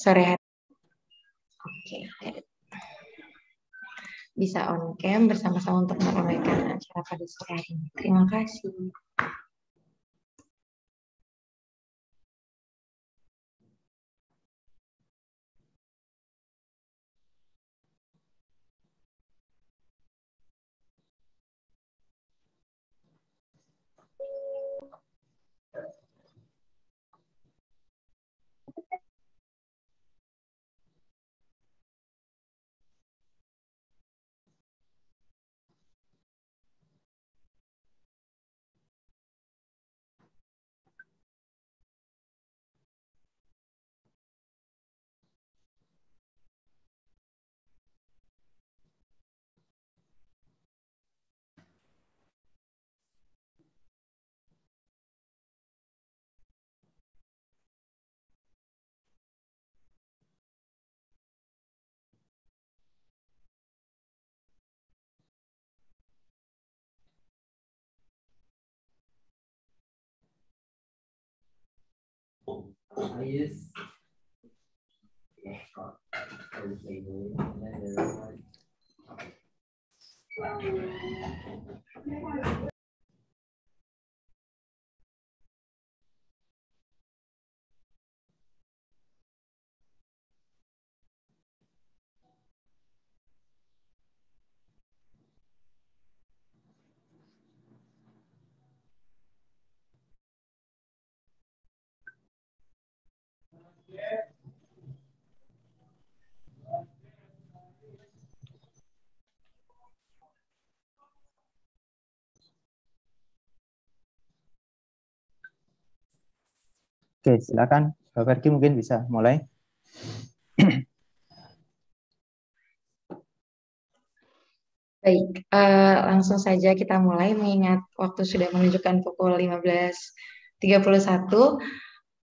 sore hari. Oke, bisa on cam bersama-sama untuk menunaikan acara pada sore hari ini. Terima kasih. Yes. Thank you. Oke, silakan Pak Ferki mungkin bisa mulai. Baik, uh, langsung saja kita mulai mengingat waktu sudah menunjukkan pukul 15.31.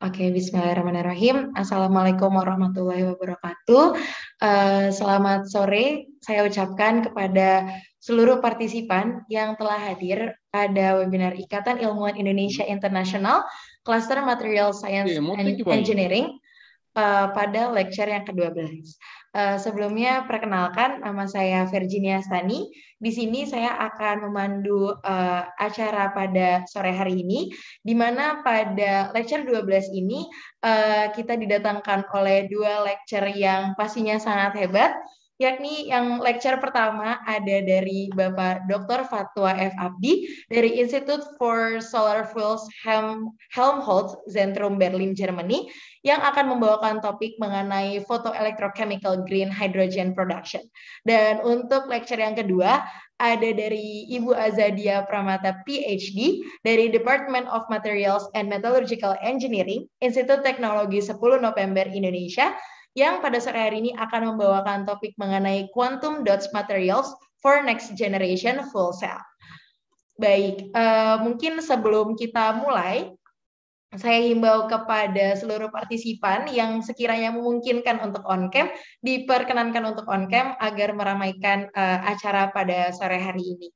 Oke, bismillahirrahmanirrahim. Assalamualaikum warahmatullahi wabarakatuh. Uh, selamat sore saya ucapkan kepada seluruh partisipan yang telah hadir pada webinar Ikatan Ilmuwan Indonesia Internasional Cluster Material Science yeah, and Engineering uh, pada lecture yang ke-12. Uh, eh, sebelumnya perkenalkan nama saya Virginia Stani. Di sini saya akan memandu uh, acara pada sore hari ini di mana pada lecture 12 ini uh, kita didatangkan oleh dua lecture yang pastinya sangat hebat yakni yang lecture pertama ada dari Bapak Dr. Fatwa F. Abdi dari Institute for Solar Fuels Helm, Helmholtz Zentrum Berlin, Germany yang akan membawakan topik mengenai photoelectrochemical green hydrogen production. Dan untuk lecture yang kedua ada dari Ibu Azadia Pramata PhD dari Department of Materials and Metallurgical Engineering Institut Teknologi 10 November Indonesia yang pada sore hari ini akan membawakan topik mengenai quantum dots materials for next generation full cell. Baik, uh, mungkin sebelum kita mulai, saya himbau kepada seluruh partisipan yang sekiranya memungkinkan untuk on cam diperkenankan untuk on cam agar meramaikan uh, acara pada sore hari ini.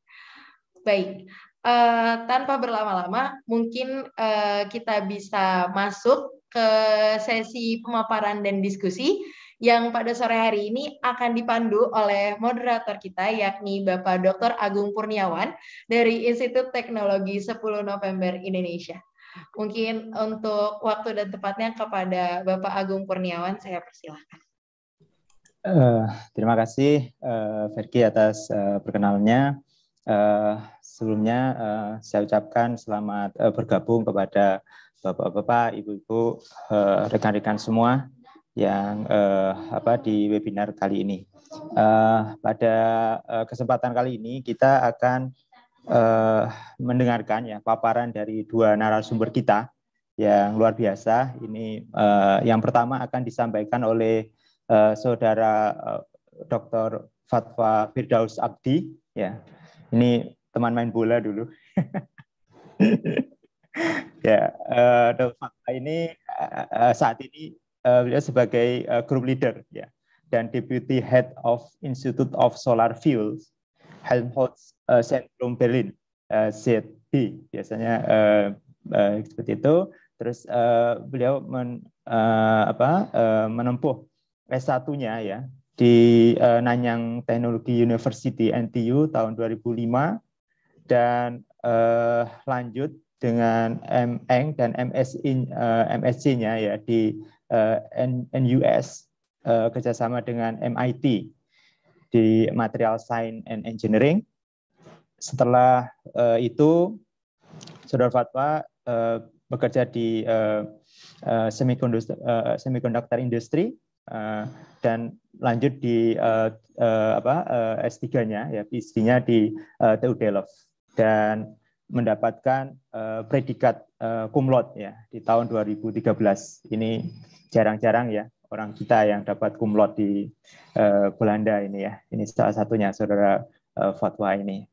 Baik, uh, tanpa berlama-lama, mungkin uh, kita bisa masuk ke sesi pemaparan dan diskusi yang pada sore hari ini akan dipandu oleh moderator kita yakni Bapak Dr. Agung Purniawan dari Institut Teknologi 10 November Indonesia. Mungkin untuk waktu dan tepatnya kepada Bapak Agung Purniawan saya persilahkan. Uh, terima kasih uh, eh, Ferki atas uh, eh, perkenalannya. Uh, sebelumnya uh, saya ucapkan selamat uh, bergabung kepada Bapak-bapak, Ibu-ibu, eh, rekan-rekan semua yang eh, apa di webinar kali ini. Eh, pada kesempatan kali ini kita akan mendengarkan ya paparan dari dua narasumber kita yang luar biasa. Ini yang pertama akan disampaikan oleh saudara Dr. Fatwa Firdaus Abdi ya. Ini teman main bola dulu. ya, uh, fakta ini uh, saat ini uh, beliau sebagai uh, group leader ya dan deputy head of Institute of Solar Fuels Helmholtz uh, Zentrum Berlin uh, ZB biasanya uh, uh, seperti itu. Terus uh, beliau men, uh, apa, uh, menempuh S1-nya ya di uh, Nanyang Technology University NTU tahun 2005 dan uh, lanjut dengan MEng dan MSC-nya eh, ya di eh, NUS eh, kerjasama dengan MIT di Material Science and Engineering. Setelah itu, Saudara Fatwa bekerja di semiconductor, industry dan lanjut di uh, uh, apa uh, S3-nya ya, PhD-nya di uh, TU Delft dan mendapatkan uh, predikat uh, eh, kumlot ya di tahun 2013. Ini jarang-jarang ya orang kita yang dapat kumlot di uh, Belanda ini ya. Ini salah satunya saudara uh, Fatwa ini.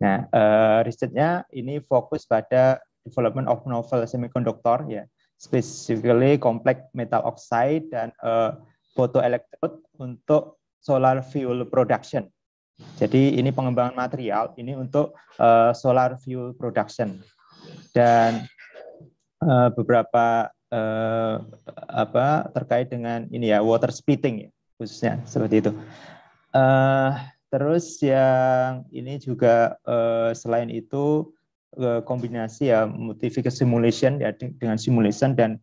Nah, uh, risetnya ini fokus pada development of novel semiconductor ya, specifically complex metal oxide dan uh, photoelectrode untuk solar fuel production jadi ini pengembangan material ini untuk uh, solar fuel production dan uh, beberapa uh, apa terkait dengan ini ya water splitting ya khususnya seperti itu. Uh, terus yang ini juga uh, selain itu uh, kombinasi ya multification simulation ya dengan simulation dan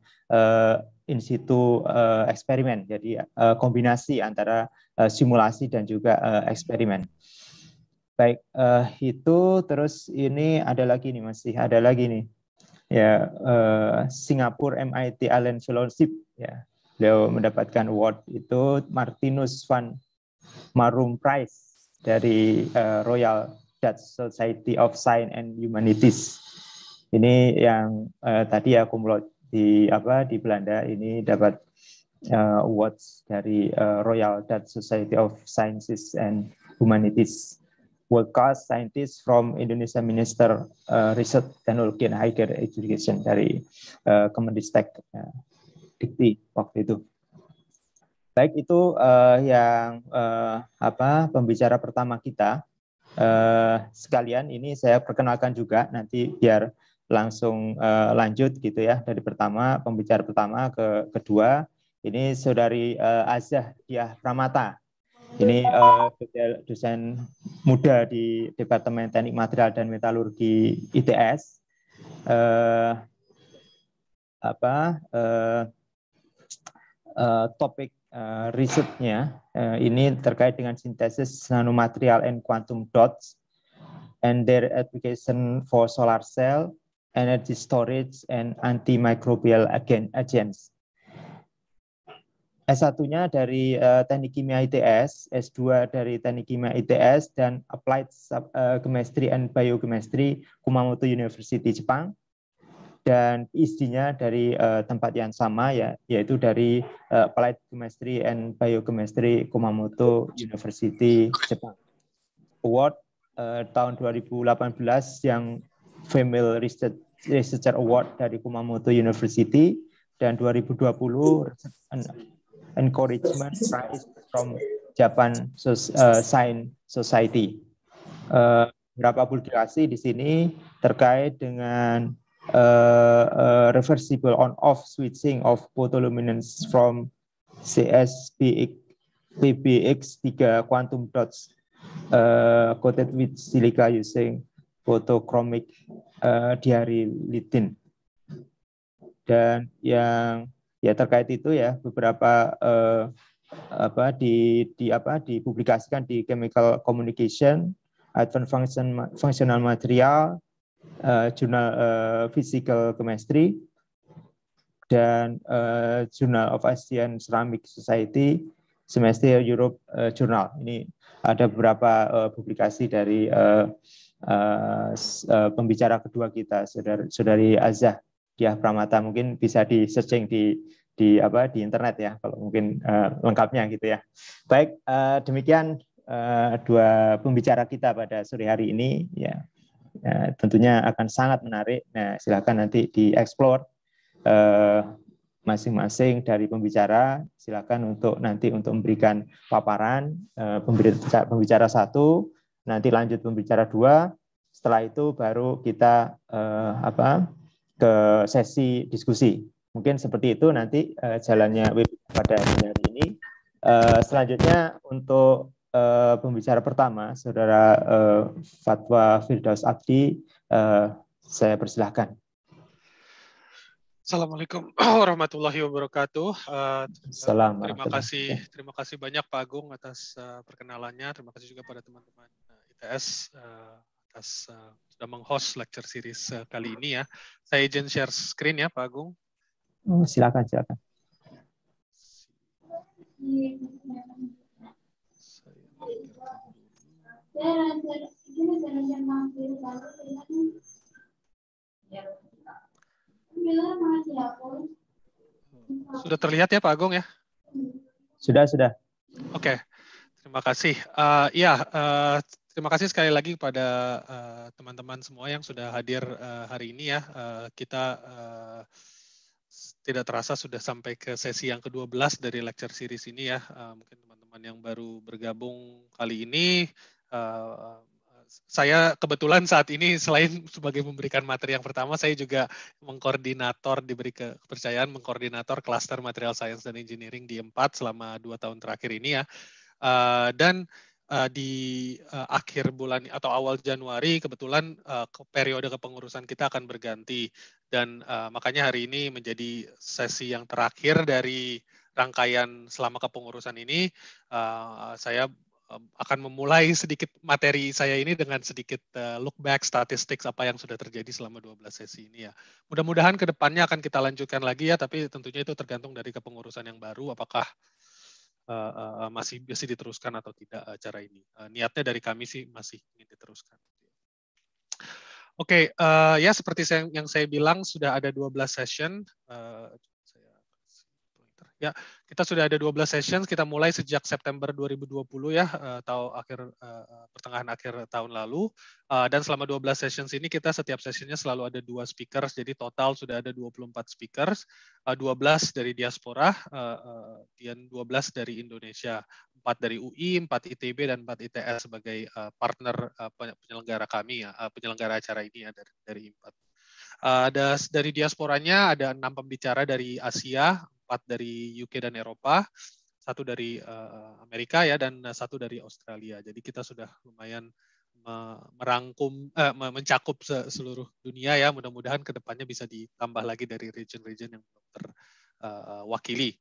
in situ uh, eksperimen, jadi uh, kombinasi antara uh, simulasi dan juga uh, eksperimen. Baik, uh, itu terus ini ada lagi nih masih iya, ada lagi nih ya uh, Singapura MIT Allen Fellowship ya beliau mendapatkan award itu Martinus van Marum Prize dari uh, Royal Dutch Society of Science and Humanities ini yang uh, tadi ya mulai di apa di Belanda ini dapat uh, awards dari uh, Royal Dutch Society of Sciences and Humanities world class scientist from Indonesia Minister uh, Research Teknologi and Higher Education dari uh, Kemendikbud uh, Dikti waktu itu. Baik itu uh, yang uh, apa pembicara pertama kita uh, sekalian ini saya perkenalkan juga nanti biar langsung uh, lanjut gitu ya dari pertama pembicara pertama ke kedua ini saudari uh, Azah Diah Pramata ini uh, dosen muda di Departemen Teknik Material dan Metalurgi ITS uh, apa uh, uh, topik uh, risetnya uh, ini terkait dengan sintesis nanomaterial and quantum dots and their application for solar cell energy storage, and antimicrobial Agent agents. S1-nya dari uh, Teknik Kimia ITS, S2 dari Teknik Kimia ITS, dan Applied Sub, uh, Chemistry and Biochemistry Kumamoto University Jepang. Dan PhD-nya dari uh, tempat yang sama, ya, yaitu dari uh, Applied Chemistry and Biochemistry Kumamoto University Jepang. Award uh, tahun 2018 yang Female Research, Researcher Award dari Kumamoto University dan 2020 Encouragement Prize from Japan eh, Science Society. Uh, publikasi di sini terkait dengan uh, uh, reversible on-off switching of photoluminance from CSPX PBX3 quantum dots uh, coated with silica using fotokromik uh, eh, litin Dan yang ya terkait itu ya beberapa uh, apa di di apa dipublikasikan di Chemical Communication, Advanced Function, Functional Material, uh, Journal uh, Physical Chemistry, dan uh, Journal of Asian Ceramic Society Semester Europe uh, Journal. Ini ada beberapa uh, publikasi dari uh, uh, uh, pembicara kedua kita, saudari, saudari Azah Diah Pramata. Mungkin bisa di searching di di apa di internet ya, kalau mungkin uh, lengkapnya gitu ya. Baik, uh, demikian uh, dua pembicara kita pada sore hari ini. Ya, ya tentunya akan sangat menarik. Nah, silakan nanti dieksplor. explore masing-masing dari pembicara silakan untuk nanti untuk memberikan paparan pembicara, pembicara satu Nanti lanjut pembicara dua. Setelah itu baru kita eh, apa ke sesi diskusi. Mungkin seperti itu nanti eh, jalannya webinar pada hari ini. Eh, selanjutnya untuk eh, pembicara pertama, saudara eh, Fatwa Firdaus Abdi, eh, saya persilahkan. Assalamualaikum warahmatullahi wabarakatuh. Uh, Terima kasih, terima kasih banyak Pak Agung atas eh, perkenalannya. Terima kasih juga pada teman-teman UTS uh, eh, atas uh, sudah menghost lecture series uh, kali ini ya. Saya izin share screen ya Pak Agung. Oh, silakan silakan. Sudah terlihat ya Pak Agung ya? Sudah, sudah. Oke, okay. terima kasih. Uh, ya, uh, Terima kasih sekali lagi kepada eh, teman-teman uh, semua yang sudah hadir uh, hari ini ya. Uh, kita uh, tidak terasa sudah sampai ke sesi yang ke-12 dari lecture series ini ya. Uh, mungkin teman-teman yang baru bergabung kali ini uh, saya kebetulan saat ini selain sebagai memberikan materi yang pertama, saya juga mengkoordinator diberi kepercayaan mengkoordinator klaster material science dan engineering di empat selama dua tahun terakhir ini ya. Uh, dan Eh, di uh, akhir bulan atau awal Januari kebetulan uh, periode kepengurusan kita akan berganti dan uh, makanya hari ini menjadi sesi yang terakhir dari rangkaian selama kepengurusan ini uh, saya akan memulai sedikit materi saya ini dengan sedikit uh, look back statistics apa yang sudah terjadi selama 12 sesi ini ya. Mudah-mudahan ke depannya akan kita lanjutkan lagi ya, tapi tentunya itu tergantung dari kepengurusan yang baru, apakah uh, masih masih diteruskan atau tidak cara ini. Uh, niatnya dari kami sih masih ingin diteruskan. Oke, okay, uh, ya seperti yang saya bilang sudah ada 12 session. Uh, Ya, kita sudah ada 12 sessions, kita mulai sejak September 2020 ya, atau eh, akhir eh, eh, pertengahan akhir tahun lalu. Dan selama 12 sessions ini kita setiap sessionnya selalu ada dua speakers, jadi total sudah ada 24 speakers, 12 dari diaspora, dan 12 dari Indonesia, empat dari UI, 4 ITB, dan empat ITS sebagai partner penyelenggara kami, ya, penyelenggara acara ini ya, dari, dari e Ada dari diasporanya ada enam pembicara dari Asia, empat dari UK dan Eropa, satu dari uh, Amerika ya dan eh, satu dari Australia. Jadi kita sudah lumayan merangkum uh, mencakup seluruh dunia ya. Mudah-mudahan kedepannya bisa ditambah lagi dari region-region yang belum terwakili.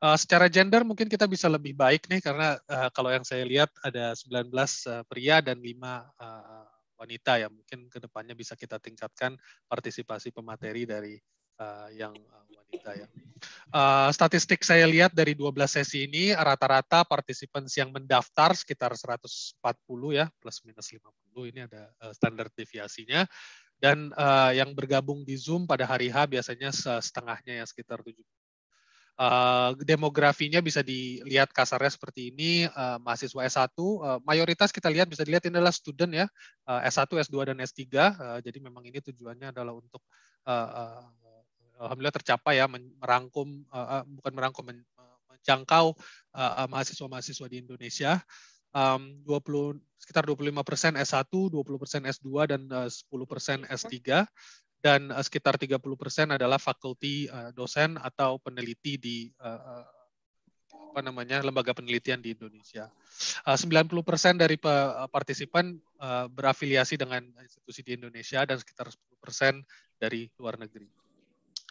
Uh, secara gender mungkin kita bisa lebih baik nih karena uh, kalau yang saya lihat ada 19 uh, pria dan 5 uh, wanita ya mungkin kedepannya bisa kita tingkatkan partisipasi pemateri dari uh, yang eh, wanita ya. Uh, statistik saya lihat dari 12 sesi ini rata-rata partisipan yang mendaftar sekitar 140 ya plus minus 50 ini ada uh, standar deviasinya dan uh, yang bergabung di Zoom pada hari H biasanya setengahnya ya sekitar 70 Uh, demografinya bisa dilihat kasarnya seperti ini, uh, mahasiswa S1, uh, mayoritas kita lihat bisa dilihat ini adalah student ya, uh, S1, S2, dan S3, uh, jadi memang ini tujuannya adalah untuk uh, uh, alhamdulillah tercapai ya merangkum uh, bukan merangkum men, menjangkau uh, mahasiswa-mahasiswa di Indonesia um, mmm, 20 sekitar 25 persen S1, 20 persen S2 dan uh, 10 persen S3 dan uh, sekitar 30 persen adalah fakulti uh, dosen atau peneliti di uh, apa namanya lembaga penelitian di Indonesia. 90 persen dari pe partisipan berafiliasi dengan institusi di Indonesia dan sekitar 10 persen dari luar negeri. Oke.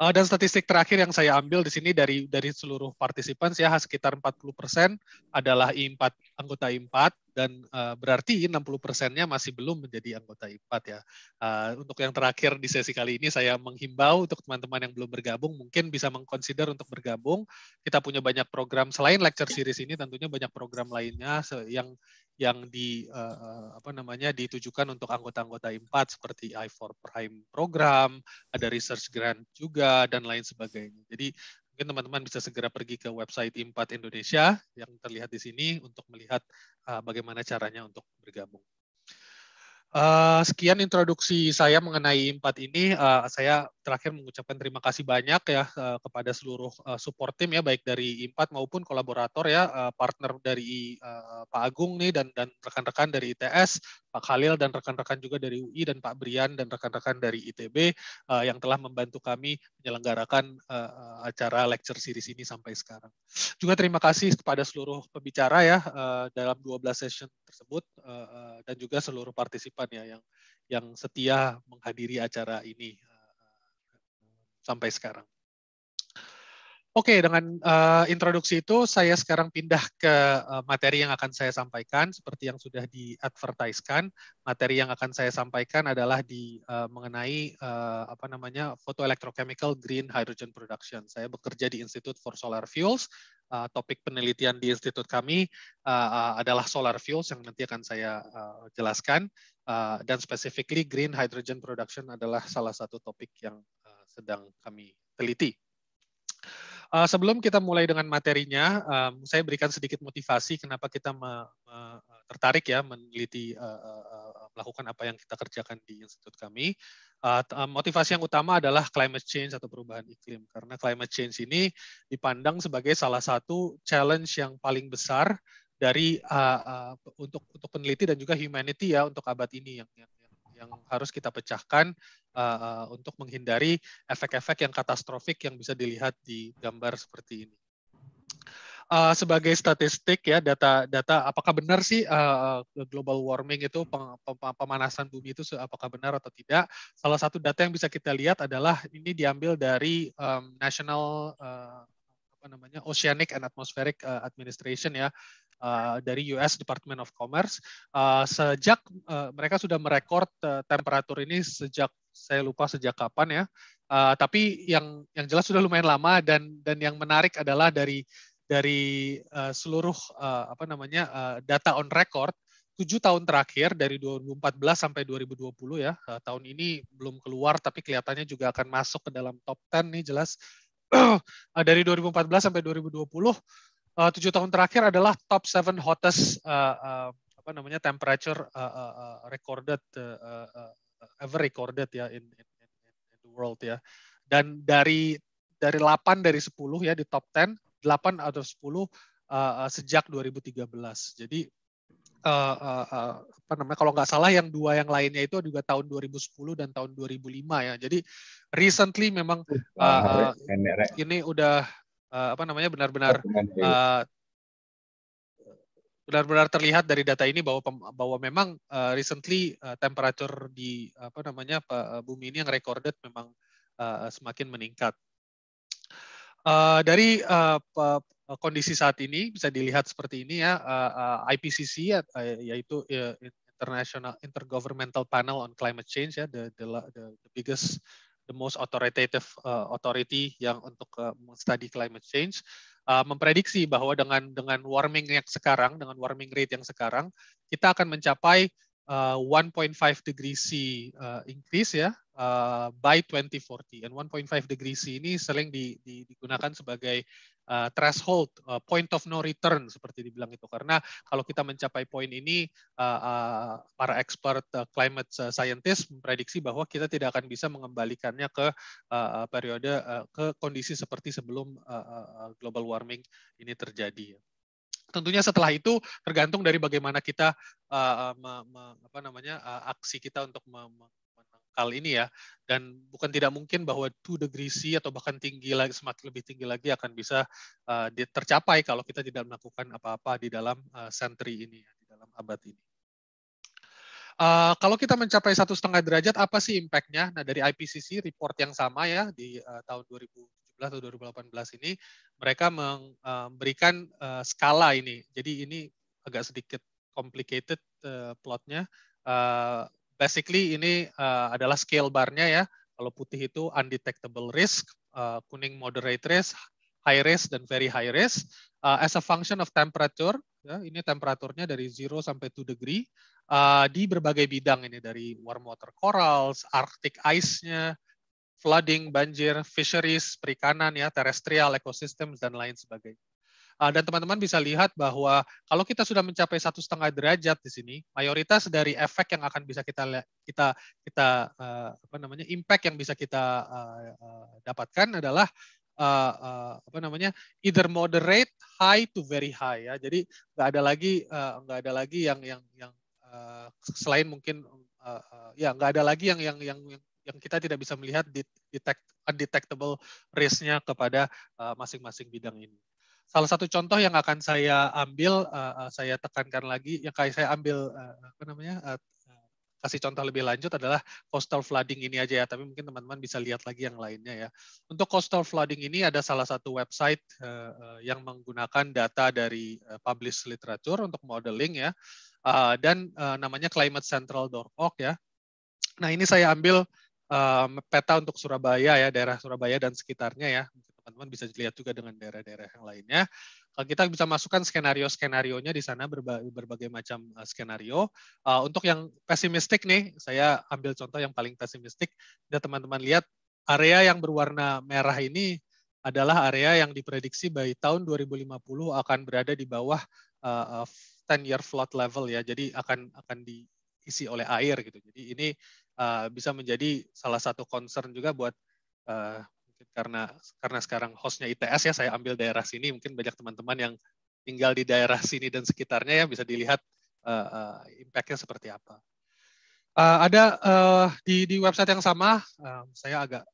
Uh, dan statistik terakhir yang saya ambil di sini dari dari seluruh partisipan ya sekitar 40% adalah I4 anggota I4 dan uh, berarti 60 persennya masih belum menjadi anggota I4 ya. Uh, untuk yang terakhir di sesi kali ini saya menghimbau untuk teman-teman yang belum bergabung mungkin bisa mengconsider untuk bergabung. Kita punya banyak program selain lecture series ini tentunya banyak program lainnya yang yang di uh, apa namanya ditujukan untuk anggota-anggota i seperti I4 Prime program, ada research grant juga dan lain sebagainya. Jadi mungkin teman-teman bisa segera pergi ke website Impat Indonesia yang terlihat di sini untuk melihat uh, bagaimana caranya untuk bergabung. Uh, sekian introduksi saya mengenai Impat ini. Uh, saya terakhir mengucapkan terima kasih banyak ya eh, kepada seluruh eh, support tim ya baik dari Impat maupun kolaborator ya eh, partner dari Pak Agung nih dan dan rekan-rekan dari ITS, Pak Khalil dan rekan-rekan juga dari UI dan Pak Brian dan rekan-rekan dari ITB yang telah membantu kami menyelenggarakan acara lecture series ini sampai sekarang. Juga terima kasih kepada seluruh pembicara ya dalam 12 session tersebut dan juga seluruh partisipan ya yang yang setia menghadiri acara ini sampai sekarang. Oke, okay, dengan uh, introduksi itu saya sekarang pindah ke uh, materi yang akan saya sampaikan seperti yang sudah diadvertiskan. Materi yang akan saya sampaikan adalah di uh, mengenai uh, apa namanya photoelectrochemical green hydrogen production. Saya bekerja di Institute for Solar Fuels. Uh, topik penelitian di institut kami uh, uh, adalah solar fuels yang nanti akan saya uh, jelaskan uh, dan specifically green hydrogen production adalah salah satu topik yang sedang kami teliti. Uh, sebelum kita mulai dengan materinya, um, saya berikan sedikit motivasi kenapa kita tertarik ya meneliti uh, uh, melakukan apa yang kita kerjakan di institut kami. Um, motivasi yang utama adalah climate change atau perubahan iklim karena climate change ini dipandang sebagai salah satu challenge yang paling besar dari untuk untuk peneliti dan juga humanity ya untuk abad ini yang yang harus kita pecahkan uh, untuk menghindari efek-efek yang katastrofik yang bisa dilihat di gambar seperti ini. Uh, sebagai statistik ya data-data apakah benar sih uh, global warming itu pemanasan bumi itu apakah benar atau tidak salah satu data yang bisa kita lihat adalah ini diambil dari um, national uh, apa namanya Oceanic and Atmospheric Administration ya uh, dari US Department of Commerce uh, sejak uh, mereka sudah merekord uh, temperatur ini sejak saya lupa sejak kapan ya. Uh, tapi yang yang jelas sudah lumayan lama dan dan yang menarik adalah dari dari uh, seluruh uh, apa namanya uh, data on record tujuh tahun terakhir dari 2014 sampai 2020 ya uh, tahun ini belum keluar tapi kelihatannya juga akan masuk ke dalam top ten nih jelas dari 2014 sampai 2020 Eh, tujuh tahun terakhir adalah top seven hottest uh, uh, apa namanya temperature uh, uh, recorded uh, uh, ever recorded ya in, in, in, in the world ya. Dan dari dari 8 dari sepuluh ya di top ten delapan atau sepuluh sejak 2013. Jadi uh, uh, uh, apa namanya kalau nggak salah yang dua yang lainnya itu juga tahun 2010 dan tahun 2005 ya. Jadi recently memang uh, uh, ini udah uh, apa namanya benar-benar uh, benar-benar terlihat dari data ini bahwa bahwa memang uh, recently uh, temperatur di apa namanya bumi ini yang recorded memang uh, semakin meningkat. Uh, dari uh, kondisi saat ini bisa dilihat seperti ini ya IPCC ya, yaitu International Intergovernmental Panel on Climate Change ya the, the, the biggest the most authoritative uh, authority yang untuk uh, study climate change uh, memprediksi bahwa dengan dengan warming yang sekarang dengan warming rate yang sekarang kita akan mencapai uh, 1.5 degree C uh, increase ya uh, by 2040 and 1.5 degree C ini sering di, di, digunakan sebagai uh, threshold uh, point of no return seperti dibilang itu karena kalau kita mencapai poin ini uh, uh, para expert uh, climate scientist memprediksi bahwa kita tidak akan bisa mengembalikannya ke uh, periode uh, ke kondisi seperti sebelum uh, uh, global warming ini terjadi tentunya setelah itu tergantung dari bagaimana kita uh, me, me, apa namanya uh, aksi kita untuk me, me, Kali ini ya dan bukan tidak mungkin bahwa 2 degree C atau bahkan tinggi lagi semakin lebih tinggi lagi akan bisa uh, tercapai kalau kita tidak melakukan apa-apa di dalam uh, sentri ini ya, di dalam abad ini. Uh, kalau kita mencapai satu setengah derajat, apa sih impactnya? Nah, dari IPCC report yang sama ya di uh, tahun 2017 atau 2018 ini, mereka memberikan skala ini. Jadi ini agak sedikit complicated plotnya. Basically ini uh, adalah scale bar-nya ya. Kalau putih itu undetectable risk, uh, kuning moderate risk, high risk dan very high risk. Uh, as a function of temperature, ya, ini temperaturnya dari 0 sampai 2 degree uh, di berbagai bidang ini dari warm water corals, arctic ice-nya, flooding, banjir, fisheries, perikanan ya, terrestrial, ecosystems dan lain sebagainya. Eh, dan teman-teman bisa lihat bahwa kalau kita sudah mencapai satu setengah derajat di sini, mayoritas dari efek yang akan bisa kita kita kita eh, apa namanya impact yang bisa kita eh, dapatkan adalah Uh, uh, apa namanya either moderate high to very high ya jadi nggak ada lagi nggak uh, ada lagi yang yang yang uh, selain mungkin uh, uh, ya nggak ada lagi yang yang yang yang kita tidak bisa melihat detect undetectable risk-nya kepada masing-masing uh, masing -masing bidang ini salah satu contoh yang akan saya ambil uh, saya tekankan lagi yang kayak saya ambil uh, apa namanya uh, kasih contoh lebih lanjut adalah coastal flooding ini aja ya tapi mungkin teman-teman bisa lihat lagi yang lainnya ya untuk coastal flooding ini ada salah satu website uh, yang menggunakan data dari uh, published literature untuk modeling ya uh, dan uh, namanya climatecentral.org ya nah ini saya ambil uh, peta untuk Surabaya ya daerah Surabaya dan sekitarnya ya teman-teman bisa lihat juga dengan daerah-daerah yang lainnya. kita bisa masukkan skenario-skenarionya di sana berbagai, macam eh, skenario. Eh, untuk yang pesimistik nih, saya ambil contoh yang paling pesimistik. Ya teman-teman lihat area yang berwarna merah ini adalah area yang diprediksi by tahun 2050 akan berada di bawah eh, ten 10 year flood level ya. Jadi akan akan diisi oleh air gitu. Jadi ini bisa menjadi salah satu concern juga buat karena karena sekarang hostnya ITS ya saya ambil daerah sini mungkin banyak teman-teman yang tinggal di daerah sini dan sekitarnya ya bisa dilihat uh, eh, uh, eh, impact seperti apa. Uh, ada uh, di di website yang sama uh, saya agak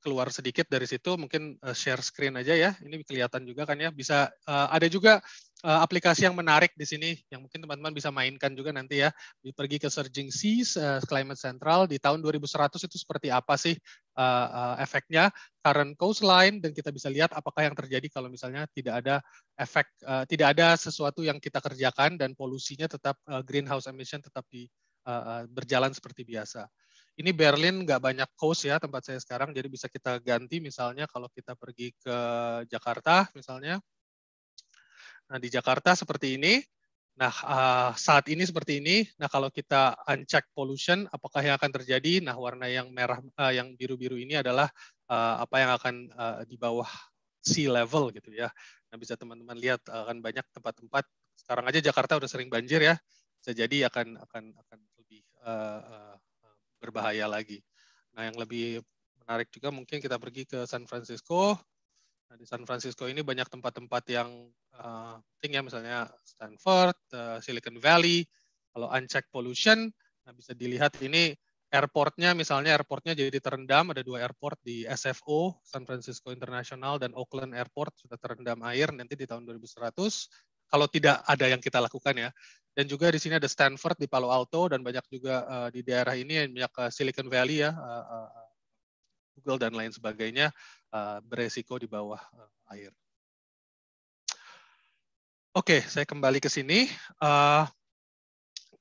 keluar sedikit dari situ mungkin uh, share screen aja ya ini kelihatan juga kan ya bisa uh, ada juga uh, aplikasi yang menarik di sini yang mungkin teman-teman bisa mainkan juga nanti ya. Pergi ke Surging Seas uh, Climate Central di tahun 2100 itu seperti apa sih uh, uh, efeknya current coastline dan kita bisa lihat apakah yang terjadi kalau misalnya tidak ada efek uh, tidak ada sesuatu yang kita kerjakan dan polusinya tetap uh, greenhouse emission tetap di uh, berjalan seperti biasa. Ini Berlin nggak banyak coast ya tempat saya sekarang, jadi bisa kita ganti misalnya kalau kita pergi ke Jakarta misalnya, Nah, di Jakarta seperti ini. Nah, eh, saat ini seperti ini. Nah, kalau kita uncheck pollution, apakah yang akan terjadi? Nah, warna yang merah, eh, yang biru-biru ini adalah eh, apa yang akan di bawah sea level gitu ya. Nah, bisa teman-teman lihat akan banyak tempat-tempat. Sekarang aja Jakarta udah sering banjir ya. Bisa jadi akan akan akan lebih berbahaya lagi. Nah, yang lebih menarik juga mungkin kita pergi ke San Francisco. Nah, di San Francisco ini banyak tempat-tempat yang uh, penting ya, misalnya Stanford, uh, Silicon Valley. Kalau unchecked pollution, nah bisa dilihat ini airportnya, misalnya airportnya jadi terendam. Ada dua airport di SFO, San Francisco International dan Oakland Airport sudah terendam air nanti di tahun 2100. Kalau tidak ada yang kita lakukan ya. Dan juga di sini ada Stanford di Palo Alto dan banyak juga uh, di daerah ini yang banyak uh, Silicon Valley ya, uh, uh, Google dan lain sebagainya Eh, beresiko di bawah eh, air. Oke, okay, saya kembali ke sini. Uh,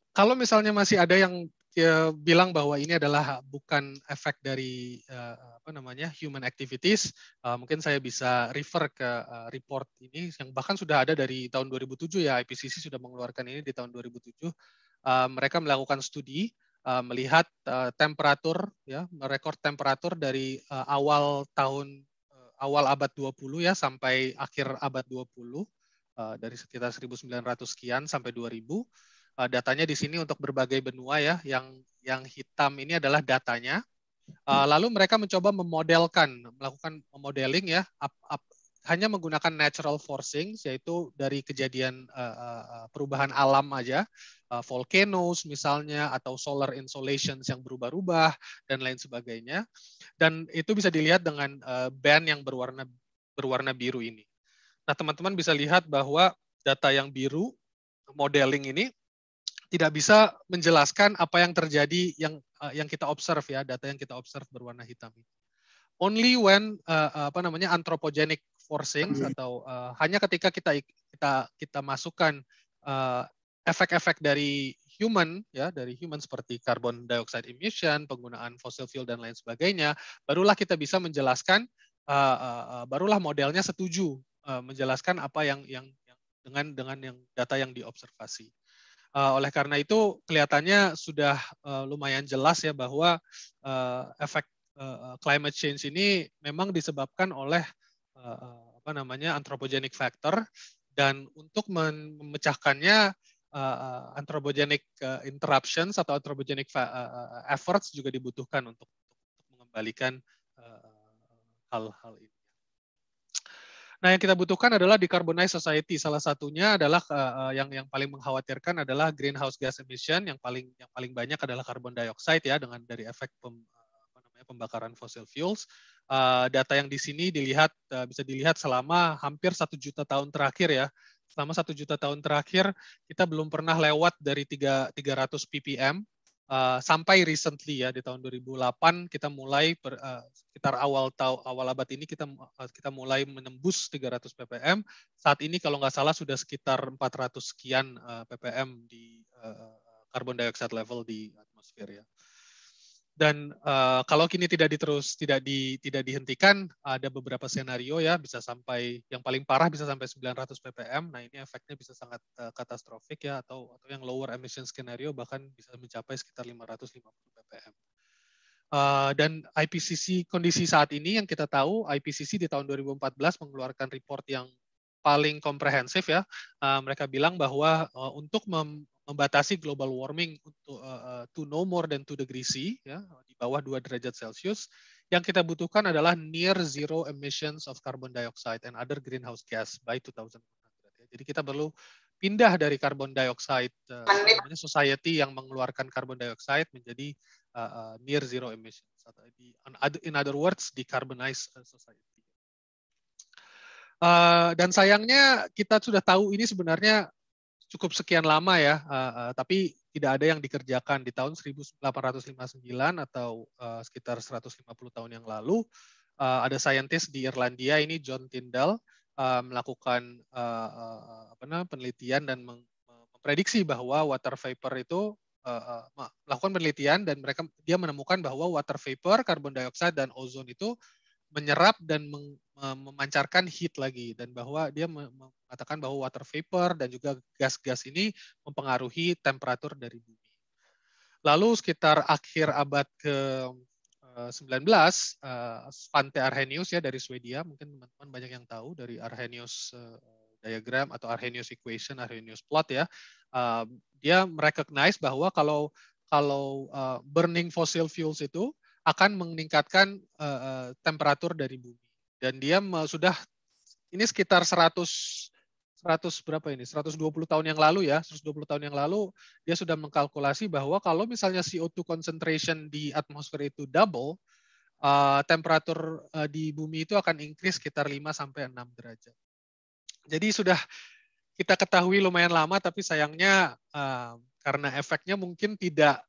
kalau misalnya masih ada yang ya, bilang bahwa ini adalah bukan efek dari uh, apa namanya human activities, uh, mungkin saya bisa refer ke uh, report ini yang bahkan sudah ada dari tahun 2007 ya IPCC sudah mengeluarkan ini di tahun 2007. Uh, mereka melakukan studi Eh, melihat eh, temperatur ya merekor temperatur dari eh, awal tahun awal abad 20 ya sampai akhir abad 20 uh, dari sekitar 1900 sekian sampai 2000 uh, datanya di sini untuk berbagai benua ya yang yang hitam ini adalah datanya lalu mereka mencoba memodelkan melakukan modeling ya ap, hanya menggunakan natural forcing yaitu dari kejadian uh, perubahan alam aja uh, volcanoes misalnya atau solar insulation yang berubah-ubah dan lain sebagainya dan itu bisa dilihat dengan uh, band yang berwarna berwarna biru ini. Nah, teman-teman bisa lihat bahwa data yang biru modeling ini tidak bisa menjelaskan apa yang terjadi yang uh, yang kita observe ya, data yang kita observe berwarna hitam ini only when uh, apa namanya anthropogenic forcing iya. atau uh, hanya ketika kita kita kita masukkan efek eh, efek-efek dari human ya dari human seperti carbon dioxide emission, penggunaan fossil fuel dan lain sebagainya, barulah kita bisa menjelaskan uh, uh, uh, barulah modelnya setuju uh, menjelaskan apa yang, yang yang dengan dengan yang data yang diobservasi. Uh, oleh karena itu kelihatannya sudah uh, lumayan jelas ya bahwa uh, efek uh, climate change ini memang disebabkan oleh uh, apa namanya anthropogenic factor dan untuk memecahkannya uh, anthropogenic uh, interruptions atau anthropogenic uh, efforts juga dibutuhkan untuk, untuk mengembalikan hal-hal uh, ini. Nah, yang kita butuhkan adalah decarbonized society. Salah satunya adalah uh, yang yang paling mengkhawatirkan adalah greenhouse gas emission yang paling yang paling banyak adalah karbon dioxide ya dengan dari efek pem, pembakaran fossil fuels. Uh, data yang di sini dilihat uh, bisa dilihat selama hampir satu juta tahun terakhir ya. Selama satu juta tahun terakhir kita belum pernah lewat dari 3, 300 ppm uh, sampai recently ya di tahun 2008 kita mulai per, uh, sekitar awal awal abad ini kita uh, kita mulai menembus 300 ppm. Saat ini kalau nggak salah sudah sekitar 400 sekian uh, ppm di uh, carbon dioxide level di atmosfer ya dan uh, kalau kini tidak diterus tidak di tidak dihentikan ada beberapa skenario ya bisa sampai yang paling parah bisa sampai 900 ppm nah ini efeknya bisa sangat uh, katastrofik ya atau atau yang lower emission skenario bahkan bisa mencapai sekitar 550 ppm uh, dan IPCC kondisi saat ini yang kita tahu IPCC di tahun 2014 mengeluarkan report yang paling komprehensif ya uh, mereka bilang bahwa uh, untuk mem membatasi global warming untuk uh, to no more than two degrees C ya di bawah dua derajat Celcius yang kita butuhkan adalah near zero emissions of carbon dioxide and other greenhouse gas by 2100. Ya. Jadi kita perlu pindah dari carbon dioxide uh, society yang mengeluarkan carbon dioxide menjadi uh, uh, near zero emissions atau di in other words decarbonize society. Uh, dan sayangnya kita sudah tahu ini sebenarnya cukup sekian lama ya, uh, uh, tapi tidak ada yang dikerjakan di tahun 1859 atau uh, sekitar 150 tahun yang lalu. Uh, ada saintis di Irlandia ini John Tyndall uh, melakukan uh, apa namanya penelitian dan memprediksi bahwa water vapor itu uh, uh, melakukan penelitian dan mereka dia menemukan bahwa water vapor, karbon dioksida dan ozon itu menyerap dan meng, memancarkan heat lagi dan bahwa dia mengatakan bahwa water vapor dan juga gas-gas ini mempengaruhi temperatur dari bumi. Lalu sekitar akhir abad ke-19, eh, Svante Arrhenius ya dari Swedia, mungkin teman-teman banyak yang tahu dari Arrhenius eh, diagram atau Arrhenius equation, Arrhenius plot ya. Eh, dia merecognize bahwa kalau kalau burning fossil fuels itu akan meningkatkan temperatur dari bumi. Dan dia sudah ini sekitar 100 100 berapa ini? 120 tahun yang lalu ya, 120 tahun yang lalu dia sudah mengkalkulasi bahwa kalau misalnya CO2 concentration di atmosfer itu double, uh, temperatur uh, di bumi itu akan increase sekitar 5 sampai 6 derajat. Jadi sudah kita ketahui lumayan lama tapi sayangnya uh, karena efeknya mungkin tidak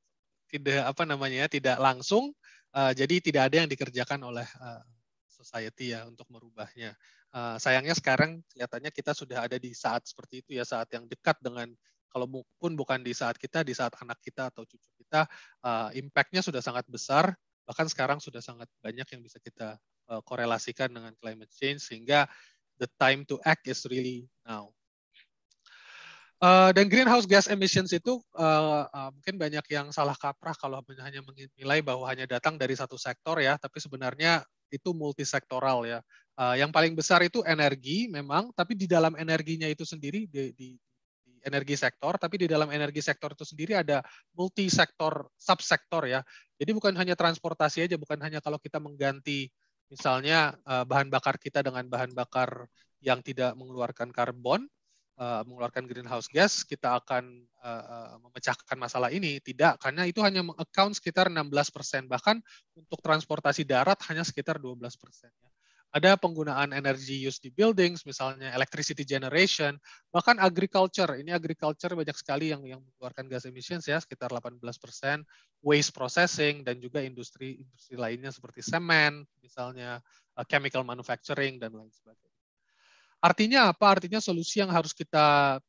tidak apa namanya ya, tidak langsung uh, jadi tidak ada yang dikerjakan oleh uh, society ya untuk merubahnya. Eh, sayangnya sekarang kelihatannya kita sudah ada di saat seperti itu ya saat yang dekat dengan kalau pun bukan di saat kita di saat anak kita atau cucu kita uh, impactnya sudah sangat besar bahkan sekarang sudah sangat banyak yang bisa kita uh, korelasikan dengan climate change sehingga the time to act is really now. Uh, dan greenhouse gas emissions itu uh, uh, mungkin banyak yang salah kaprah kalau hanya menilai bahwa hanya datang dari satu sektor ya, tapi sebenarnya itu multisektoral ya. Uh, yang paling besar itu energi memang, tapi di dalam energinya itu sendiri di, di, di energi sektor, tapi di dalam energi sektor itu sendiri ada multisektor subsektor ya. Jadi bukan hanya transportasi aja, bukan hanya kalau kita mengganti misalnya uh, bahan bakar kita dengan bahan bakar yang tidak mengeluarkan karbon, uh, mengeluarkan greenhouse gas, kita akan uh, memecahkan masalah ini. Tidak, karena itu hanya mengaccount sekitar 16%, bahkan untuk transportasi darat hanya sekitar 12%. Ya. Ada penggunaan energi use di buildings, misalnya electricity generation, bahkan agriculture. Ini agriculture banyak sekali yang yang mengeluarkan gas emissions ya, sekitar 18%, waste processing, dan juga industri-industri lainnya seperti semen, misalnya chemical manufacturing, dan lain sebagainya. Artinya apa? Artinya solusi yang harus kita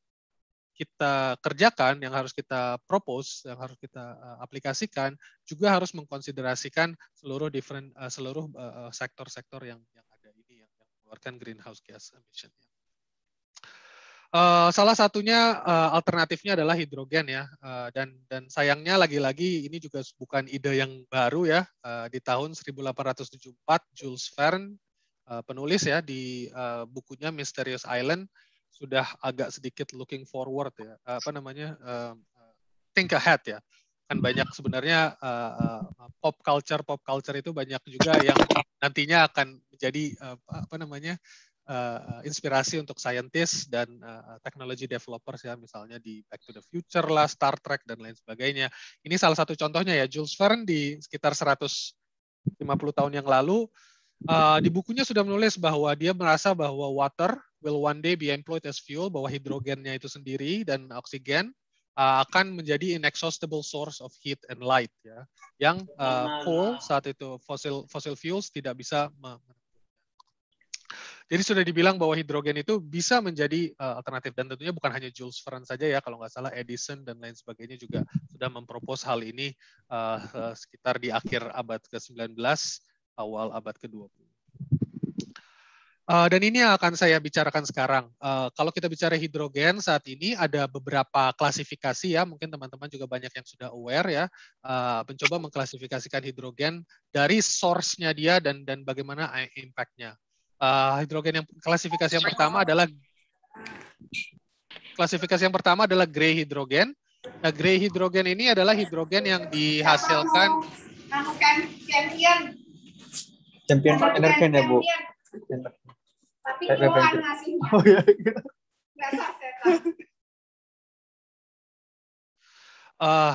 kita kerjakan, yang harus kita propose, yang harus kita eh, aplikasikan juga harus mengkonsiderasikan seluruh different eh, seluruh eh, sektor-sektor yang yang ada ini yang, yang mengeluarkan greenhouse gas emission. Uh, salah satunya uh, alternatifnya adalah hidrogen ya uh, dan dan sayangnya lagi-lagi ini juga bukan ide yang baru ya uh, di tahun 1874 Jules Verne Eh, penulis ya di uh, bukunya Mysterious Island sudah agak sedikit looking forward ya eh, apa namanya uh, think ahead ya kan banyak sebenarnya uh, uh, pop culture pop culture itu banyak juga yang nantinya akan menjadi uh, apa namanya uh, inspirasi untuk scientist dan uh, technology developers ya misalnya di Back to the Future lah Star Trek dan lain sebagainya ini salah satu contohnya ya Jules Verne di sekitar 150 tahun yang lalu Uh, di bukunya sudah menulis bahwa dia merasa bahwa water will one day be employed as fuel, bahwa hidrogennya itu sendiri dan oksigen uh, akan menjadi inexhaustible source of heat and light, ya, yang uh, coal saat itu fossil fossil fuels tidak bisa jadi sudah dibilang bahwa hidrogen itu bisa menjadi uh, alternatif dan tentunya bukan hanya Jules Verne saja ya, kalau nggak salah Edison dan lain sebagainya juga sudah mempropos hal ini uh, sekitar di akhir abad ke-19 awal abad ke-20. Eh, dan ini yang akan saya bicarakan sekarang. Eh, kalau kita bicara hidrogen saat ini ada beberapa klasifikasi ya, mungkin teman-teman juga banyak yang sudah aware ya, eh, mencoba mengklasifikasikan hidrogen dari source-nya dia dan dan bagaimana impact-nya. hidrogen yang klasifikasi yang pertama adalah klasifikasi yang pertama adalah grey hidrogen. Nah, gray hidrogen ini adalah hidrogen yang dihasilkan. Kamu gantian Champion entertain ya, Bu. Tapi keluar ngasih Oh iya. iya. Ah,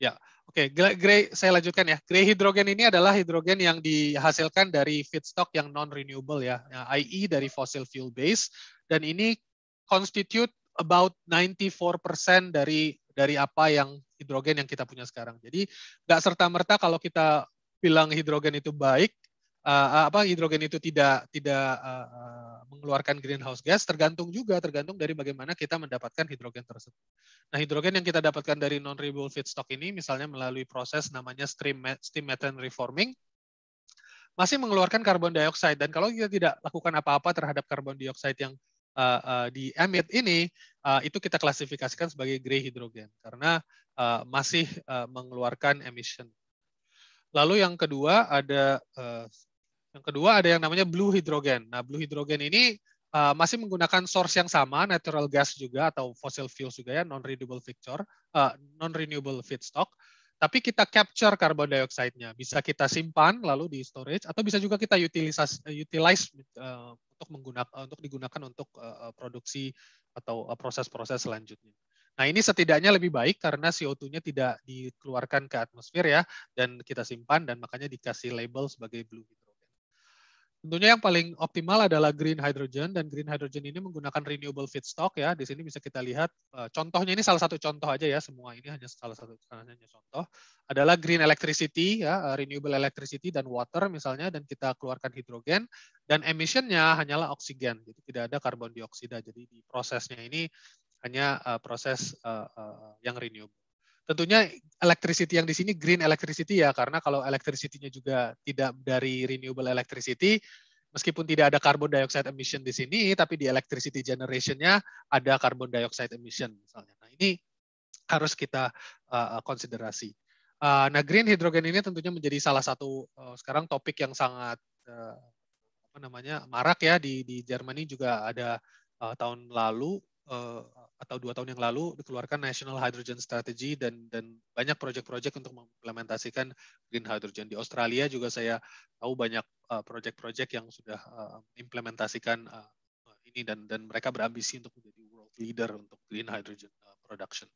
ya. Oke, grey saya lanjutkan ya. Grey hidrogen ini adalah hidrogen yang dihasilkan dari feedstock yang non renewable ya, ya i.e. dari fossil fuel base dan ini constitute about 94% dari dari apa yang hidrogen yang kita punya sekarang. Jadi nggak serta merta kalau kita bilang hidrogen itu baik, uh, apa hidrogen itu tidak tidak uh, mengeluarkan greenhouse gas tergantung juga tergantung dari bagaimana kita mendapatkan hidrogen tersebut. Nah, hidrogen yang kita dapatkan dari non renewable feedstock ini misalnya melalui proses namanya steam steam methane reforming masih mengeluarkan karbon dioksida dan kalau kita tidak lakukan apa-apa terhadap karbon dioksida yang uh, uh, di emit ini uh, itu kita klasifikasikan sebagai grey hidrogen karena uh, masih uh, mengeluarkan emission. Lalu yang kedua ada uh, yang kedua ada yang namanya blue hydrogen. Nah, blue hydrogen ini uh, masih menggunakan source yang sama, natural gas juga atau fossil fuel juga ya, non renewable feature, uh, eh, non renewable feedstock. Tapi kita capture karbon dioxide bisa kita simpan lalu di storage atau bisa juga kita eh, utilize, utilize uh, untuk menggunakan untuk digunakan untuk uh, produksi atau proses-proses uh, selanjutnya. Nah, ini setidaknya lebih baik karena CO2-nya tidak dikeluarkan ke atmosfer ya dan kita simpan dan makanya dikasih label sebagai blue hydrogen tentunya yang paling optimal adalah green hydrogen dan green hydrogen ini menggunakan renewable feedstock ya. Di sini bisa kita lihat eh, contohnya ini salah satu contoh aja ya. Semua ini hanya salah satu hanya contoh adalah green electricity ya, eh, renewable electricity dan water misalnya dan kita keluarkan hidrogen dan emissionnya hanyalah oksigen. Jadi tidak ada karbon dioksida. Jadi di prosesnya ini hanya eh, proses yang renewable. Tentunya electricity yang di sini green electricity ya, karena kalau electricity-nya juga tidak dari renewable electricity, meskipun tidak ada carbon dioxide emission di sini, tapi di electricity generation-nya ada carbon dioxide emission misalnya. Nah, ini harus kita uh, konsiderasi. Uh, nah, green hydrogen ini tentunya menjadi salah satu uh, sekarang topik yang sangat uh, apa namanya marak ya di di Jerman juga ada uh, tahun lalu uh, atau dua tahun yang lalu dikeluarkan National Hydrogen Strategy dan dan banyak proyek-proyek untuk mengimplementasikan green hydrogen di Australia juga saya tahu banyak eh, proyek-proyek yang sudah uh, implementasikan uh, ini dan dan mereka berambisi untuk menjadi world leader untuk green hydrogen uh, production.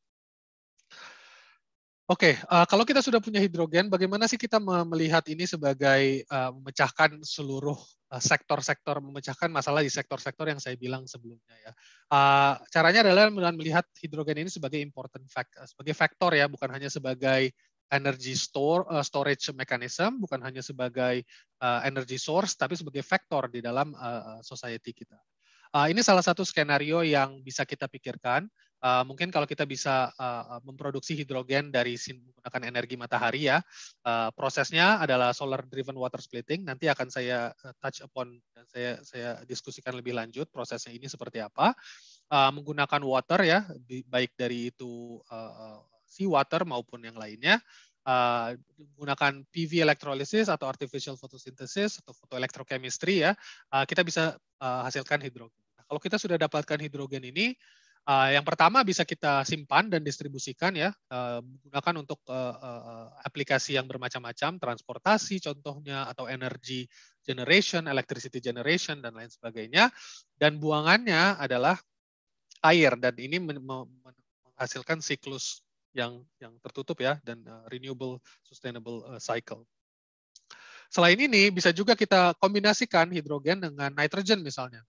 Oke, okay, uh, eh, kalau kita sudah punya hidrogen, bagaimana sih kita melihat ini sebagai uh, memecahkan seluruh eh, sektor-sektor, uh, memecahkan masalah di sektor-sektor yang saya bilang sebelumnya ya. Uh, caranya adalah dengan melihat hidrogen ini sebagai important fact, sebagai faktor ya, bukan hanya sebagai energy store uh, storage mechanism, bukan hanya sebagai uh, energy source, tapi sebagai faktor di dalam uh, society kita. Uh, ini salah satu skenario yang bisa kita pikirkan uh, mungkin kalau kita bisa uh, memproduksi hidrogen dari menggunakan energi matahari ya. Uh, prosesnya adalah solar driven water splitting. Nanti akan saya touch upon dan saya saya diskusikan lebih lanjut prosesnya ini seperti apa. Uh, menggunakan water ya, baik dari itu uh, sea water maupun yang lainnya. Uh, menggunakan PV electrolysis atau artificial photosynthesis atau photoelectrochemistry ya, uh, kita bisa uh, hasilkan hidrogen. Nah, kalau kita sudah dapatkan hidrogen ini, Eh, yang pertama bisa kita simpan dan distribusikan ya, uh, eh, gunakan untuk uh, uh, aplikasi yang bermacam-macam, transportasi contohnya atau energy generation, electricity generation dan lain sebagainya. Dan buangannya adalah air dan ini menghasilkan siklus yang yang tertutup ya dan uh, renewable sustainable uh, cycle. Selain ini bisa juga kita kombinasikan hidrogen dengan nitrogen misalnya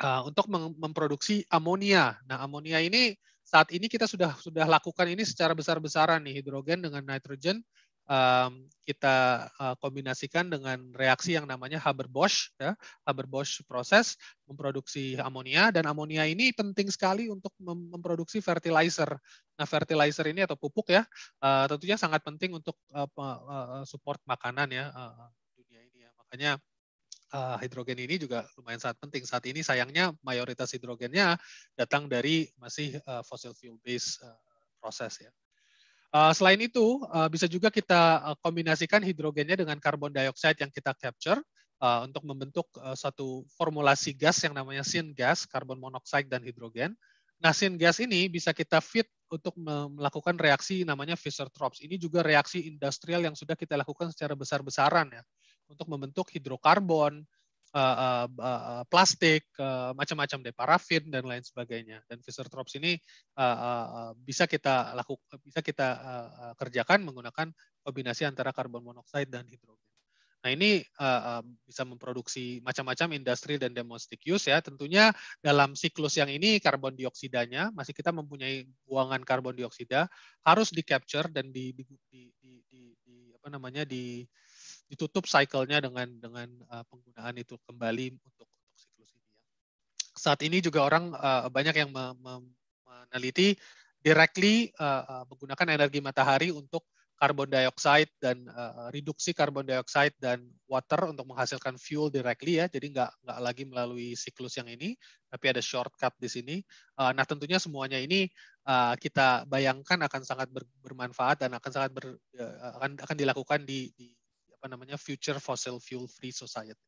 uh, untuk memproduksi amonia. Nah, amonia ini saat ini kita sudah sudah lakukan ini secara besar-besaran nih hidrogen dengan nitrogen um, kita uh, kombinasikan dengan reaksi yang namanya Haber-Bosch ya. Haber-Bosch proses memproduksi amonia dan amonia ini penting sekali untuk mem memproduksi fertilizer. Nah, fertilizer ini atau pupuk ya uh, tentunya sangat penting untuk uh, uh, support makanan ya uh, dunia ini ya. Makanya uh, hidrogen ini juga lumayan sangat penting. Saat ini sayangnya mayoritas hidrogennya datang dari masih uh, fossil fuel based uh, proses ya. selain itu bisa juga kita kombinasikan hidrogennya dengan karbon dioksida yang kita capture untuk membentuk satu formulasi gas yang namanya syngas, karbon monoksida dan hidrogen. Nah, syngas ini bisa kita fit untuk melakukan reaksi namanya Fischer-Tropsch. Ini juga reaksi industrial yang sudah kita lakukan secara besar-besaran ya untuk membentuk hidrokarbon, uh, uh, uh, plastik, uh, macam-macam deh, parafin dan lain sebagainya. Dan Fischer Tropsch ini uh, uh, bisa kita lakukan, bisa kita uh, kerjakan menggunakan kombinasi antara karbon monoksida dan hidrogen. Nah ini uh, uh, bisa memproduksi macam-macam industri dan domestic use ya. Tentunya dalam siklus yang ini karbon dioksidanya masih kita mempunyai buangan karbon dioksida harus di capture dan di, di, di, di, di, di apa namanya di ditutup cycle-nya dengan dengan uh, penggunaan itu kembali untuk untuk siklus ini. Ya. Saat ini juga orang uh, banyak yang meneliti directly uh, menggunakan energi matahari untuk karbon dioxide dan uh, reduksi karbon dioxide dan water untuk menghasilkan fuel directly ya. Jadi nggak nggak lagi melalui siklus yang ini, tapi ada shortcut di sini. Uh, nah tentunya semuanya ini uh, kita bayangkan akan sangat bermanfaat dan akan sangat ber, uh, akan akan dilakukan di, di apa namanya future fossil fuel free society.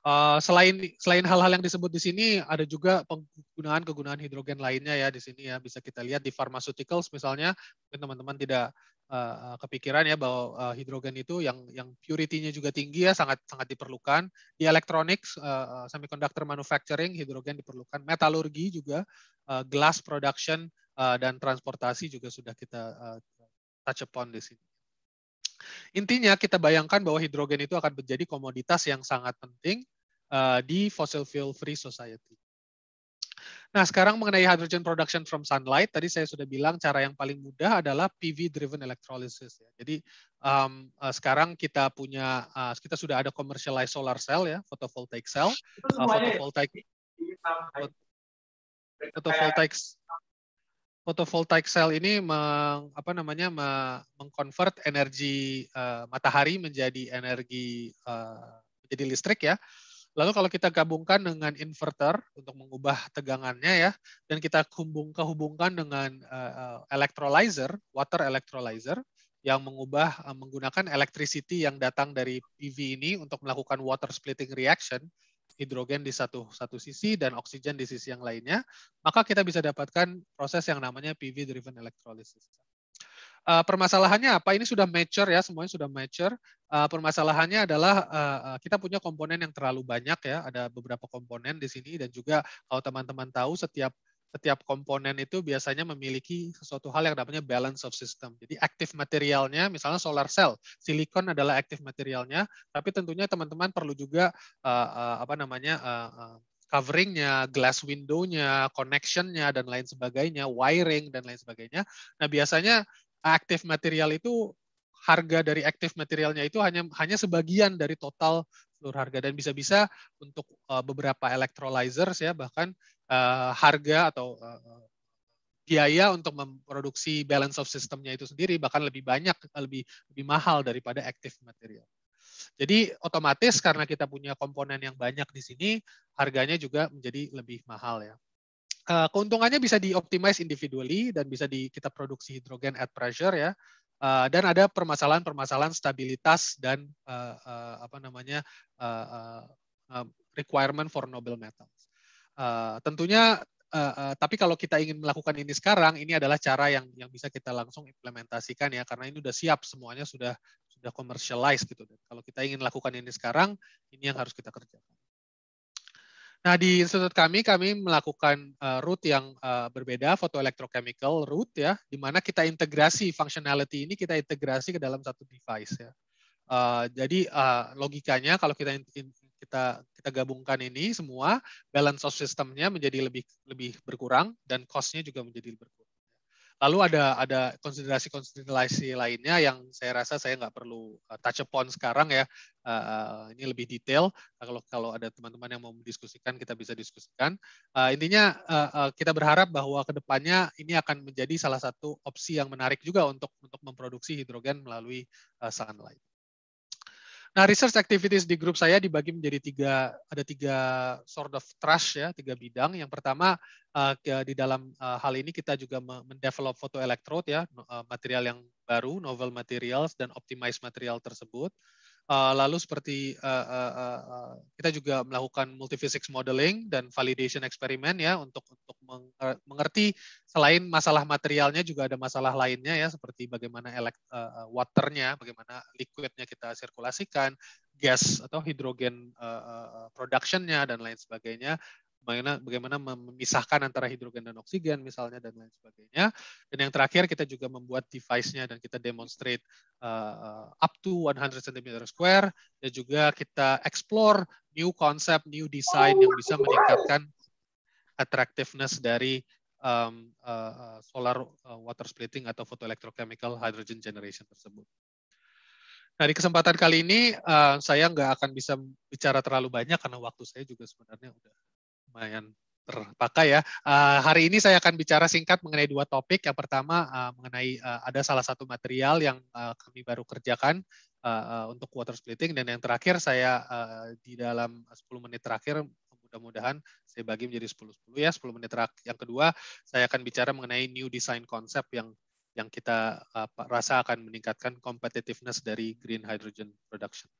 Uh, selain selain hal-hal yang disebut di sini ada juga penggunaan kegunaan hidrogen lainnya ya di sini ya bisa kita lihat di pharmaceuticals misalnya teman-teman tidak uh, kepikiran ya bahwa uh, hidrogen itu yang yang purity-nya juga tinggi ya sangat sangat diperlukan di electronics uh, semiconductor manufacturing hidrogen diperlukan metalurgi juga uh, glass production uh, dan transportasi juga sudah kita uh, touch upon di sini Intinya kita bayangkan bahwa hidrogen itu akan menjadi komoditas yang sangat penting eh, di fossil fuel free society. Nah, sekarang mengenai hydrogen production from sunlight, tadi saya sudah bilang cara yang paling mudah adalah PV driven electrolysis ya. Jadi um, sekarang kita punya uh, kita sudah ada commercialized solar cell ya, photovoltaic cell. Uh, photovoltaic photovoltaic photovoltaic cell ini meng, apa namanya mengkonvert energi uh, matahari menjadi energi uh, menjadi listrik ya. Lalu kalau kita gabungkan dengan inverter untuk mengubah tegangannya ya, dan kita hubung kehubungkan dengan uh, electrolyzer, water electrolyzer yang mengubah uh, menggunakan electricity yang datang dari PV e ini untuk melakukan water splitting reaction hidrogen di satu satu sisi dan oksigen di sisi yang lainnya, maka kita bisa dapatkan proses yang namanya PV driven electrolysis. Uh, permasalahannya apa? Ini sudah mature ya, semuanya sudah mature. Uh, permasalahannya adalah uh, kita punya komponen yang terlalu banyak ya. Ada beberapa komponen di sini dan juga kalau teman-teman tahu setiap setiap komponen itu biasanya memiliki sesuatu hal yang namanya balance of system. Jadi aktif materialnya, misalnya solar cell, silikon adalah aktif materialnya, tapi tentunya teman-teman perlu juga uh, uh, apa namanya uh, uh, coveringnya, glass window-nya, connection-nya, dan lain sebagainya, wiring, dan lain sebagainya. Nah, biasanya aktif material itu harga dari aktif materialnya itu hanya hanya sebagian dari total seluruh harga dan bisa-bisa untuk beberapa electrolyzers ya bahkan uh, harga atau uh, biaya untuk memproduksi balance of systemnya itu sendiri bahkan lebih banyak lebih lebih mahal daripada active material. Jadi otomatis karena kita punya komponen yang banyak di sini harganya juga menjadi lebih mahal ya. Eh, keuntungannya bisa dioptimize individually dan bisa di, kita produksi hidrogen at pressure ya. dan ada permasalahan-permasalahan stabilitas dan apa namanya requirement for noble metals. Eh, tentunya Uh, uh, tapi kalau kita ingin melakukan ini sekarang, ini adalah cara yang yang bisa kita langsung implementasikan ya, karena ini sudah siap semuanya sudah sudah commercialized gitu. Dan kalau kita ingin melakukan ini sekarang, ini yang harus kita kerjakan. Nah di institut kami kami melakukan uh, route yang uh, berbeda, photoelectrochemical route ya, di mana kita integrasi functionality ini kita integrasi ke dalam satu device ya. Uh, jadi uh, logikanya kalau kita in, kita kita gabungkan ini semua balance of systemnya menjadi lebih lebih berkurang dan costnya juga menjadi berkurang. Lalu ada ada konsiderasi-konsiderasi lainnya yang saya rasa saya nggak perlu uh, touch upon sekarang ya. Uh, uh, ini lebih detail. Nah, kalau kalau ada teman-teman yang mau mendiskusikan kita bisa diskusikan. intinya kita berharap bahwa kedepannya ini akan menjadi salah satu opsi yang menarik juga untuk untuk memproduksi hidrogen melalui uh, sunlight. Nah, research activities di grup saya dibagi menjadi tiga, ada tiga sort of trust ya, tiga bidang. Yang pertama eh, di dalam eh, hal ini kita juga mendevelop photoelectrode ya, eh, material yang baru, novel materials dan optimize material tersebut. Eh, lalu seperti uh, uh, uh, kita juga melakukan multiphysics modeling dan validation eksperimen ya untuk untuk eh, mengerti selain masalah materialnya juga ada masalah lainnya ya seperti bagaimana elekt, uh, eh, waternya, bagaimana liquidnya kita sirkulasikan, gas atau hidrogen uh, uh, productionnya dan lain sebagainya bagaimana bagaimana memisahkan antara hidrogen dan oksigen misalnya dan lain sebagainya. Dan yang terakhir kita juga membuat device-nya dan kita demonstrate uh, up to 100 cm square dan juga kita explore new concept, new design yang bisa meningkatkan attractiveness dari um, uh, solar eh, water splitting atau photoelectrochemical hydrogen generation tersebut. Nah, di kesempatan kali ini uh, saya nggak akan bisa bicara terlalu banyak karena waktu saya juga sebenarnya udah lumayan terpakai ya. Uh, hari ini saya akan bicara singkat mengenai dua topik. Yang pertama uh, mengenai uh, ada salah satu material yang uh, kami baru kerjakan uh, uh, untuk water splitting dan yang terakhir saya uh, di dalam 10 menit terakhir mudah-mudahan saya bagi menjadi 10-10 ya. 10 menit terakhir yang kedua saya akan bicara mengenai new design concept yang yang kita uh, rasa akan meningkatkan competitiveness dari green hydrogen production.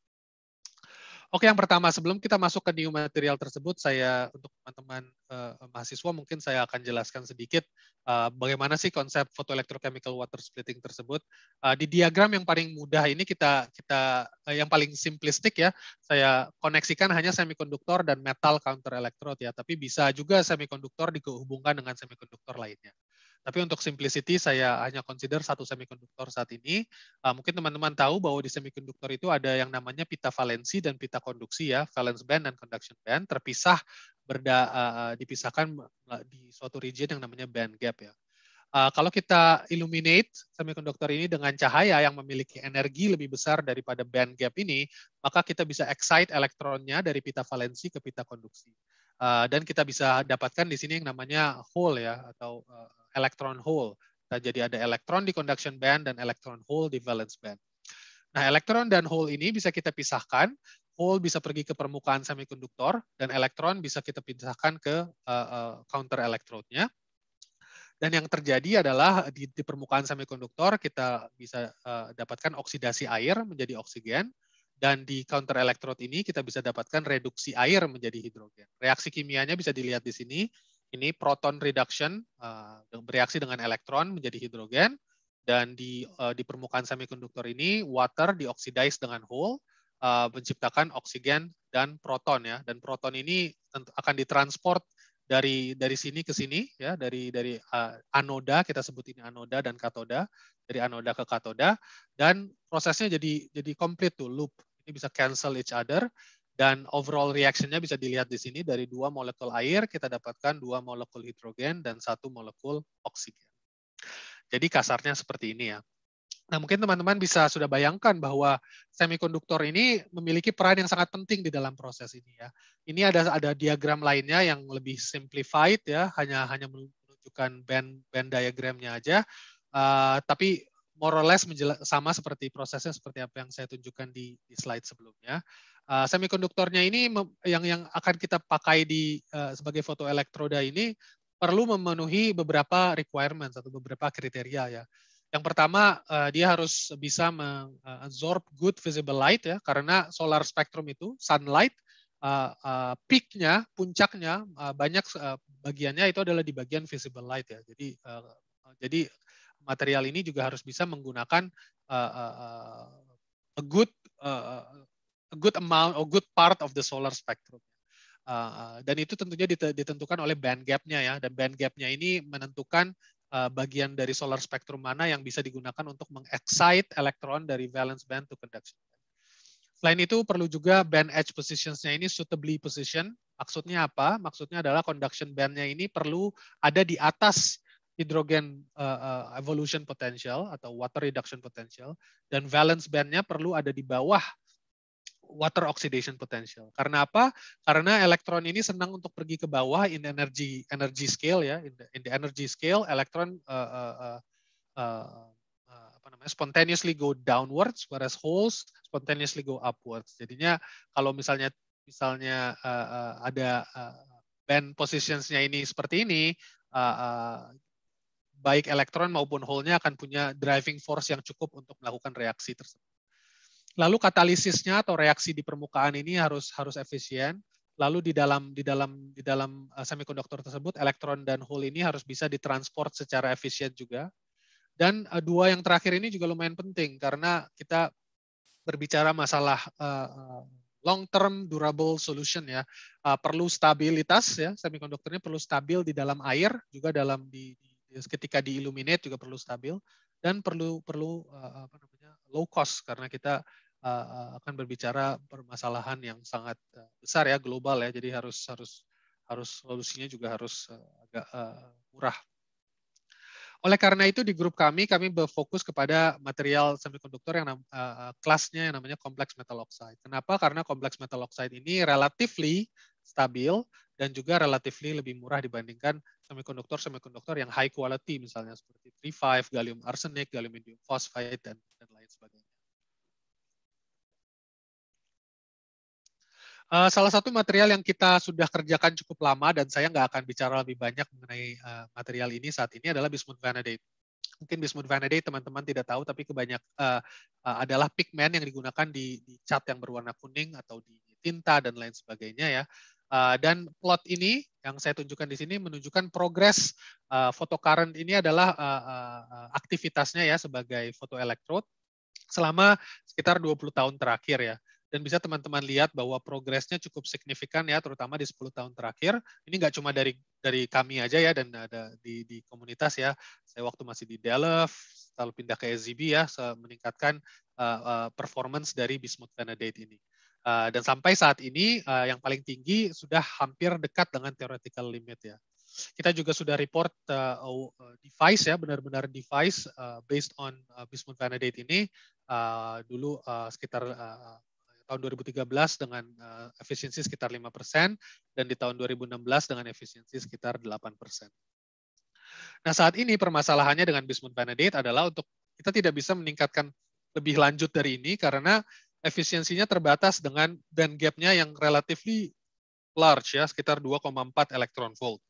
Oke, yang pertama sebelum kita masuk ke new material tersebut, saya untuk teman-teman uh, mahasiswa mungkin saya akan jelaskan sedikit uh, bagaimana sih konsep photoelectrochemical water splitting tersebut. Uh, di diagram yang paling mudah ini kita kita uh, yang paling simplistik ya, saya koneksikan hanya semikonduktor dan metal counter electrode ya, tapi bisa juga semikonduktor dihubungkan dengan semikonduktor lainnya. Tapi untuk simplicity saya hanya consider satu semikonduktor saat ini. Uh, mungkin teman-teman tahu bahwa di semikonduktor itu ada yang namanya pita valensi dan pita konduksi ya, valence band dan conduction band terpisah berda uh, dipisahkan di suatu region yang namanya band gap ya. Uh, kalau kita illuminate semikonduktor ini dengan cahaya yang memiliki energi lebih besar daripada band gap ini, maka kita bisa excite elektronnya dari pita valensi ke pita konduksi. Uh, dan kita bisa dapatkan di sini yang namanya hole ya atau uh, electron hole. Nah, jadi ada elektron di conduction band dan elektron hole di valence band. Nah, elektron dan hole ini bisa kita pisahkan. Hole bisa pergi ke permukaan semikonduktor dan elektron bisa kita pisahkan ke uh, uh, counter elektrode-nya. Dan yang terjadi adalah di, di permukaan semikonduktor kita bisa uh, dapatkan oksidasi air menjadi oksigen dan di counter elektrod ini kita bisa dapatkan reduksi air menjadi hidrogen. Reaksi kimianya bisa dilihat di sini ini proton reduction uh, bereaksi dengan elektron menjadi hidrogen dan di uh, di permukaan semikonduktor ini water dioksidize dengan hole uh, eh, menciptakan oksigen dan proton ya dan proton ini akan ditransport dari dari sini ke sini ya dari dari uh, anoda kita sebut ini anoda dan katoda dari anoda ke katoda dan prosesnya jadi jadi komplit tuh loop ini bisa cancel each other dan overall reaction-nya bisa dilihat di sini dari dua molekul air kita dapatkan dua molekul hidrogen dan satu molekul oksigen. Jadi kasarnya seperti ini ya. Nah, mungkin teman-teman bisa sudah bayangkan bahwa semikonduktor ini memiliki peran yang sangat penting di dalam proses ini ya. Ini ada ada diagram lainnya yang lebih simplified ya, hanya hanya menunjukkan band band diagramnya aja. Uh, tapi more or less sama seperti prosesnya seperti apa yang saya tunjukkan di, di slide sebelumnya. Eh, semikonduktornya ini yang yang akan kita pakai di eh, sebagai fotoelektroda ini perlu memenuhi beberapa requirement atau beberapa kriteria ya. Yang pertama eh, dia harus bisa mengabsorb good visible light ya karena solar spectrum itu sunlight peaknya puncaknya banyak uh, bagiannya itu adalah di bagian visible light ya. Jadi jadi material ini juga harus bisa menggunakan uh, good a good amount or good part of the solar spectrum. Uh, dan itu tentunya ditentukan oleh band gap-nya ya dan band gap-nya ini menentukan uh, bagian dari solar spectrum mana yang bisa digunakan untuk mengexcite elektron dari valence band to conduction band. Selain itu perlu juga band edge positions-nya ini suitably position. Maksudnya apa? Maksudnya adalah conduction band-nya ini perlu ada di atas hidrogen uh, evolution potential atau water reduction potential dan valence band-nya perlu ada di bawah water oxidation potential. Karena apa? Karena elektron ini senang untuk pergi ke bawah in energy energy scale ya, in the, in the energy scale elektron uh, uh, uh, apa namanya spontaneously go downwards whereas holes spontaneously go upwards. Jadinya kalau misalnya misalnya uh, uh, ada uh, band positionsnya ini seperti ini, uh, uh, baik elektron maupun hole-nya akan punya driving force yang cukup untuk melakukan reaksi tersebut. Lalu katalisisnya atau reaksi di permukaan ini harus harus efisien. Lalu di dalam di dalam di dalam eh, semikonduktor tersebut elektron dan hole ini harus bisa ditransport secara efisien juga. Dan eh, dua yang terakhir ini juga lumayan penting karena kita berbicara masalah eh, long term durable solution ya. perlu stabilitas ya, semikonduktornya perlu stabil di dalam air juga dalam di, ketika di juga perlu stabil dan perlu perlu apa namanya low cost karena kita uh, akan berbicara permasalahan yang sangat eh, besar ya global ya jadi harus harus harus solusinya juga harus uh, agak uh, murah. Oleh karena itu di grup kami kami berfokus kepada material semikonduktor yang uh, kelasnya yang namanya kompleks metal oxide. Kenapa? Karena kompleks metal oxide ini relatively stabil dan juga relatif lebih murah dibandingkan semikonduktor-semikonduktor yang high quality misalnya seperti 35, gallium arsenik, gallium indium phosphide dan sebagainya. Uh, salah satu material yang kita sudah kerjakan cukup lama dan saya nggak akan bicara lebih banyak mengenai uh, material ini saat ini adalah bismut vanadate. Mungkin bismut vanadate teman-teman tidak tahu tapi kebanyak uh, uh, adalah pigmen yang digunakan di, di cat yang berwarna kuning atau di tinta dan lain sebagainya ya. Uh, dan plot ini yang saya tunjukkan di sini menunjukkan progres uh, photocurrent ini adalah uh, uh, aktivitasnya ya sebagai photoelectrode selama sekitar 20 tahun terakhir ya. Dan bisa teman-teman lihat bahwa progresnya cukup signifikan ya, terutama di 10 tahun terakhir. Ini nggak cuma dari dari kami aja ya, dan ada di, di komunitas ya. Saya waktu masih di Delft, lalu pindah ke SZB ya, meningkatkan uh, uh, performance dari bismuth vanadate ini. Uh, dan sampai saat ini uh, yang paling tinggi sudah hampir dekat dengan theoretical limit ya. Kita juga sudah report uh, uh, device ya, benar-benar device uh, based on uh, Bismut Vanadate ini uh, dulu uh, sekitar uh, uh tahun 2013 dengan uh, efisiensi sekitar 5% dan di tahun 2016 dengan efisiensi sekitar 8%. Nah, saat ini permasalahannya dengan bismuth Vanadate adalah untuk kita tidak bisa meningkatkan lebih lanjut dari ini karena efisiensinya terbatas dengan band gapnya yang relatively large ya sekitar 2,4 electron volt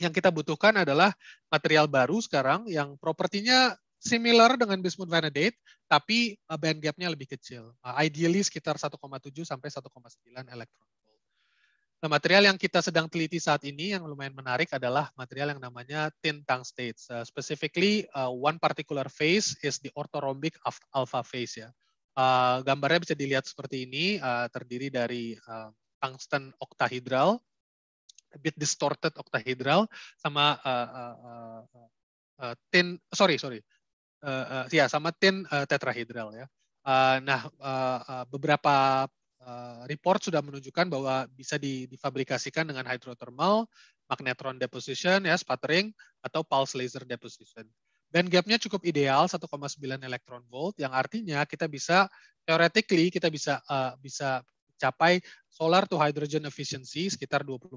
yang kita butuhkan adalah material baru sekarang yang propertinya similar dengan bismuth vanadate, tapi eh, band gapnya lebih kecil. Eh, ideally sekitar 1,7 sampai 1,9 elektron volt. Nah, material yang kita sedang teliti saat ini yang lumayan menarik adalah material yang namanya tin tungstates. Uh, eh, specifically, one particular phase is the orthorhombic alpha phase. Ya. Uh, gambarnya bisa dilihat seperti ini, terdiri dari uh, tungsten oktahedral, a bit distorted octahedral sama uh, uh, uh, uh, tin sorry sorry uh, uh, ya sama tin uh, tetrahedral ya. Uh, nah uh, uh, beberapa uh, report sudah menunjukkan bahwa bisa di, difabrikasikan dengan hydrothermal, magnetron deposition ya sputtering atau pulse laser deposition. Band gapnya cukup ideal 1,9 elektron volt yang artinya kita bisa theoretically kita bisa uh, bisa capai solar to hydrogen efficiency sekitar 20%.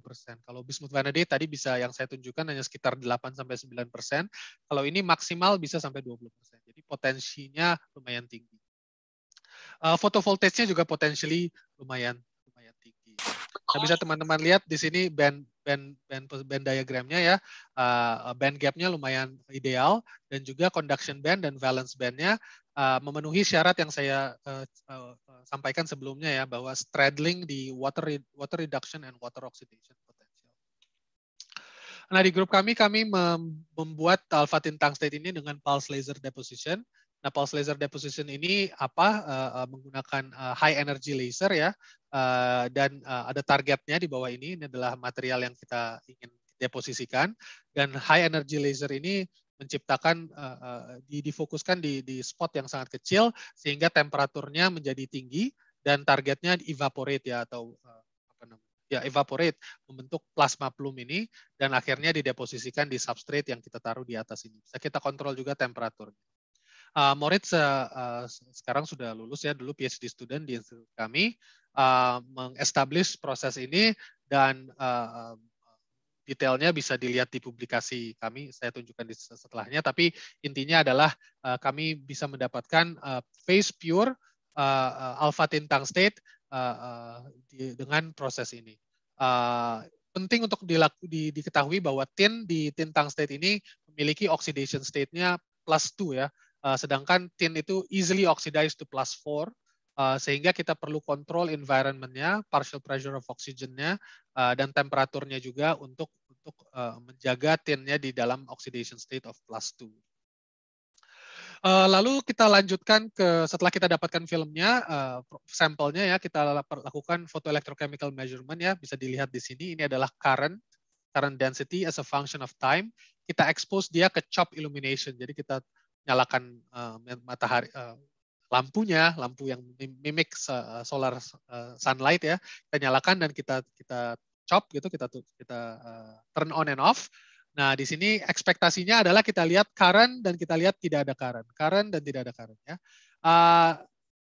Kalau bismuth vanadi tadi bisa yang saya tunjukkan hanya sekitar 8 9%. Kalau ini maksimal bisa sampai 20%. Jadi potensinya lumayan tinggi. Uh, eh, nya juga potensially lumayan lumayan tinggi. Nah, bisa teman-teman oh. lihat di sini band band band band diagramnya ya eh, band gapnya lumayan ideal dan juga conduction band dan valence bandnya uh, memenuhi syarat yang saya uh, uh, sampaikan sebelumnya ya bahwa straddling di water water reduction and water oxidation potential. Nah di grup kami kami membuat alfatin state ini dengan pulse laser deposition. Nah pulse laser deposition ini apa uh, menggunakan uh, high energy laser ya uh, dan uh, ada targetnya di bawah ini ini adalah material yang kita ingin deposisikan dan high energy laser ini menciptakan uh, uh, di, difokuskan di, di spot yang sangat kecil sehingga temperaturnya menjadi tinggi dan targetnya evaporate ya atau uh, apa namanya ya evaporate membentuk plasma plume ini dan akhirnya dideposisikan di substrate yang kita taruh di atas ini bisa kita kontrol juga temperaturnya. Uh, Moritz uh, uh, sekarang sudah lulus ya dulu PhD student di institut kami uh, mengestablish proses ini dan uh, detailnya bisa dilihat di publikasi kami. Saya tunjukkan di setelahnya. Tapi intinya adalah uh, kami bisa mendapatkan uh, eh, phase pure uh, alpha tintang state uh, uh, di, dengan proses ini. Uh, penting untuk dilaku, di, diketahui bahwa tin di tintang state ini memiliki oxidation state-nya plus 2 ya. Uh, sedangkan tin itu easily oxidized to plus 4 Eh, sehingga kita perlu kontrol environmentnya, partial pressure of oxygennya, uh, dan temperaturnya juga untuk untuk uh, menjaga tinnya di dalam oxidation state of plus 2. Uh, lalu kita lanjutkan ke setelah kita dapatkan filmnya, uh, sampelnya ya kita lakukan photoelectrochemical measurement ya bisa dilihat di sini ini adalah current current density as a function of time. Kita expose dia ke chop illumination, jadi kita nyalakan uh, matahari uh, lampunya, lampu yang mimik solar eh, sunlight ya, kita nyalakan dan kita kita chop gitu, kita kita eh, turn on and off. Nah, di sini ekspektasinya adalah kita lihat current dan kita lihat tidak ada current, current dan tidak ada current ya. Eh,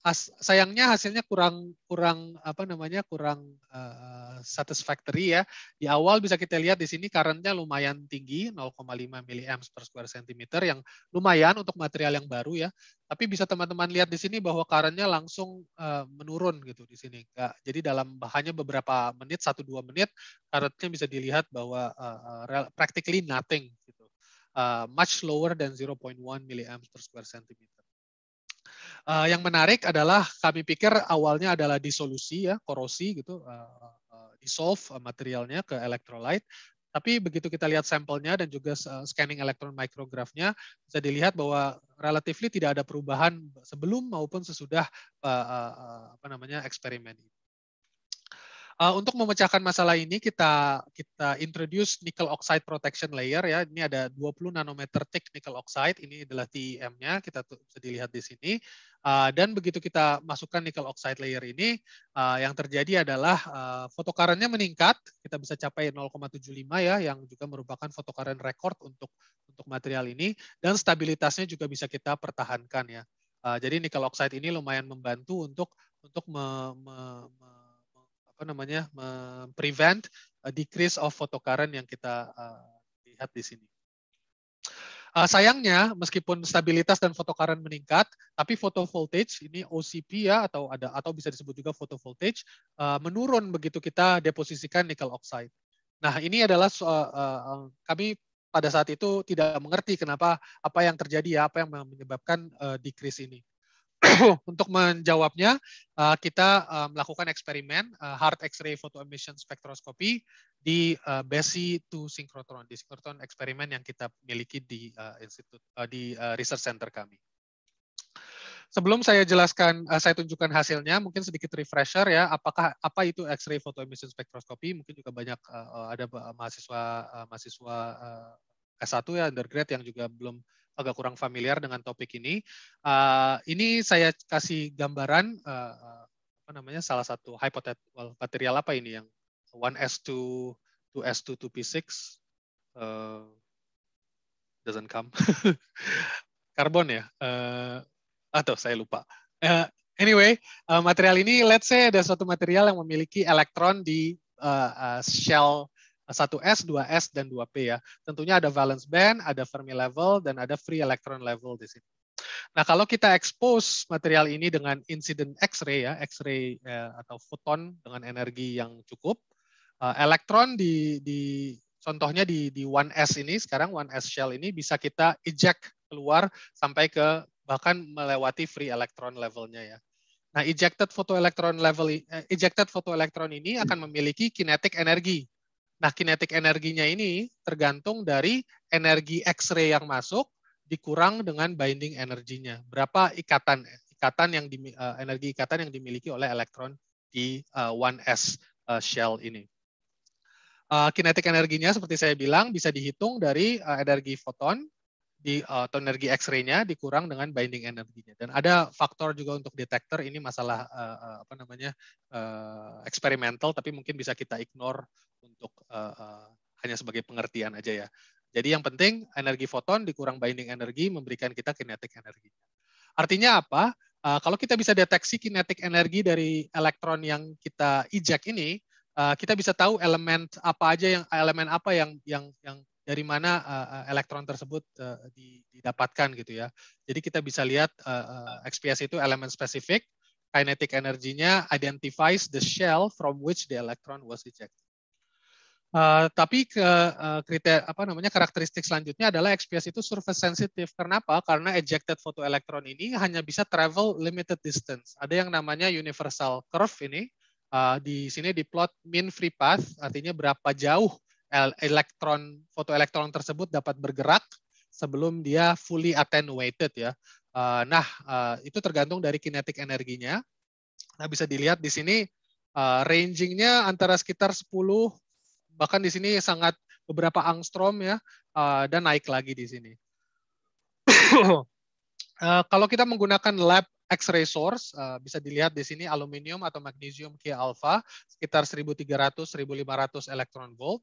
as, sayangnya hasilnya kurang kurang apa namanya kurang uh, satisfactory ya. Di awal bisa kita lihat di sini currentnya lumayan tinggi 0,5 mA per square centimeter yang lumayan untuk material yang baru ya. Tapi bisa teman-teman lihat di sini bahwa currentnya langsung uh, menurun gitu di sini. Nggak, jadi dalam bahannya beberapa menit 1-2 menit karetnya bisa dilihat bahwa uh, practically nothing gitu. Uh, much lower than 0.1 mA per square centimeter. Uh, yang menarik adalah kami pikir awalnya adalah disolusi ya, korosi gitu, uh, uh, dissolve materialnya ke elektrolit. Tapi begitu kita lihat sampelnya dan juga scanning elektron mikrografnya, bisa dilihat bahwa relatifly tidak ada perubahan sebelum maupun sesudah uh, uh, apa namanya eksperimen ini. Uh, untuk memecahkan masalah ini kita kita introduce nickel oxide protection layer ya. Ini ada 20 nanometer thick nickel oxide. Ini adalah tm nya Kita bisa dilihat di sini. Uh, dan begitu kita masukkan nickel oxide layer ini, uh, yang terjadi adalah uh, fotokarennya meningkat. Kita bisa capai 0,75 ya, yang juga merupakan fotokaren rekor untuk untuk material ini. Dan stabilitasnya juga bisa kita pertahankan ya. Uh, jadi nickel oxide ini lumayan membantu untuk untuk me, me, me apa namanya prevent uh, decrease of photocurrent yang kita uh, lihat di sini. Uh, sayangnya, meskipun stabilitas dan photocurrent meningkat, tapi photovoltage ini OCP ya atau ada atau bisa disebut juga photovoltage uh, menurun begitu kita deposisikan nikel oxide. Nah, ini adalah uh, kami pada saat itu tidak mengerti kenapa apa yang terjadi ya apa yang menyebabkan decrease ini. untuk menjawabnya uh, kita uh, melakukan eksperimen uh, eh, hard X-ray photo emission spectroscopy di uh, BESI 2 synchrotron, di synchrotron eksperimen yang kita miliki di uh, institut uh, di uh, research center kami. Sebelum saya jelaskan, saya tunjukkan hasilnya, mungkin sedikit refresher ya, apakah apa itu X-ray photo emission spectroscopy? Mungkin juga banyak ada mahasiswa mahasiswa S1 ya undergrad yang juga belum agak kurang familiar dengan topik ini. Uh, ini saya kasih gambaran uh, apa namanya salah satu hypothetical material apa ini yang 1s2 2s2 2p6 uh, doesn't come karbon ya uh, atau saya lupa. Uh, anyway, uh, material ini let's say ada suatu material yang memiliki elektron di uh, uh, shell 1s, 2s, dan 2p ya. Tentunya ada valence band, ada Fermi level, dan ada free electron level di sini. Nah, kalau kita expose material ini dengan incident X-ray ya, X-ray eh, atau foton dengan energi yang cukup, eh, elektron di, di contohnya di, di 1S ini, sekarang 1S shell ini bisa kita eject keluar sampai ke bahkan melewati free electron levelnya ya. Nah, ejected photoelectron level eh, ejected photoelectron ini akan memiliki kinetik energi Nah, kinetik energinya ini tergantung dari energi X-ray yang masuk dikurang dengan binding energinya. Berapa ikatan ikatan yang di, uh, eh, energi ikatan yang dimiliki oleh elektron di uh, 1s uh, shell ini. Uh, kinetik energinya seperti saya bilang bisa dihitung dari uh, energi foton di eh, atau energi X-ray-nya dikurang dengan binding energinya. Dan ada faktor juga untuk detektor ini masalah uh, apa namanya uh, eksperimental, tapi mungkin bisa kita ignore untuk uh, uh, hanya sebagai pengertian aja ya. Jadi yang penting energi foton dikurang binding energi memberikan kita kinetik energi. Artinya apa? Uh, kalau kita bisa deteksi kinetik energi dari elektron yang kita eject ini, uh, kita bisa tahu elemen apa aja yang elemen apa yang yang yang dari mana uh, elektron tersebut uh, didapatkan gitu ya. Jadi kita bisa lihat uh, XPS itu elemen spesifik, kinetic energinya identifies the shell from which the electron was ejected. Uh, tapi ke uh, kriteria apa namanya karakteristik selanjutnya adalah XPS itu surface sensitive. Kenapa? Karena ejected photoelectron ini hanya bisa travel limited distance. Ada yang namanya universal curve ini. Uh, di sini diplot mean free path, artinya berapa jauh elektron fotoelektron tersebut dapat bergerak sebelum dia fully attenuated ya. Eh, nah, eh, itu tergantung dari kinetik energinya. Nah, bisa dilihat di sini eh, rangingnya antara sekitar 10 bahkan di sini sangat beberapa angstrom ya dan naik lagi di sini. kalau kita menggunakan lab X-ray source bisa dilihat di sini aluminium atau magnesium K alpha sekitar 1300 1500 elektron volt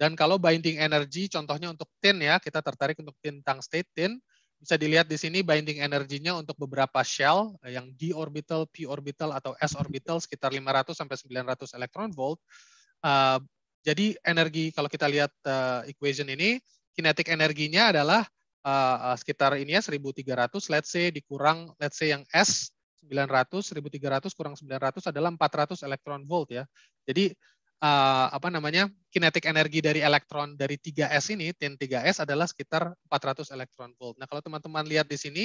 dan kalau binding energy, contohnya untuk tin ya, kita tertarik untuk tin tang state tin, bisa dilihat di sini binding energinya untuk beberapa shell eh, yang d orbital, p orbital atau s orbital sekitar 500 sampai 900 electron volt. Eh, jadi energi kalau kita lihat eh, equation ini, kinetik energinya adalah sekitar ini ya 1300 let's say dikurang let's say yang S 900 1300 kurang 900 adalah 400 electron volt ya. Jadi uh, apa namanya kinetik energi dari elektron dari 3s ini tin 3s adalah sekitar 400 elektron volt. Nah kalau teman-teman lihat di sini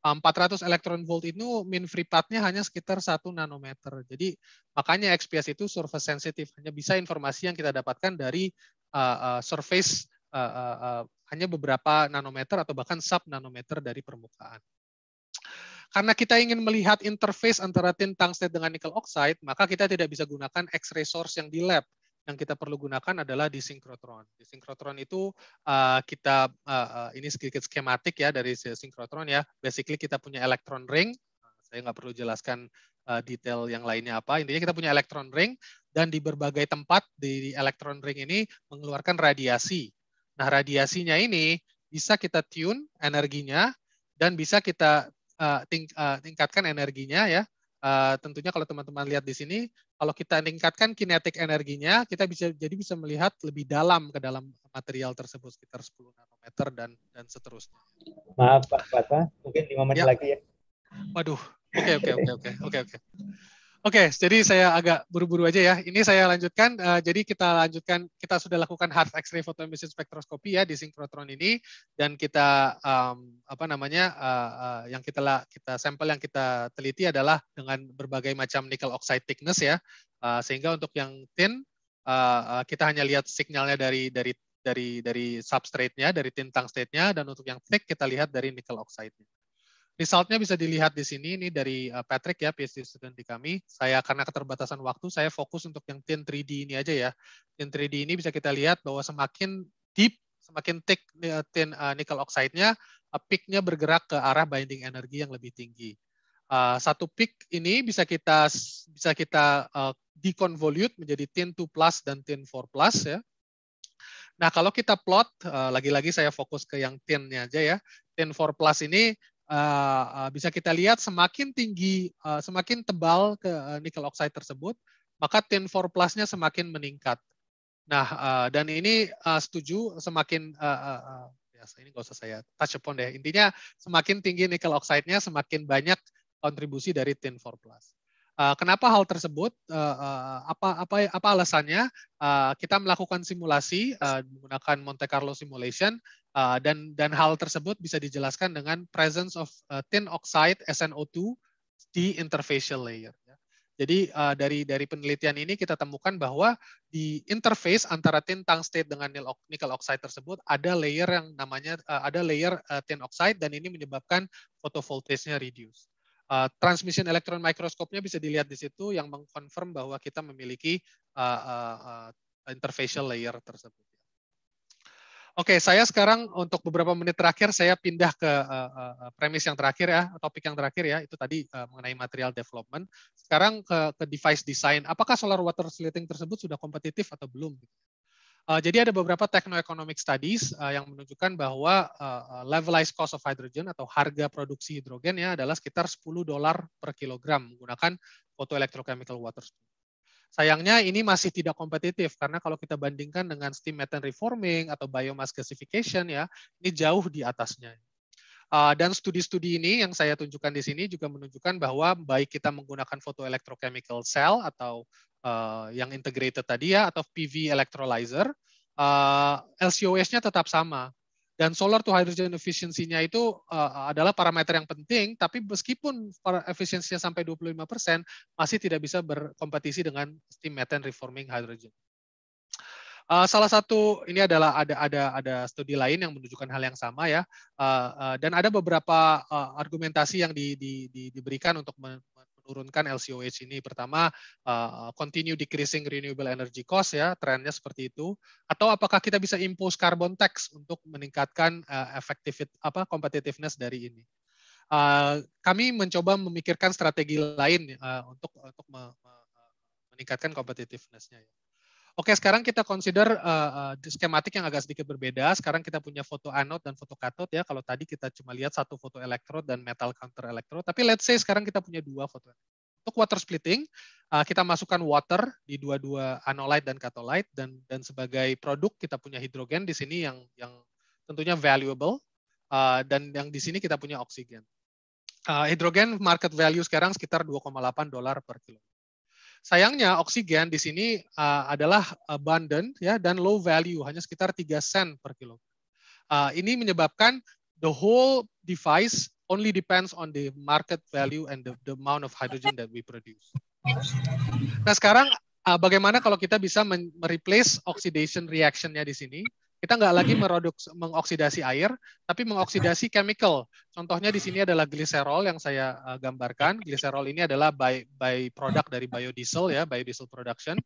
400 eh, elektron volt itu min free path-nya hanya sekitar 1 nanometer. Jadi makanya XPS itu surface sensitive, hanya bisa informasi yang kita dapatkan dari uh, uh, surface uh, uh, uh, hanya beberapa nanometer atau bahkan sub nanometer dari permukaan. Karena kita ingin melihat interface antara tin tungsten dengan nikel oxide, maka kita tidak bisa gunakan X-ray source yang di lab. Yang kita perlu gunakan adalah di sinkrotron. Di sinkrotron itu uh, kita uh, ini sedikit skematik ya dari sinkrotron ya. Basically kita punya electron ring. Saya nggak perlu jelaskan uh, detail yang lainnya apa. Intinya kita punya electron ring dan di berbagai tempat di electron ring ini mengeluarkan radiasi. Nah, radiasinya ini bisa kita tune energinya dan bisa kita Eh, ting, uh, tingkatkan energinya ya. Uh, tentunya kalau teman-teman lihat di sini, kalau kita tingkatkan kinetik energinya, kita bisa jadi bisa melihat lebih dalam ke dalam material tersebut sekitar 10 nanometer dan dan seterusnya. Maaf Pak Fatwa, mungkin 5 menit ya. lagi ya. Waduh, oke oke oke oke oke. Oke, okay, jadi saya agak buru-buru aja ya. Ini saya lanjutkan. Uh, jadi kita lanjutkan, kita sudah lakukan hard X-ray photoemission spektroskopi ya di sinkrotron ini, dan kita um, apa namanya uh, uh, yang kita kita sampel yang kita teliti adalah dengan berbagai macam nickel oxide thickness ya, uh, sehingga untuk yang tin uh, uh, kita hanya lihat sinyalnya dari dari dari dari substrate-nya, dari tin tungstate-nya, dan untuk yang thick kita lihat dari nickel oxide-nya. Resultnya bisa dilihat di sini, ini dari eh, Patrick ya, PhD student di kami. Saya karena keterbatasan waktu, saya fokus untuk yang tin 3D ini aja ya. Tin 3D ini bisa kita lihat bahwa semakin deep, semakin thick eh, tin eh, nickel oxide-nya, peak-nya bergerak ke arah binding energi yang lebih tinggi. Satu peak ini bisa kita bisa kita deconvolute menjadi tin 2 plus dan tin 4 plus ya. Nah, kalau kita plot, lagi-lagi saya fokus ke yang tin-nya aja ya. Tin 4 plus ini Eh, eh, bisa kita lihat semakin tinggi, uh, semakin tebal ke nikel oxide tersebut, maka tin 4 plusnya semakin meningkat. Nah, uh, dan ini uh, setuju semakin uh, uh, ini nggak usah saya touch upon deh. Intinya semakin tinggi nikel oxide-nya, semakin banyak kontribusi dari tin 4 plus. Eh, kenapa hal tersebut? Eh, eh, apa apa apa alasannya? kita melakukan simulasi menggunakan Monte Carlo simulation dan dan hal tersebut bisa dijelaskan dengan presence of tin oxide SNO2 di interfacial layer. Ya. Jadi dari dari penelitian ini kita temukan bahwa di interface antara tin tungstate dengan nickel oxide tersebut ada layer yang namanya ada layer tin oxide dan ini menyebabkan photovoltage reduce. Eh, transmission electron microscope-nya bisa dilihat di situ yang mengkonfirm bahwa kita memiliki uh, uh, uh, interfacial layer tersebut. Oke, okay, saya sekarang untuk beberapa menit terakhir saya pindah ke uh, uh, premis yang terakhir ya, topik yang terakhir ya, itu tadi uh, mengenai material development. Sekarang ke, ke device design, apakah solar water slitting tersebut sudah kompetitif atau belum? Eh, jadi ada beberapa techno-economic studies uh, yang menunjukkan bahwa uh, levelized cost of hydrogen atau harga produksi hidrogen ya adalah sekitar 10 dolar per kilogram menggunakan photoelectrochemical water Sayangnya ini masih tidak kompetitif karena kalau kita bandingkan dengan steam methane reforming atau biomass gasification ya, ini jauh di atasnya. Eh, dan studi-studi ini yang saya tunjukkan di sini juga menunjukkan bahwa baik kita menggunakan photoelectrochemical cell atau uh, yang integrated tadi ya, atau PV electrolyzer, uh, eh, LCOS-nya tetap sama. Dan solar to hydrogen efficiency-nya itu uh, adalah parameter yang penting, tapi meskipun efisiensinya sampai 25%, masih tidak bisa berkompetisi dengan steam methane reforming hydrogen. Uh, salah satu ini adalah ada ada ada studi lain yang menunjukkan hal yang sama ya. Uh, uh, dan ada beberapa uh, argumentasi yang di, di, di, diberikan untuk menurunkan LCOH ini. Pertama, uh, continue decreasing renewable energy cost ya, trennya seperti itu. Atau apakah kita bisa impose carbon tax untuk meningkatkan uh, apa competitiveness dari ini? Uh, kami mencoba memikirkan strategi lain uh, untuk untuk meningkatkan competitivenessnya Ya. Oke, sekarang kita consider uh, uh, skematik yang agak sedikit berbeda. Sekarang kita punya foto anode dan foto katode ya. Kalau tadi kita cuma lihat satu foto elektrod dan metal counter elektrod, tapi let's say sekarang kita punya dua foto. Untuk water splitting, uh, kita masukkan water di dua-dua anolite dan katolite dan dan sebagai produk kita punya hidrogen di sini yang yang tentunya valuable uh, dan yang di sini kita punya oksigen. Uh, hidrogen market value sekarang sekitar 2,8 dolar per kilo. Sayangnya oksigen di sini uh, adalah abundant ya dan low value hanya sekitar 3 sen per kilo. Uh, ini menyebabkan the whole device only depends on the market value and the, the amount of hydrogen that we produce. Nah sekarang uh, bagaimana kalau kita bisa mereplace oxidation reactionnya di sini kita nggak lagi meroduk, mengoksidasi air, tapi mengoksidasi chemical. Contohnya di sini adalah gliserol yang saya eh, gambarkan. Gliserol ini adalah by, by product dari biodiesel ya, biodiesel production.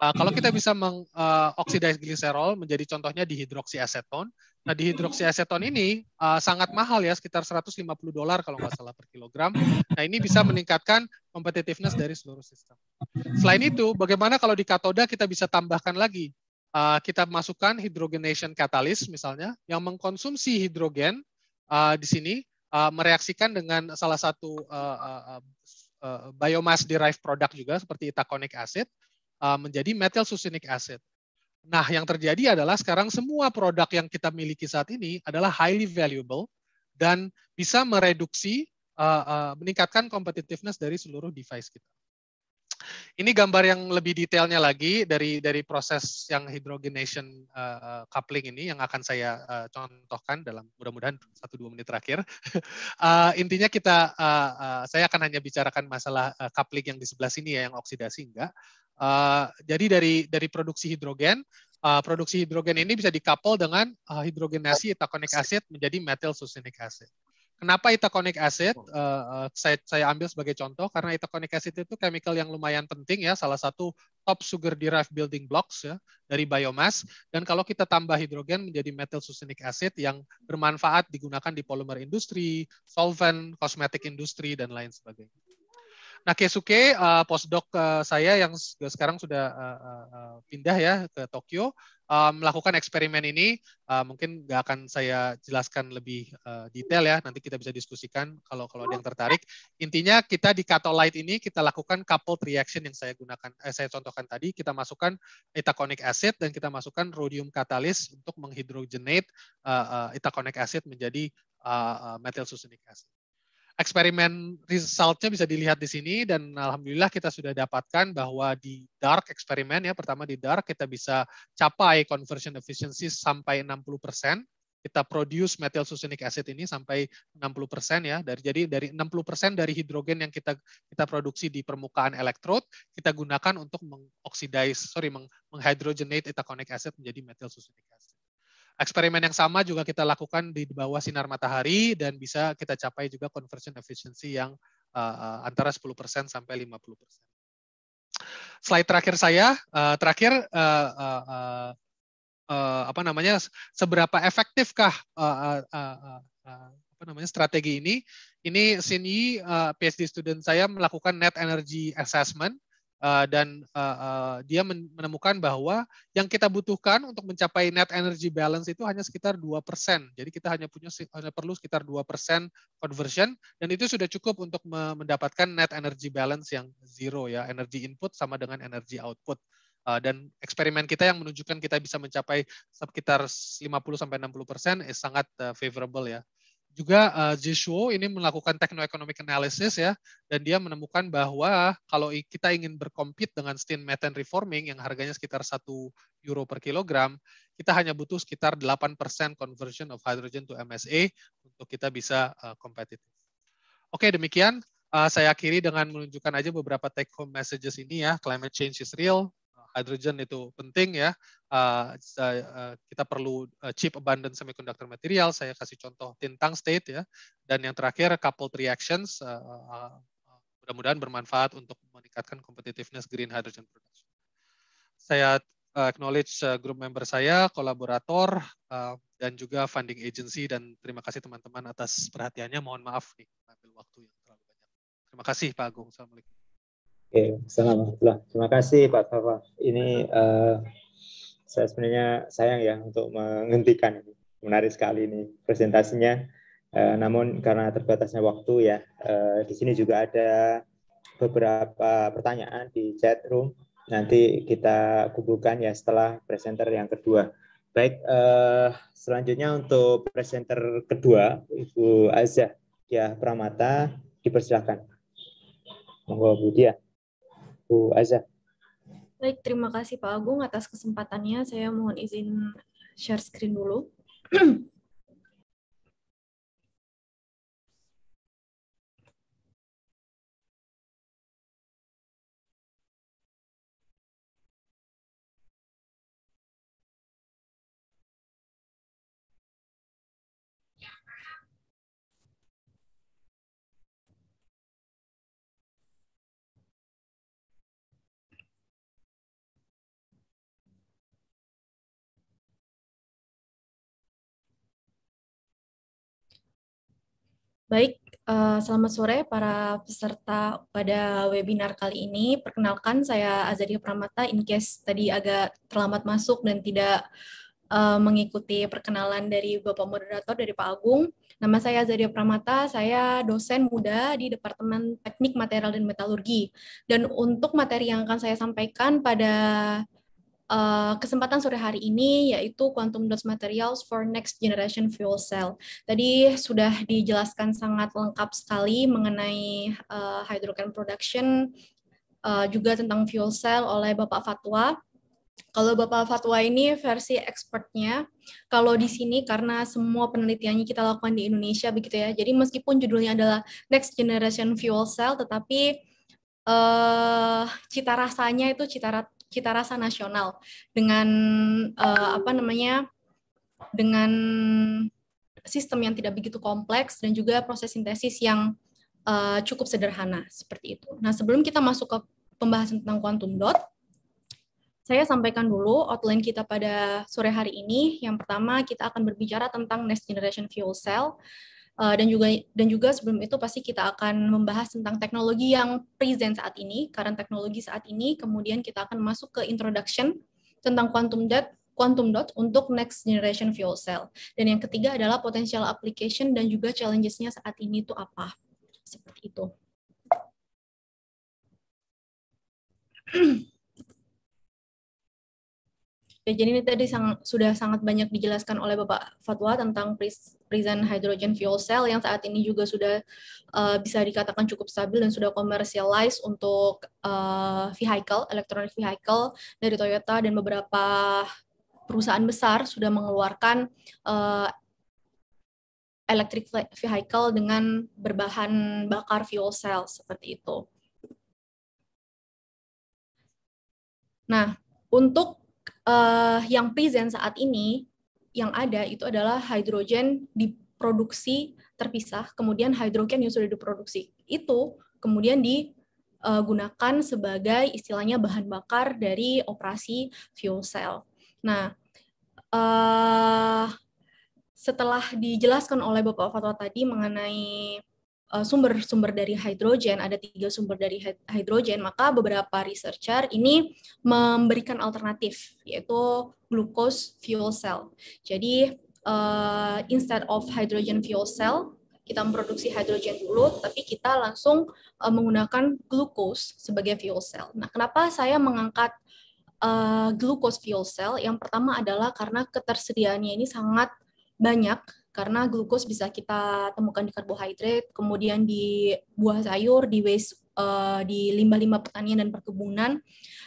Uh, kalau kita bisa mengoksidasi eh, uh, gliserol menjadi contohnya dihidroksiaseton. Nah, dihidroksiaseton ini uh, sangat mahal ya, sekitar 150 dolar kalau nggak salah per kilogram. Nah, ini bisa meningkatkan competitiveness dari seluruh sistem. Selain itu, bagaimana kalau di katoda kita bisa tambahkan lagi uh, kita masukkan hydrogenation catalyst misalnya yang mengkonsumsi hidrogen uh, di sini uh, mereaksikan dengan salah satu uh, uh, uh, biomass derived product juga seperti itaconic acid uh, menjadi methyl succinic acid. Nah, yang terjadi adalah sekarang semua produk yang kita miliki saat ini adalah highly valuable dan bisa mereduksi uh, uh, meningkatkan competitiveness dari seluruh device kita. Ini gambar yang lebih detailnya lagi dari dari proses yang hydrogenation uh, coupling ini yang akan saya uh, contohkan dalam mudah-mudahan satu dua menit terakhir. uh, intinya kita uh, uh, saya akan hanya bicarakan masalah uh, coupling yang di sebelah sini ya yang oksidasi enggak. Uh, jadi dari dari produksi hidrogen uh, produksi hidrogen ini bisa dikapal dengan uh, hidrogenasi etakonik acid menjadi methyl succinic acid. Kenapa itaconic acid? Uh, uh, saya, saya ambil sebagai contoh karena itaconic acid itu chemical yang lumayan penting ya, salah satu top sugar derived building blocks ya dari biomass. Dan kalau kita tambah hidrogen menjadi methyl succinic acid yang bermanfaat digunakan di polymer industri, solvent, kosmetik industri dan lain sebagainya. Nah, uh, postdoc uh, saya yang sekarang sudah uh, uh, pindah ya ke Tokyo uh, melakukan eksperimen ini uh, mungkin nggak akan saya jelaskan lebih uh, detail ya nanti kita bisa diskusikan kalau kalau ada yang tertarik intinya kita di catolite ini kita lakukan coupled reaction yang saya gunakan eh, saya contohkan tadi kita masukkan itaconic acid dan kita masukkan rhodium katalis untuk menghidrogenate uh, uh, itaconic acid menjadi uh, uh, methyl succinic acid eksperimen resultnya bisa dilihat di sini dan alhamdulillah kita sudah dapatkan bahwa di dark eksperimen ya pertama di dark kita bisa capai conversion efficiency sampai 60% persen kita produce methyl succinic acid ini sampai 60% persen ya dari jadi dari 60% persen dari hidrogen yang kita kita produksi di permukaan elektrod kita gunakan untuk mengoksidasi sorry menghydrogenate ethaconic acid menjadi methyl succinic acid eksperimen yang sama juga kita lakukan di bawah sinar matahari dan bisa kita capai juga conversion efficiency yang uh, antara 10% sampai 50%. Slide terakhir saya, uh, terakhir uh, uh, uh, apa namanya seberapa efektifkah uh, uh, uh, uh, apa namanya strategi ini? Ini Sini uh, PhD student saya melakukan net energy assessment Eh, dan uh, uh, dia menemukan bahwa yang kita butuhkan untuk mencapai net energy balance itu hanya sekitar dua persen. Jadi kita hanya punya hanya perlu sekitar dua persen conversion dan itu sudah cukup untuk mendapatkan net energy balance yang zero ya, energy input sama dengan energy output. dan eksperimen kita yang menunjukkan kita bisa mencapai sekitar 50 sampai 60% persen sangat favorable ya juga uh, eh, Zishuo ini melakukan techno-economic analysis ya dan dia menemukan bahwa kalau kita ingin berkompet dengan steam methane reforming yang harganya sekitar 1 euro per kilogram, kita hanya butuh sekitar 8% conversion of hydrogen to MSA untuk kita bisa eh, kompetitif. Uh, Oke, okay, demikian uh, saya akhiri dengan menunjukkan aja beberapa take home messages ini ya. Climate change is real, hydrogen itu penting ya. Uh, uh, kita perlu eh, cheap abundant semiconductor material. Saya kasih contoh tin state ya. Dan yang terakhir coupled reactions. Uh, uh, mudah-mudahan bermanfaat untuk meningkatkan competitiveness green hydrogen production. Saya acknowledge grup member saya, kolaborator, dan juga funding agency. Dan terima kasih teman-teman atas perhatiannya. Mohon maaf nih, ambil waktu yang terlalu banyak. Terima kasih Pak Agung. Assalamualaikum. Oke, Assalamualaikum. Terima kasih Pak Tafa. Ini uh, saya sebenarnya sayang ya untuk menghentikan Menarik sekali ini presentasinya. Uh, namun karena terbatasnya waktu ya, uh, di sini juga ada beberapa pertanyaan di chat room. Nanti kita kumpulkan ya setelah presenter yang kedua. Baik, uh, selanjutnya untuk presenter kedua, Ibu Azza ya Pramata, dipersilakan. Monggo Bu Dia. Bu gitu, Aza. Baik, terima kasih Pak Agung atas kesempatannya. Saya mohon izin share screen dulu. Baik, eh, selamat sore para peserta pada webinar kali ini. Perkenalkan, saya Azaria Pramata, in case tadi agak terlambat masuk dan tidak eh, mengikuti perkenalan dari Bapak Moderator, dari Pak Agung. Nama saya Azaria Pramata, saya dosen muda di Departemen Teknik Material dan Metalurgi. Dan untuk materi yang akan saya sampaikan pada Eh, kesempatan sore hari ini yaitu Quantum Dots Materials for Next Generation Fuel Cell. Tadi sudah dijelaskan sangat lengkap sekali mengenai uh, hydrogen production uh, juga tentang fuel cell oleh Bapak Fatwa. Kalau Bapak Fatwa ini versi expertnya, kalau di sini karena semua penelitiannya kita lakukan di Indonesia begitu ya. Jadi meskipun judulnya adalah Next Generation Fuel Cell, tetapi uh, cita rasanya itu cita cita rasa nasional dengan uh, apa namanya dengan sistem yang tidak begitu kompleks dan juga proses sintesis yang uh, cukup sederhana seperti itu. Nah sebelum kita masuk ke pembahasan tentang quantum dot, saya sampaikan dulu outline kita pada sore hari ini. Yang pertama, kita akan berbicara tentang next generation fuel cell. Eh, dan juga dan juga sebelum itu pasti kita akan membahas tentang teknologi yang present saat ini, karena teknologi saat ini, kemudian kita akan masuk ke introduction tentang quantum dot quantum dot untuk next generation fuel cell. Dan yang ketiga adalah potential application dan juga challengesnya saat ini itu apa. Seperti itu. Ya, jadi ini tadi sang, sudah sangat banyak dijelaskan oleh Bapak Fatwa tentang present hydrogen fuel cell yang saat ini juga sudah uh, bisa dikatakan cukup stabil dan sudah komersialis untuk uh, vehicle, electronic vehicle dari Toyota dan beberapa perusahaan besar sudah mengeluarkan uh, electric vehicle dengan berbahan bakar fuel cell seperti itu. Nah, untuk uh, yang present saat ini yang ada itu adalah hidrogen diproduksi terpisah, kemudian hidrogen yang sudah diproduksi itu kemudian digunakan eh, sebagai istilahnya bahan bakar dari operasi fuel cell. Nah, eh, setelah dijelaskan oleh Bapak Fatwa tadi mengenai sumber-sumber eh, dari hidrogen, ada tiga sumber dari hidrogen, maka beberapa researcher ini memberikan alternatif, yaitu glucose fuel cell. Jadi, uh, instead of hydrogen fuel cell, kita memproduksi hidrogen dulu, tapi kita langsung uh, menggunakan glucose sebagai fuel cell. Nah, kenapa saya mengangkat uh, glucose fuel cell? Yang pertama adalah karena ketersediaannya ini sangat banyak karena glukos bisa kita temukan di karbohidrat, kemudian di buah sayur, di waste eh, di limbah-limbah pertanian dan perkebunan,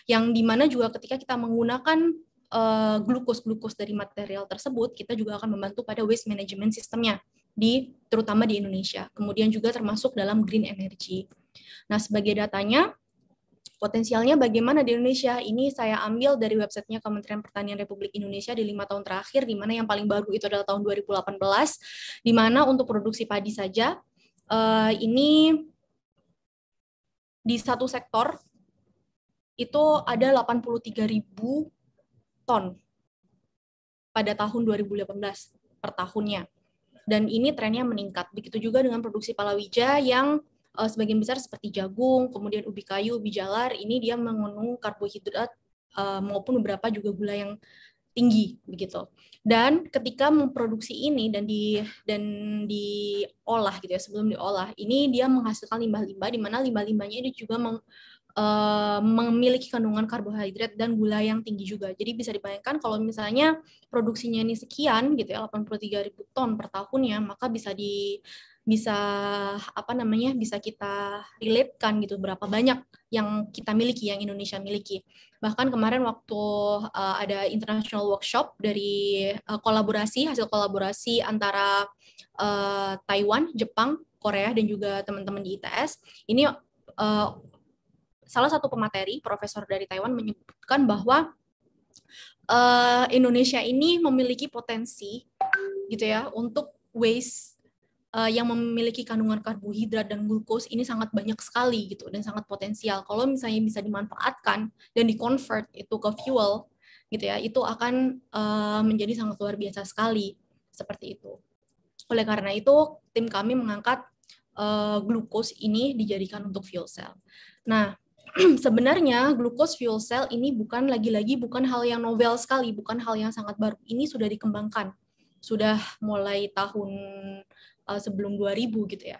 yang dimana juga ketika kita menggunakan uh, glukos-glukos dari material tersebut, kita juga akan membantu pada waste management sistemnya di terutama di Indonesia. Kemudian juga termasuk dalam green energy. Nah, sebagai datanya, Potensialnya bagaimana di Indonesia? Ini saya ambil dari websitenya Kementerian Pertanian Republik Indonesia di lima tahun terakhir, di mana yang paling baru itu adalah tahun 2018, di mana untuk produksi padi saja, eh, ini di satu sektor itu ada 83 ribu ton pada tahun 2018 per tahunnya. Dan ini trennya meningkat. Begitu juga dengan produksi palawija yang uh, sebagian besar seperti jagung, kemudian ubi kayu, ubi jalar, ini dia mengandung karbohidrat uh, maupun beberapa juga gula yang tinggi begitu. Dan ketika memproduksi ini dan di dan diolah gitu ya sebelum diolah, ini dia menghasilkan limbah-limbah di mana limbah-limbahnya ini juga meng, uh, memiliki kandungan karbohidrat dan gula yang tinggi juga. Jadi bisa dibayangkan kalau misalnya produksinya ini sekian gitu ya 83.000 ton per tahun ya maka bisa di bisa apa namanya bisa kita relate kan gitu berapa banyak yang kita miliki yang Indonesia miliki bahkan kemarin waktu uh, ada international workshop dari uh, kolaborasi hasil kolaborasi antara uh, Taiwan Jepang Korea dan juga teman-teman di ITS ini uh, salah satu pemateri profesor dari Taiwan menyebutkan bahwa uh, Indonesia ini memiliki potensi gitu ya untuk waste uh, yang memiliki kandungan karbohidrat dan glukos ini sangat banyak sekali gitu dan sangat potensial. Kalau misalnya bisa dimanfaatkan dan dikonvert itu ke fuel gitu ya, itu akan uh, menjadi sangat luar biasa sekali seperti itu. Oleh karena itu tim kami mengangkat uh, glukos ini dijadikan untuk fuel cell. Nah, sebenarnya glukos fuel cell ini bukan lagi-lagi bukan hal yang novel sekali, bukan hal yang sangat baru. Ini sudah dikembangkan. Sudah mulai tahun uh, sebelum 2000 gitu ya.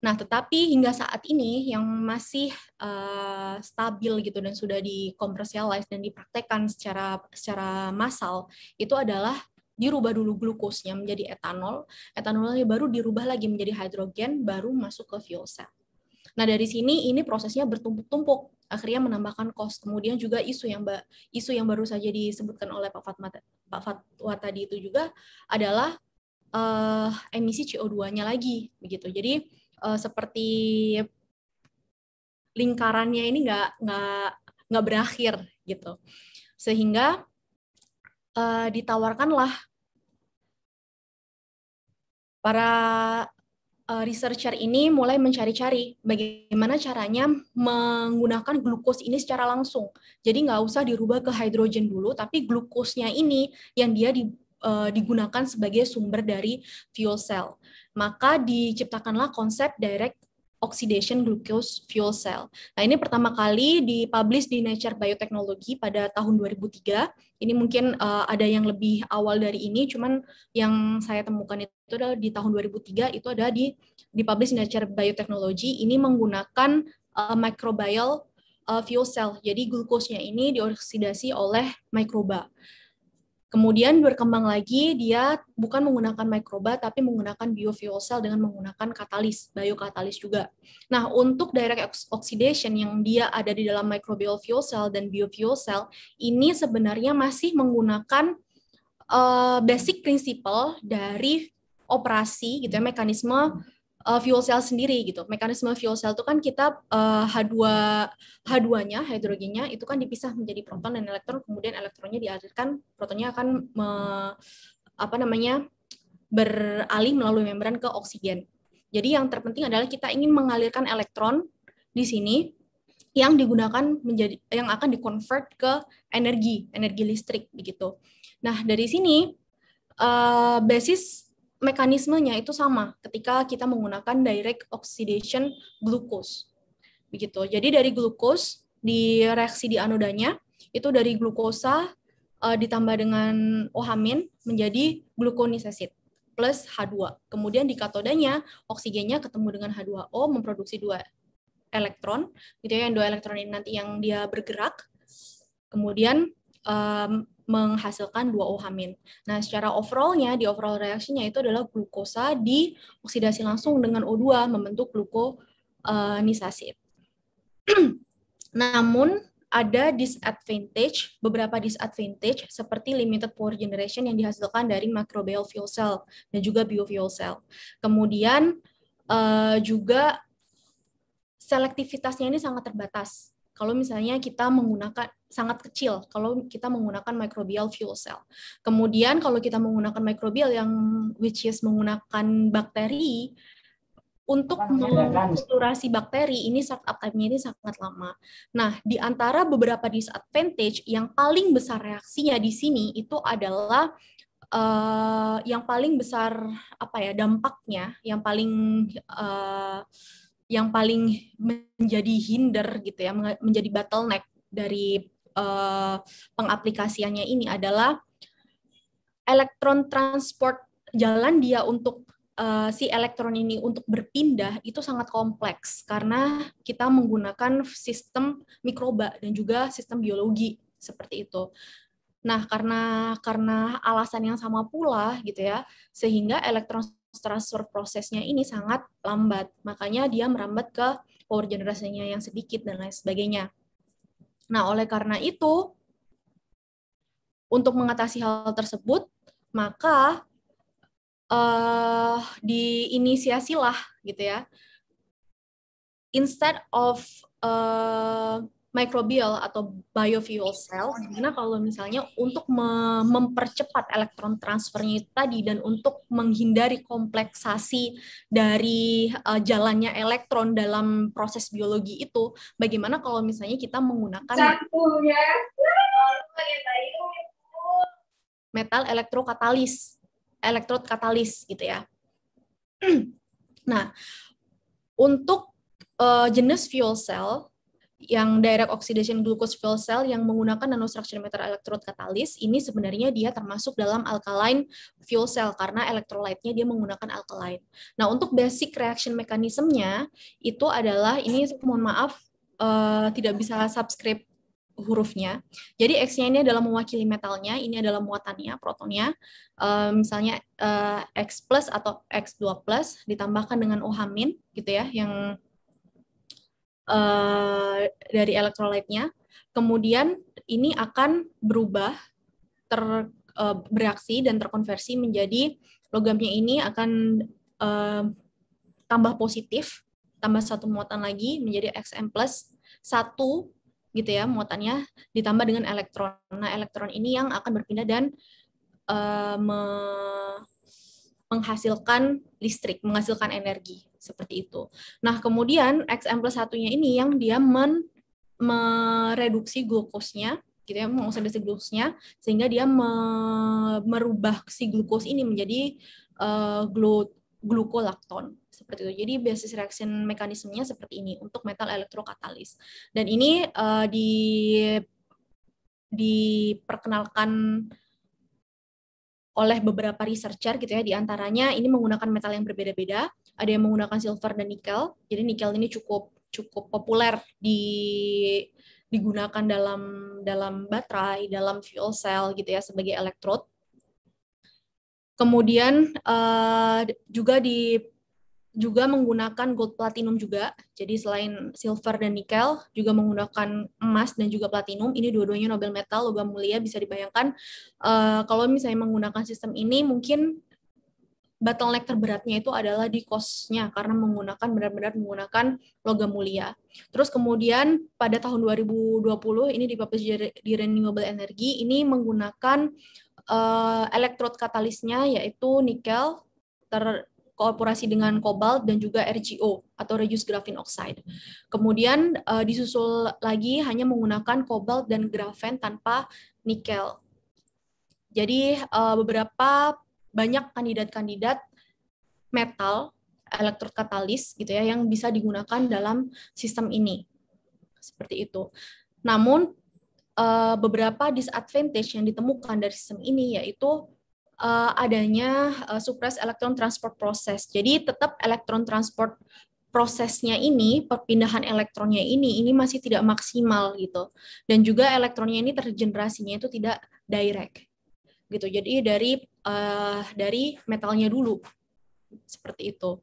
Nah, tetapi hingga saat ini yang masih uh, stabil gitu dan sudah dikomersialis dan dipraktekkan secara secara massal itu adalah dirubah dulu glukosnya menjadi etanol, etanolnya baru dirubah lagi menjadi hidrogen, baru masuk ke fuel cell. Nah, dari sini ini prosesnya bertumpuk-tumpuk, akhirnya menambahkan kos. Kemudian juga isu yang isu yang baru saja disebutkan oleh Pak Fatma Pak Fatwa tadi itu juga adalah uh, emisi CO2-nya lagi begitu. Jadi uh, seperti lingkarannya ini nggak nggak nggak berakhir gitu. Sehingga uh, ditawarkanlah para uh, researcher ini mulai mencari-cari bagaimana caranya menggunakan glukos ini secara langsung. Jadi nggak usah dirubah ke hidrogen dulu, tapi glukosnya ini yang dia di, Eh, digunakan sebagai sumber dari fuel cell. Maka diciptakanlah konsep direct oxidation glucose fuel cell. Nah, ini pertama kali dipublish di Nature Biotechnology pada tahun 2003. Ini mungkin uh, ada yang lebih awal dari ini, cuman yang saya temukan itu adalah di tahun 2003 itu ada di dipublish di Nature Biotechnology. Ini menggunakan uh, microbial uh, fuel cell. Jadi glukosnya ini dioksidasi oleh mikroba. Kemudian berkembang lagi dia bukan menggunakan mikroba tapi menggunakan biofuel cell dengan menggunakan katalis, biokatalis juga. Nah, untuk direct oxidation yang dia ada di dalam microbial fuel cell dan biofuel cell ini sebenarnya masih menggunakan uh, basic principle dari operasi gitu ya mekanisme uh, fuel cell sendiri gitu. Mekanisme fuel cell itu kan kita uh, H2 H2-nya hidrogennya itu kan dipisah menjadi proton dan elektron, kemudian elektronnya dialirkan, protonnya akan me, apa namanya? beralih melalui membran ke oksigen. Jadi yang terpenting adalah kita ingin mengalirkan elektron di sini yang digunakan menjadi yang akan dikonvert ke energi, energi listrik begitu. Nah, dari sini uh, basis mekanismenya itu sama ketika kita menggunakan direct oxidation glucose. Begitu. Jadi dari glukos di reaksi di anodanya itu dari glukosa uh, ditambah dengan ohamin menjadi gluconisesit plus H2. Kemudian di katodanya oksigennya ketemu dengan H2O memproduksi dua elektron, gitu ya yang dua elektron ini nanti yang dia bergerak. Kemudian um, menghasilkan dua ohamin. Nah, secara overallnya di overall reaksinya itu adalah glukosa dioksidasi langsung dengan O2 membentuk glukonisasi. Namun ada disadvantage, beberapa disadvantage seperti limited power generation yang dihasilkan dari microbial fuel cell dan juga biofuel cell. Kemudian eh, juga selektivitasnya ini sangat terbatas. Kalau misalnya kita menggunakan sangat kecil kalau kita menggunakan microbial fuel cell. Kemudian kalau kita menggunakan microbial yang which is menggunakan bakteri untuk mengkurasi bakteri ini startup time-nya ini sangat lama. Nah, di antara beberapa disadvantage yang paling besar reaksinya di sini itu adalah uh, yang paling besar apa ya dampaknya, yang paling uh, yang paling menjadi hinder gitu ya, menjadi bottleneck dari Eh, pengaplikasiannya ini adalah elektron transport jalan dia untuk eh, si elektron ini untuk berpindah itu sangat kompleks karena kita menggunakan sistem mikroba dan juga sistem biologi seperti itu. Nah, karena karena alasan yang sama pula gitu ya, sehingga elektron transfer prosesnya ini sangat lambat. Makanya dia merambat ke power generasinya yang sedikit dan lain sebagainya. Nah, oleh karena itu, untuk mengatasi hal tersebut, maka uh, diinisiasilah gitu ya. Instead of uh, microbial atau biofuel cell karena kalau misalnya untuk mempercepat elektron transfernya tadi dan untuk menghindari kompleksasi dari uh, jalannya elektron dalam proses biologi itu bagaimana kalau misalnya kita menggunakan Campur, ya. metal elektrokatalis elektrod katalis gitu ya nah untuk uh, jenis fuel cell yang direct oxidation glucose fuel cell yang menggunakan nanostructure meter electrode katalis ini sebenarnya dia termasuk dalam alkaline fuel cell karena elektrolitnya dia menggunakan alkaline. Nah untuk basic reaction mekanismenya itu adalah ini mohon maaf uh, tidak bisa subscribe hurufnya. Jadi X-nya ini adalah mewakili metalnya, ini adalah muatannya, protonnya. Uh, misalnya uh, X plus atau X2 plus ditambahkan dengan OH min gitu ya yang Eh, dari elektrolitnya. Kemudian ini akan berubah, ter, uh, bereaksi dan terkonversi menjadi logamnya ini akan uh, tambah positif, tambah satu muatan lagi menjadi xm plus satu gitu ya muatannya ditambah dengan elektron. Nah elektron ini yang akan berpindah dan uh, me menghasilkan listrik, menghasilkan energi seperti itu. Nah, kemudian XM plus satunya ini yang dia men mereduksi glukosnya gitu ya, mengoksidasi glukosnya sehingga dia me merubah si glukos ini menjadi uh, glu glukolakton seperti itu. Jadi basis reaction mekanismenya seperti ini untuk metal elektrokatalis. Dan ini uh, di diperkenalkan oleh beberapa researcher gitu ya diantaranya ini menggunakan metal yang berbeda-beda ada yang menggunakan silver dan nikel jadi nikel ini cukup cukup populer di digunakan dalam dalam baterai dalam fuel cell gitu ya sebagai elektrod kemudian uh, juga di juga menggunakan gold platinum juga. Jadi selain silver dan nikel juga menggunakan emas dan juga platinum. Ini dua-duanya Nobel metal logam mulia bisa dibayangkan uh, kalau misalnya menggunakan sistem ini mungkin bottleneck terberatnya itu adalah di cost karena menggunakan benar-benar menggunakan logam mulia. Terus kemudian pada tahun 2020 ini di dipublish di Renewable Energy ini menggunakan uh, eh, elektrod katalisnya yaitu nikel ter kooperasi dengan kobalt dan juga RGO atau reduced graphene oxide. Kemudian uh, disusul lagi hanya menggunakan kobalt dan grafen tanpa nikel. Jadi uh, beberapa banyak kandidat-kandidat metal elektrod gitu ya yang bisa digunakan dalam sistem ini. Seperti itu. Namun eh, beberapa disadvantage yang ditemukan dari sistem ini yaitu uh, adanya uh, eh, supres elektron transport proses. Jadi tetap elektron transport prosesnya ini, perpindahan elektronnya ini, ini masih tidak maksimal gitu. Dan juga elektronnya ini tergenerasinya itu tidak direct gitu. Jadi dari uh, dari metalnya dulu seperti itu.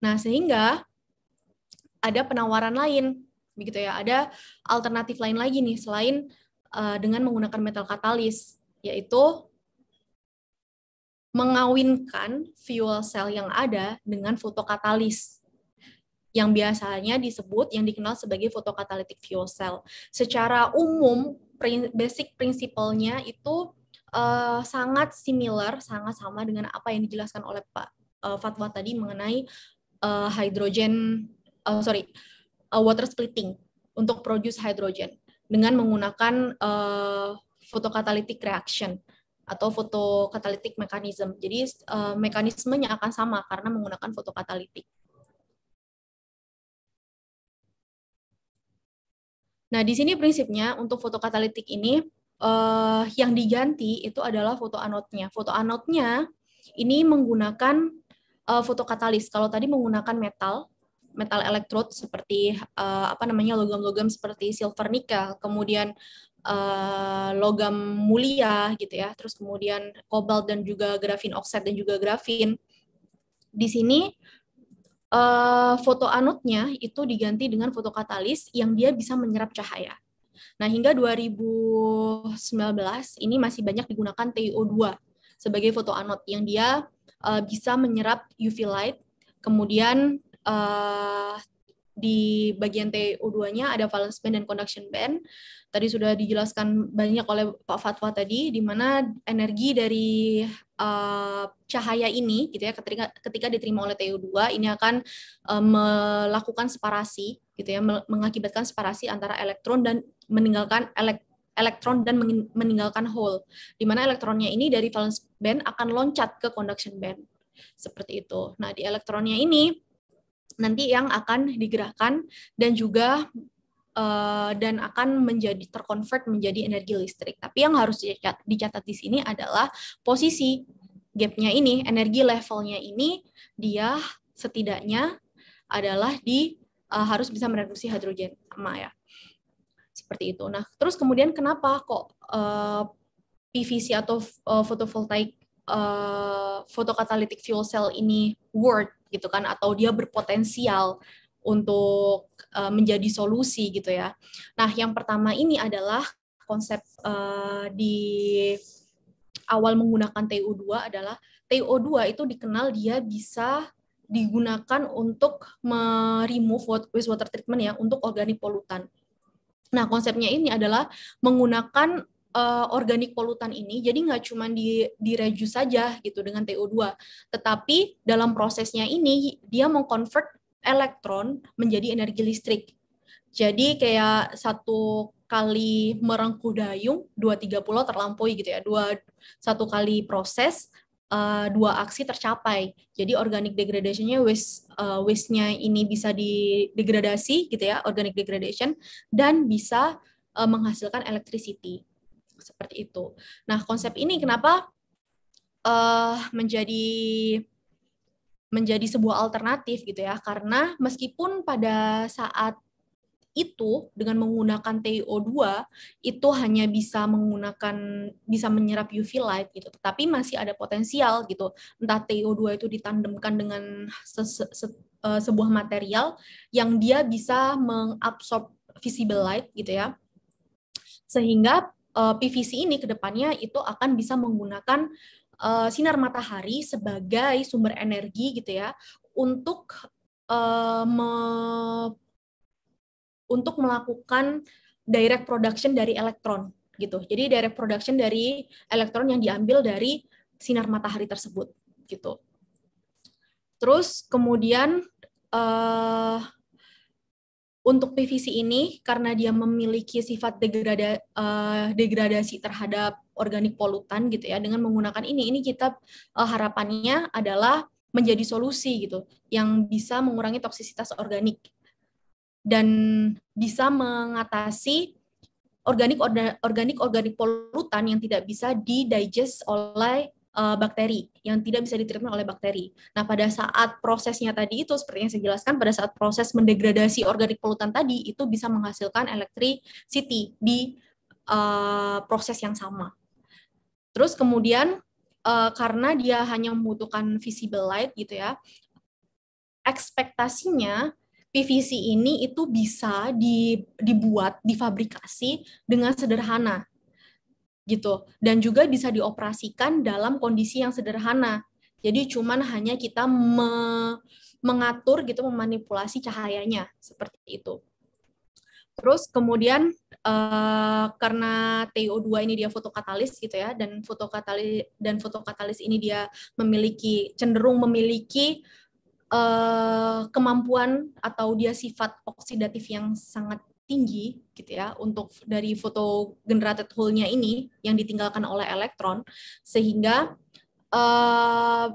Nah sehingga ada penawaran lain begitu ya, ada alternatif lain lagi nih selain Eh, dengan menggunakan metal katalis, yaitu mengawinkan fuel cell yang ada dengan fotokatalis yang biasanya disebut yang dikenal sebagai fotokatalitik fuel cell. Secara umum basic prinsipalnya itu uh, sangat similar, sangat sama dengan apa yang dijelaskan oleh Pak uh, Fatwa tadi mengenai uh, hydrogen uh, sorry uh, water splitting untuk produce hydrogen dengan menggunakan uh, reaction atau fotokatalitik mekanisme Jadi uh, mekanismenya akan sama karena menggunakan fotokatalitik. Nah, di sini prinsipnya untuk fotokatalitik ini uh, yang diganti itu adalah foto Fotoanodnya ini menggunakan uh, fotokatalis. Kalau tadi menggunakan metal, metal elektrode seperti uh, apa namanya logam-logam seperti silver nikel, kemudian uh, logam mulia gitu ya, terus kemudian kobalt dan juga grafin oxide dan juga grafin. Di sini uh, anodnya itu diganti dengan fotokatalis yang dia bisa menyerap cahaya. Nah, hingga 2019 ini masih banyak digunakan TiO2 sebagai fotoanot yang dia uh, bisa menyerap UV light, kemudian uh, di bagian TU2-nya ada valence band dan conduction band. Tadi sudah dijelaskan banyak oleh Pak Fatwa tadi, di mana energi dari uh, cahaya ini, gitu ya, ketika, ketika diterima oleh TU2, ini akan uh, melakukan separasi, gitu ya, mengakibatkan separasi antara elektron dan meninggalkan elek elektron dan meninggalkan hole, di mana elektronnya ini dari valence band akan loncat ke conduction band, seperti itu. Nah, di elektronnya ini nanti yang akan digerakkan dan juga uh, dan akan menjadi terkonvert menjadi energi listrik. Tapi yang harus dicatat, dicatat di sini adalah posisi gapnya ini, energi levelnya ini, dia setidaknya adalah di uh, harus bisa mereduksi hidrogen sama ya seperti itu. Nah, terus kemudian kenapa kok uh, eh, PVC atau uh, fotovoltaik uh, fuel cell ini worth gitu kan atau dia berpotensial untuk uh, menjadi solusi gitu ya. Nah, yang pertama ini adalah konsep uh, di awal menggunakan Tu 2 adalah Tu 2 itu dikenal dia bisa digunakan untuk remove wastewater treatment ya untuk organik polutan. Nah, konsepnya ini adalah menggunakan uh, organik polutan ini jadi nggak cuma di direju saja gitu dengan TO2 tetapi dalam prosesnya ini dia mengkonvert elektron menjadi energi listrik jadi kayak satu kali merengkuh dayung dua tiga pulau terlampaui gitu ya dua satu kali proses uh, dua aksi tercapai jadi organic degradationnya waste uh, eh, waste nya ini bisa di-degradasi gitu ya organic degradation dan bisa uh, menghasilkan electricity seperti itu. Nah, konsep ini kenapa uh, menjadi menjadi sebuah alternatif gitu ya? Karena meskipun pada saat itu dengan menggunakan TiO2 itu hanya bisa menggunakan bisa menyerap UV light gitu tetapi masih ada potensial gitu entah TiO2 itu ditandemkan dengan se se eh, sebuah material yang dia bisa mengabsorb visible light gitu ya sehingga uh, eh, PVC ini kedepannya itu akan bisa menggunakan uh, sinar matahari sebagai sumber energi gitu ya untuk uh, me, untuk melakukan direct production dari elektron gitu. Jadi direct production dari elektron yang diambil dari sinar matahari tersebut gitu. Terus kemudian uh, untuk PVC ini karena dia memiliki sifat degrada, uh, degradasi terhadap organik polutan gitu ya dengan menggunakan ini ini kita uh, harapannya adalah menjadi solusi gitu yang bisa mengurangi toksisitas organik dan bisa mengatasi organik organik organik polutan yang tidak bisa didigest oleh uh, bakteri yang tidak bisa diterima oleh bakteri. Nah, pada saat prosesnya tadi itu seperti yang saya jelaskan pada saat proses mendegradasi organik polutan tadi itu bisa menghasilkan electricity di uh, proses yang sama. Terus kemudian uh, karena dia hanya membutuhkan visible light gitu ya. Ekspektasinya PVC ini itu bisa dibuat, difabrikasi dengan sederhana gitu dan juga bisa dioperasikan dalam kondisi yang sederhana jadi cuman hanya kita me mengatur gitu memanipulasi cahayanya seperti itu terus kemudian uh, karena TiO2 ini dia fotokatalis gitu ya dan fotokatalis dan fotokatalis ini dia memiliki cenderung memiliki uh, kemampuan atau dia sifat oksidatif yang sangat tinggi gitu ya untuk dari foto generated hole-nya ini yang ditinggalkan oleh elektron sehingga uh,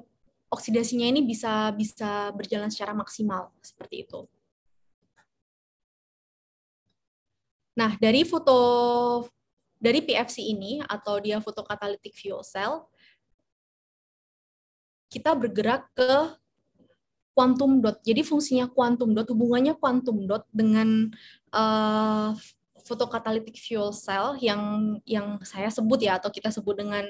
oksidasinya ini bisa bisa berjalan secara maksimal seperti itu. Nah, dari foto dari PFC ini atau dia fotokatalitik fuel cell kita bergerak ke quantum dot. Jadi fungsinya quantum dot, hubungannya quantum dot dengan uh, fuel cell yang yang saya sebut ya atau kita sebut dengan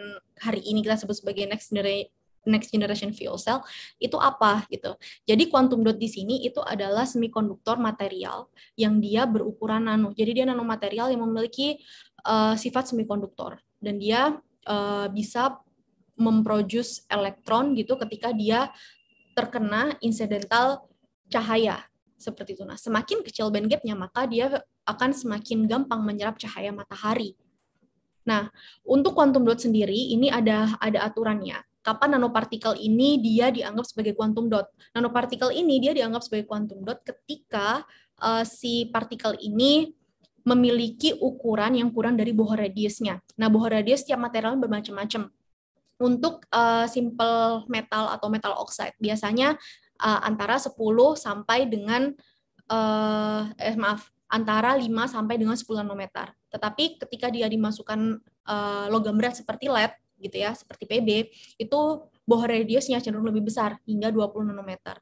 hari ini kita sebut sebagai next generation next generation fuel cell itu apa gitu. Jadi quantum dot di sini itu adalah semikonduktor material yang dia berukuran nano. Jadi dia nanomaterial yang memiliki uh, sifat semikonduktor dan dia uh, bisa memproduce elektron gitu ketika dia terkena insidental cahaya seperti itu. Nah, semakin kecil band gapnya, maka dia akan semakin gampang menyerap cahaya matahari. Nah, untuk quantum dot sendiri ini ada ada aturannya. Kapan nanopartikel ini dia dianggap sebagai quantum dot? Nanopartikel ini dia dianggap sebagai quantum dot ketika uh, si partikel ini memiliki ukuran yang kurang dari Bohr radiusnya. Nah, Bohr radius setiap material bermacam-macam untuk uh, simple metal atau metal oxide. Biasanya uh, antara 10 sampai dengan uh, eh maaf, antara 5 sampai dengan 10 nanometer. Tetapi ketika dia dimasukkan uh, logam berat seperti lead gitu ya, seperti PB, itu bohr radiusnya cenderung lebih besar hingga 20 nanometer.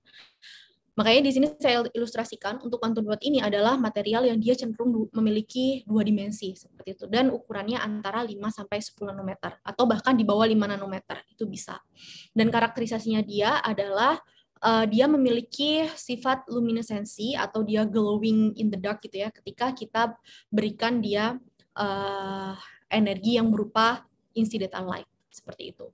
Makanya di sini saya ilustrasikan untuk pantun buat ini adalah material yang dia cenderung memiliki dua dimensi seperti itu dan ukurannya antara 5 sampai 10 nanometer atau bahkan di bawah 5 nanometer itu bisa. Dan karakterisasinya dia adalah uh, dia memiliki sifat luminesensi atau dia glowing in the dark gitu ya ketika kita berikan dia uh, energi yang berupa incidental light seperti itu.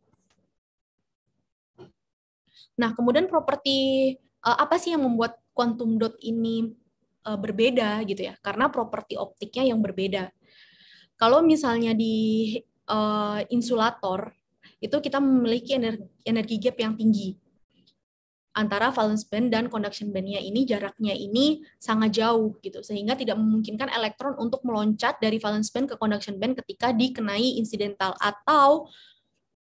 Nah, kemudian properti uh, apa sih yang membuat quantum dot ini uh, berbeda gitu ya? Karena properti optiknya yang berbeda. Kalau misalnya di uh, insulator itu kita memiliki energi, energi gap yang tinggi antara valence band dan conduction bandnya ini jaraknya ini sangat jauh gitu sehingga tidak memungkinkan elektron untuk meloncat dari valence band ke conduction band ketika dikenai insidental atau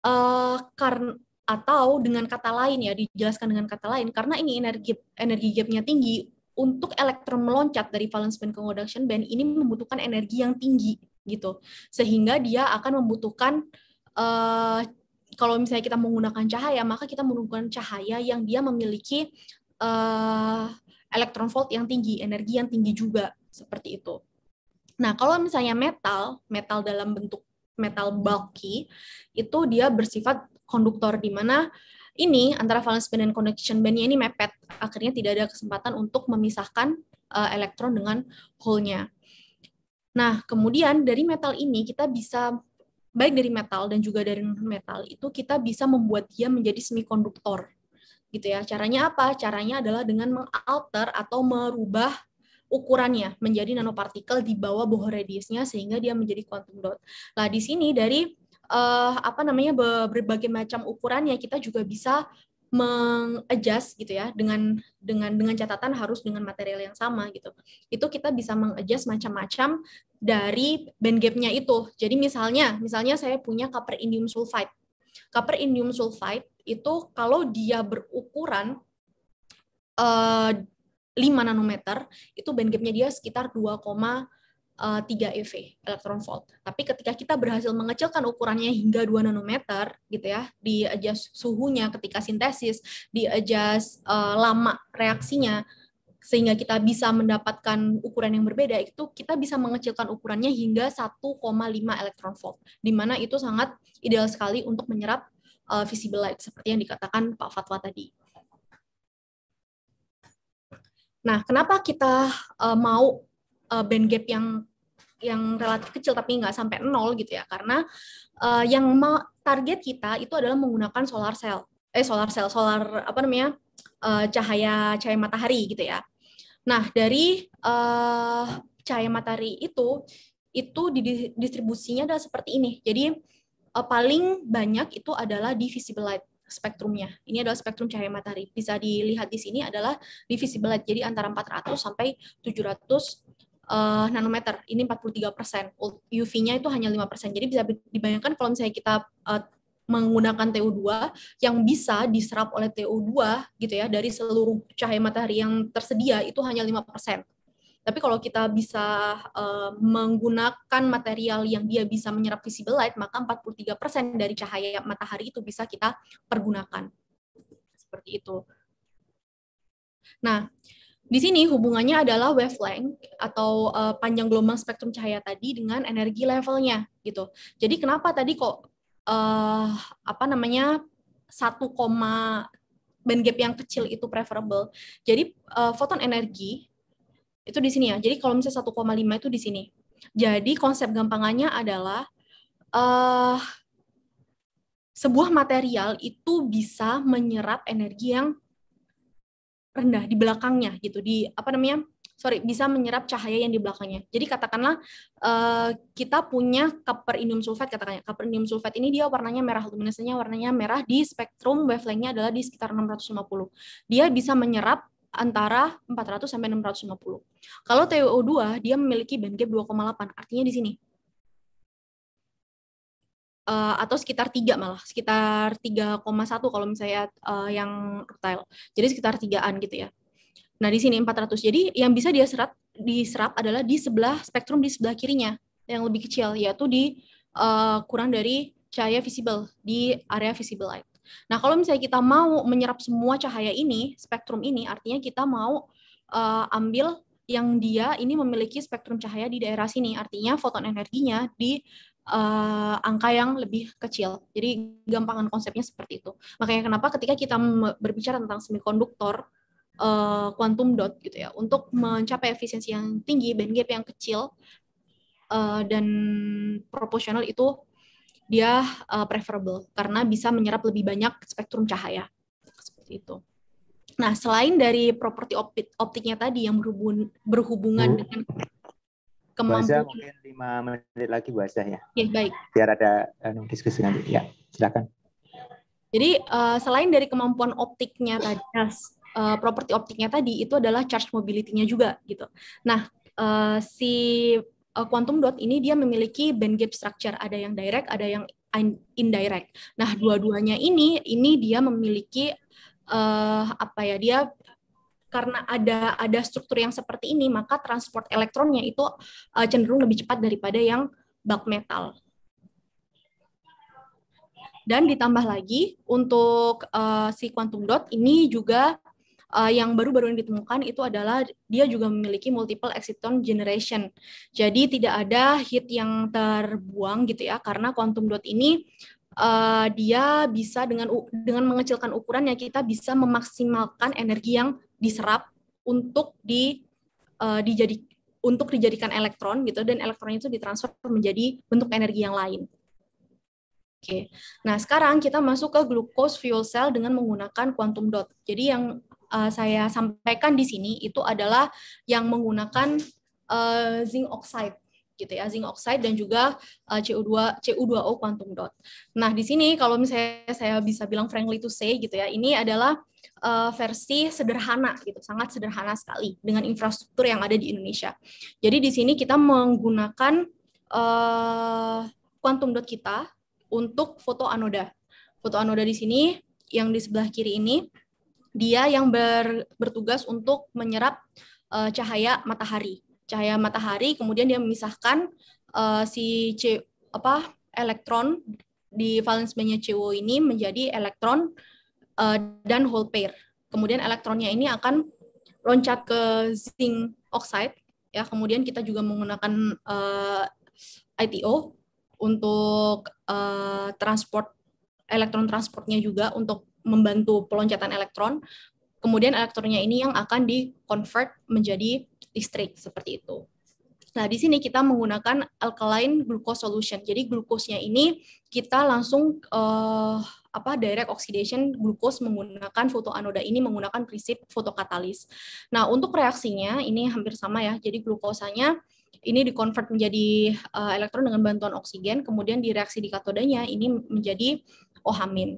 uh, karena atau dengan kata lain ya dijelaskan dengan kata lain karena ini energi energi gapnya tinggi untuk elektron meloncat dari valence band ke conduction band ini membutuhkan energi yang tinggi gitu sehingga dia akan membutuhkan uh, kalau misalnya kita menggunakan cahaya maka kita menggunakan cahaya yang dia memiliki uh, elektron volt yang tinggi energi yang tinggi juga seperti itu nah kalau misalnya metal metal dalam bentuk metal bulky itu dia bersifat konduktor di mana ini antara valence band dan conduction bandnya ini mepet akhirnya tidak ada kesempatan untuk memisahkan uh, elektron dengan hole-nya. Nah, kemudian dari metal ini kita bisa baik dari metal dan juga dari non metal itu kita bisa membuat dia menjadi semikonduktor. Gitu ya. Caranya apa? Caranya adalah dengan mengalter atau merubah ukurannya menjadi nanopartikel di bawah boho radiusnya sehingga dia menjadi quantum dot. Nah, di sini dari uh, apa namanya berbagai macam ukuran ya kita juga bisa mengadjust gitu ya dengan dengan dengan catatan harus dengan material yang sama gitu itu kita bisa mengadjust macam-macam dari band gapnya itu jadi misalnya misalnya saya punya copper indium sulfide copper indium sulfide itu kalau dia berukuran uh, eh, 5 nanometer itu band gapnya dia sekitar 2,5 3 eh, eV elektron volt. Tapi ketika kita berhasil mengecilkan ukurannya hingga 2 nanometer gitu ya, di adjust suhunya ketika sintesis, di adjust uh, eh, lama reaksinya sehingga kita bisa mendapatkan ukuran yang berbeda itu kita bisa mengecilkan ukurannya hingga 1,5 elektron volt di mana itu sangat ideal sekali untuk menyerap uh, visible light seperti yang dikatakan Pak Fatwa tadi. Nah, kenapa kita uh, mau band gap yang yang relatif kecil tapi nggak sampai nol gitu ya karena uh, yang target kita itu adalah menggunakan solar cell eh solar cell solar apa namanya uh, cahaya cahaya matahari gitu ya nah dari uh, cahaya matahari itu itu distribusinya adalah seperti ini jadi uh, paling banyak itu adalah di visible light spektrumnya. Ini adalah spektrum cahaya matahari. Bisa dilihat di sini adalah visible light. Jadi antara 400 sampai 700 uh, nanometer. Ini 43%. UV-nya itu hanya 5%. Jadi bisa dibayangkan kalau misalnya kita uh, menggunakan tu 2 yang bisa diserap oleh tu 2 gitu ya dari seluruh cahaya matahari yang tersedia itu hanya 5%. Tapi kalau kita bisa uh, menggunakan material yang dia bisa menyerap visible light, maka 43% dari cahaya matahari itu bisa kita pergunakan. Seperti itu. Nah, di sini hubungannya adalah wavelength atau uh, panjang gelombang spektrum cahaya tadi dengan energi levelnya gitu. Jadi kenapa tadi kok uh, apa namanya 1, band gap yang kecil itu preferable. Jadi uh, foton energi itu di sini ya. Jadi kalau misalnya 1,5 itu di sini. Jadi konsep gampangannya adalah uh, sebuah material itu bisa menyerap energi yang rendah di belakangnya gitu di apa namanya sorry bisa menyerap cahaya yang di belakangnya jadi katakanlah uh, kita punya copperinium sulfat katakannya copperinium sulfat ini dia warnanya merah luminasinya warnanya merah di spektrum wavelengthnya adalah di sekitar 650 dia bisa menyerap antara 400 sampai 650 kalau TiO2 dia memiliki band gap 2,8 artinya di sini uh, atau sekitar tiga malah, sekitar 3,1 kalau misalnya uh, yang retail. Jadi sekitar tigaan gitu ya. Nah, di sini 400. Jadi yang bisa dia serap diserap adalah di sebelah spektrum di sebelah kirinya yang lebih kecil yaitu di uh, kurang dari cahaya visible di area visible light. Nah, kalau misalnya kita mau menyerap semua cahaya ini, spektrum ini artinya kita mau uh, ambil yang dia ini memiliki spektrum cahaya di daerah sini. Artinya foton energinya di uh, angka yang lebih kecil. Jadi gampangan konsepnya seperti itu. Makanya kenapa ketika kita berbicara tentang semikonduktor uh, quantum dot gitu ya, untuk mencapai efisiensi yang tinggi, bandgap yang kecil uh, dan proporsional itu dia uh, preferable karena bisa menyerap lebih banyak spektrum cahaya seperti itu. Nah, selain dari properti optiknya tadi yang berhubungan dengan kemampuan. mungkin lima menit lagi bu Asya ya. Oke, iya, okay, baik. Biar ada uh, diskusi nanti. Ya, silakan. Jadi uh, selain dari kemampuan optiknya tadi, uh, properti optiknya tadi itu adalah charge mobility-nya juga gitu. Nah, uh, si uh, quantum dot ini dia memiliki band gap structure, ada yang direct, ada yang indirect. Nah, dua-duanya ini ini dia memiliki uh, apa ya? Dia karena ada ada struktur yang seperti ini maka transport elektronnya itu uh, cenderung lebih cepat daripada yang bulk metal. Dan ditambah lagi untuk uh, si quantum dot ini juga uh, yang baru-baru ini ditemukan itu adalah dia juga memiliki multiple exciton generation. Jadi tidak ada heat yang terbuang gitu ya karena quantum dot ini uh, dia bisa dengan dengan mengecilkan ukurannya kita bisa memaksimalkan energi yang diserap untuk di uh, dijadi untuk dijadikan elektron gitu dan elektron itu ditransfer menjadi bentuk energi yang lain. Oke. Nah, sekarang kita masuk ke glucose fuel cell dengan menggunakan quantum dot. Jadi yang uh, saya sampaikan di sini itu adalah yang menggunakan uh, zinc oxide gitu ya, zinc oxide dan juga uh, CO2 CO2O quantum dot. Nah, di sini kalau misalnya saya bisa bilang frankly to say gitu ya, ini adalah uh, versi sederhana gitu, sangat sederhana sekali dengan infrastruktur yang ada di Indonesia. Jadi di sini kita menggunakan uh, quantum dot kita untuk foto anoda. Foto anoda di sini yang di sebelah kiri ini dia yang ber, bertugas untuk menyerap uh, cahaya matahari cahaya matahari kemudian dia memisahkan uh, si C apa elektron di valence bandnya CO ini menjadi elektron uh, dan hole pair. Kemudian elektronnya ini akan loncat ke zinc oxide ya. Kemudian kita juga menggunakan uh, eh, ITO untuk uh, transport elektron transportnya juga untuk membantu peloncatan elektron. Kemudian elektronnya ini yang akan di-convert menjadi listrik seperti itu. Nah, di sini kita menggunakan alkaline glucose solution. Jadi glukosnya ini kita langsung uh, apa direct oxidation glukos menggunakan fotoanoda ini menggunakan prinsip fotokatalis. Nah, untuk reaksinya ini hampir sama ya. Jadi glukosanya ini di-convert menjadi uh, elektron dengan bantuan oksigen, kemudian direaksi di katodanya ini menjadi ohamin.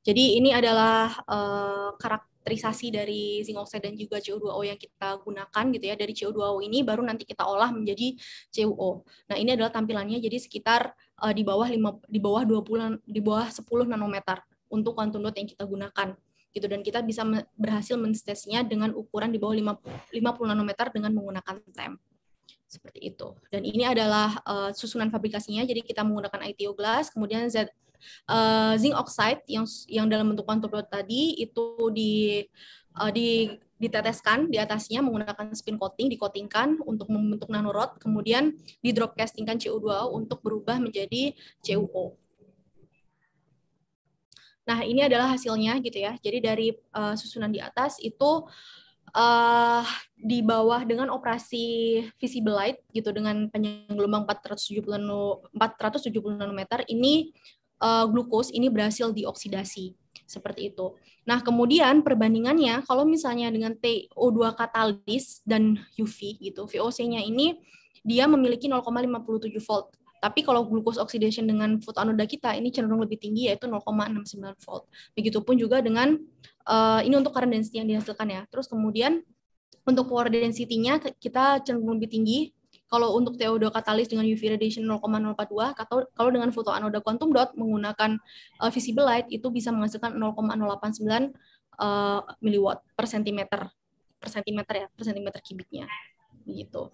Jadi ini adalah uh, karakterisasi dari zinc oxide dan juga CO2O yang kita gunakan gitu ya. Dari CO2O ini baru nanti kita olah menjadi CuO. Nah, ini adalah tampilannya jadi sekitar uh, di bawah 5 di bawah 20 di bawah 10 nanometer untuk quantum dot yang kita gunakan gitu dan kita bisa berhasil menstesnya dengan ukuran di bawah 50, 50 nanometer dengan menggunakan TEM seperti itu dan ini adalah uh, susunan fabrikasinya jadi kita menggunakan ITO glass kemudian Z uh, zinc oxide yang yang dalam bentuk kontur tadi itu di uh, di diteteskan di atasnya menggunakan spin coating, dikotingkan untuk membentuk nanorod, kemudian di drop castingkan CO2 untuk berubah menjadi CuO. Nah, ini adalah hasilnya gitu ya. Jadi dari uh, susunan di atas itu uh, di bawah dengan operasi visible light gitu dengan panjang gelombang 470 470 nanometer ini uh, glukos ini berhasil dioksidasi seperti itu. Nah, kemudian perbandingannya kalau misalnya dengan TO2 katalis dan UV gitu, VOC-nya ini dia memiliki 0,57 volt. Tapi kalau glukos oxidation dengan food kita ini cenderung lebih tinggi yaitu 0,69 volt. Begitupun juga dengan uh, ini untuk current density yang dihasilkan ya. Terus kemudian untuk power density-nya kita cenderung lebih tinggi kalau untuk TOD katalis dengan UV radiation 0,042, atau kalau dengan fotoanoda quantum dot menggunakan uh, visible light itu bisa menghasilkan 0,089 uh, miliwatt per sentimeter per sentimeter ya, per sentimeter kubiknya. Gitu.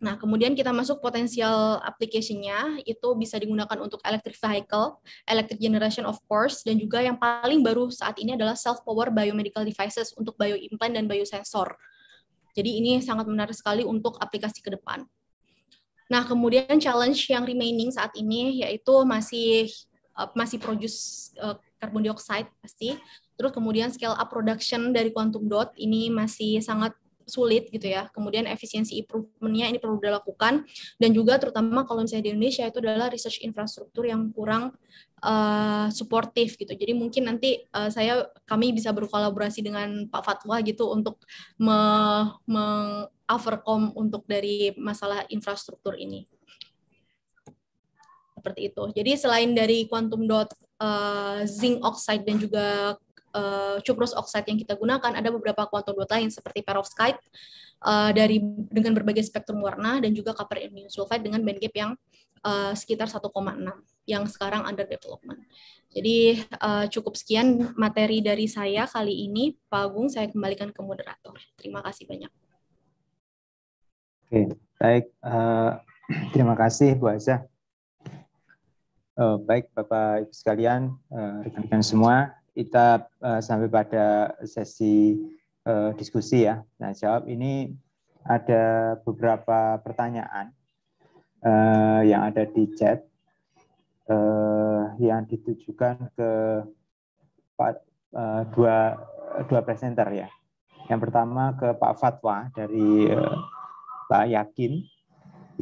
Nah, kemudian kita masuk potensial application-nya, itu bisa digunakan untuk electric vehicle, electric generation of course, dan juga yang paling baru saat ini adalah self-power biomedical devices untuk bioimplant dan biosensor. Jadi ini sangat menarik sekali untuk aplikasi ke depan. Nah, kemudian challenge yang remaining saat ini yaitu masih eh, masih produce uh, eh, carbon dioxide pasti. Terus kemudian scale up production dari quantum dot ini masih sangat sulit gitu ya. Kemudian efisiensi improvementnya ini perlu dilakukan dan juga terutama kalau misalnya di Indonesia itu adalah research infrastruktur yang kurang uh, suportif gitu. Jadi mungkin nanti uh, saya kami bisa berkolaborasi dengan Pak Fatwa gitu untuk me, me untuk dari masalah infrastruktur ini. Seperti itu. Jadi selain dari quantum dot uh, zinc oxide dan juga uh, cuprus oxide yang kita gunakan ada beberapa kuantum dot lain seperti perovskite uh, dari dengan berbagai spektrum warna dan juga copper indium sulfide dengan band gap yang uh, sekitar 1,6 yang sekarang under development. Jadi uh, cukup sekian materi dari saya kali ini. Pak Agung, saya kembalikan ke moderator. Terima kasih banyak. Oke, baik. Uh, terima kasih Bu Aisyah. Uh, baik Bapak Ibu sekalian, rekan-rekan uh, semua, kita eh, sampai pada sesi eh, diskusi ya. Nah, jawab ini ada beberapa pertanyaan eh, yang ada di chat yang ditujukan ke uh, dua dua presenter ya. Yang pertama ke Pak Fatwa dari Pak Yakin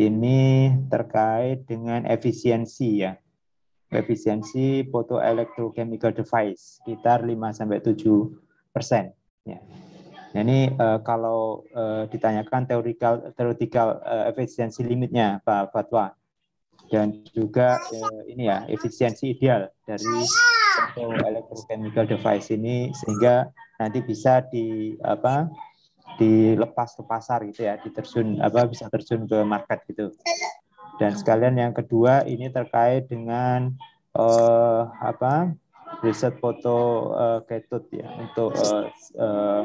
ini terkait dengan efisiensi ya efisiensi foto photoelectrochemical device sekitar 5 sampai 7 persen. Ya. Nah, ini uh, kalau uh, ditanyakan teorikal teoretical uh, eh, efisiensi limitnya Pak Fatwa dan juga uh, ini ya efisiensi ideal dari electrochemical device ini sehingga nanti bisa di apa dilepas ke pasar gitu ya diterjun apa bisa terjun ke market gitu dan sekalian yang kedua ini terkait dengan uh, apa riset foto uh, ketut ya untuk uh, uh,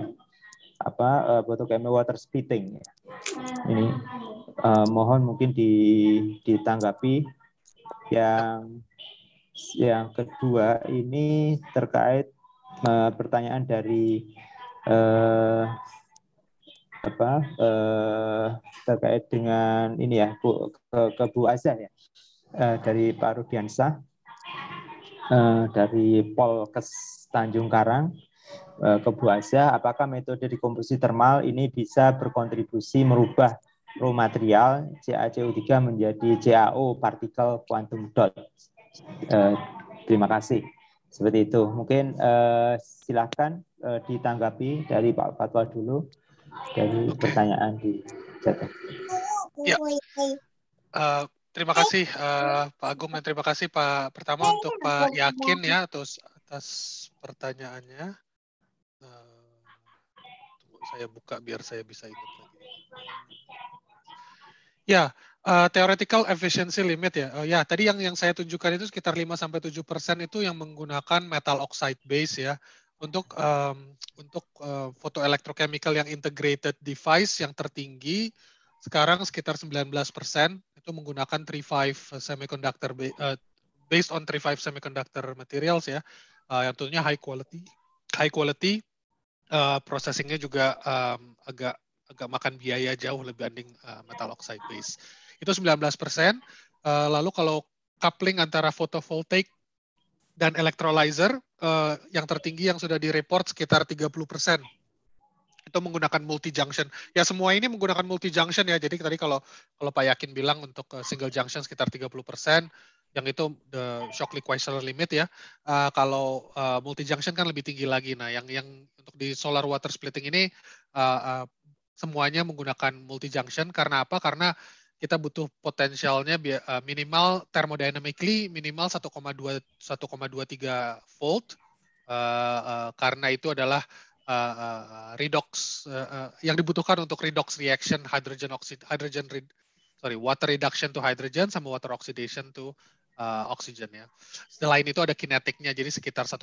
apa uh, foto kami water spitting ya. Ini uh, mohon mungkin di, ditanggapi yang yang kedua ini terkait uh, pertanyaan dari uh, apa eh, terkait dengan ini ya Bu, ke, ke Bu Azah ya eh, dari Pak Rudiansah eh, dari Polkes Tanjung Karang eh, ke Bu Azah apakah metode dekompresi termal ini bisa berkontribusi merubah raw material CaCO3 menjadi CaO partikel quantum dot. Eh, terima kasih. Seperti itu. Mungkin eh, silakan eh, ditanggapi dari Pak Fatwa dulu dari pertanyaan di chat. Ya. Uh, terima eh. kasih uh, Pak Agung dan terima kasih Pak pertama iya, untuk iya, Pak Yakin ya atas atas pertanyaannya. Uh, saya buka biar saya bisa ingat lagi. Ya, uh, theoretical efficiency limit ya. Oh ya, tadi yang yang saya tunjukkan itu sekitar 5 sampai 7% itu yang menggunakan metal oxide base ya untuk um, untuk uh, yang integrated device yang tertinggi sekarang sekitar 19% itu menggunakan 35 semiconductor uh, based on 35 semiconductor materials ya uh, yang tentunya high quality high quality uh, processingnya juga um, agak agak makan biaya jauh lebih banding uh, metal oxide base itu 19% uh, lalu kalau coupling antara photovoltaic dan electrolyzer uh, yang tertinggi yang sudah direport sekitar 30 persen itu menggunakan multi junction. Ya semua ini menggunakan multi junction ya. Jadi tadi kalau kalau Pak Yakin bilang untuk eh, single junction sekitar 30 persen, yang itu the shock liquefaction limit ya. Uh, kalau uh, multi junction kan lebih tinggi lagi. Nah, yang yang untuk di solar water splitting ini uh, uh, semuanya menggunakan multi junction karena apa? Karena kita butuh potensialnya eh, minimal thermodynamically minimal 1,2 1,23 volt uh, uh, karena itu adalah uh, uh, redox uh, uh, yang dibutuhkan untuk redox reaction hydrogen oxid hydrogen re, sorry water reduction to hydrogen sama water oxidation to uh, oxygen ya. Selain itu ada kinetiknya jadi sekitar 1,6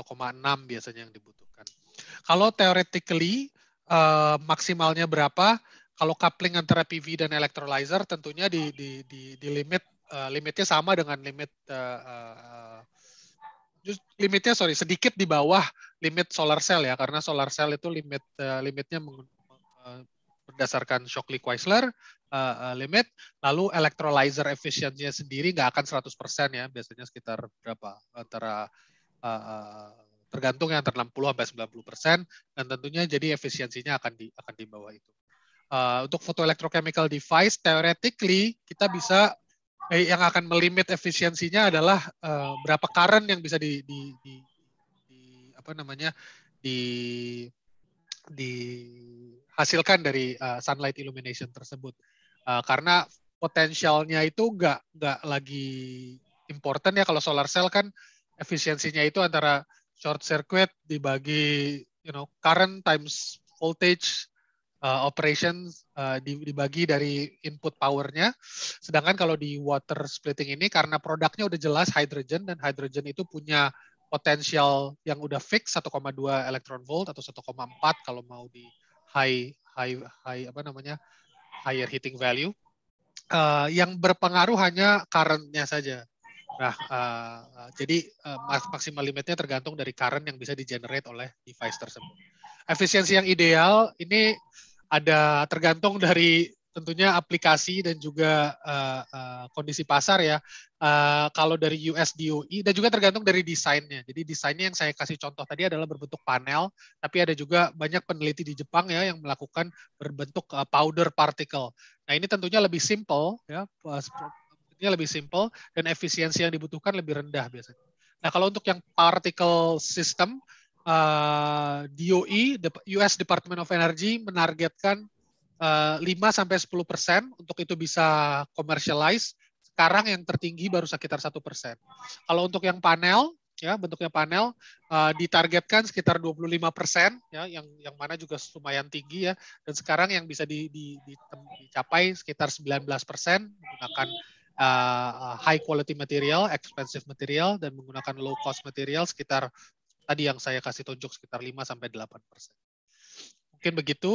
biasanya yang dibutuhkan. Kalau theoretically uh, maksimalnya berapa? kalau coupling antara PV dan electrolyzer tentunya di di di, di limit uh, limitnya sama dengan limit uh, uh, limitnya sorry sedikit di bawah limit solar cell ya karena solar cell itu limit uh, limitnya berdasarkan Shockley Queisler uh, uh, limit lalu electrolyzer efisiensinya sendiri nggak akan 100% ya biasanya sekitar berapa antara uh, uh, tergantung yang antara 60 sampai 90 persen dan tentunya jadi efisiensinya akan di akan di bawah itu uh, untuk photoelectrochemical device theoretically kita bisa eh, yang akan melimit efisiensinya adalah uh, berapa current yang bisa di, di, di, di apa namanya di dihasilkan dari uh, sunlight illumination tersebut uh, karena potensialnya itu nggak nggak lagi important ya kalau solar cell kan efisiensinya itu antara short circuit dibagi you know current times voltage uh, operations uh, dibagi dari input powernya. Sedangkan kalau di water splitting ini karena produknya udah jelas hydrogen dan hydrogen itu punya potensial yang udah fix 1,2 electron volt atau 1,4 kalau mau di high high high apa namanya higher heating value. Uh, yang berpengaruh hanya currentnya saja. Nah, uh, jadi uh, maksimal limitnya tergantung dari current yang bisa di generate oleh device tersebut. Efisiensi yang ideal ini ada tergantung dari tentunya aplikasi dan juga uh, uh, kondisi pasar ya. Uh, kalau dari USDOI e dan juga tergantung dari desainnya. Jadi desainnya yang saya kasih contoh tadi adalah berbentuk panel, tapi ada juga banyak peneliti di Jepang ya yang melakukan berbentuk uh, powder particle. Nah ini tentunya lebih simple ya, ini lebih simple dan efisiensi yang dibutuhkan lebih rendah biasanya. Nah kalau untuk yang particle system uh, DOE, US Department of Energy menargetkan uh, eh, 5 sampai 10 persen untuk itu bisa commercialize. Sekarang yang tertinggi baru sekitar satu persen. Kalau untuk yang panel, ya bentuknya panel uh, ditargetkan sekitar 25 persen, ya yang yang mana juga lumayan tinggi ya. Dan sekarang yang bisa di, di, di, dicapai sekitar 19 persen menggunakan uh, high quality material, expensive material, dan menggunakan low cost material sekitar tadi yang saya kasih tunjuk sekitar 5 sampai 8 persen. Mungkin begitu.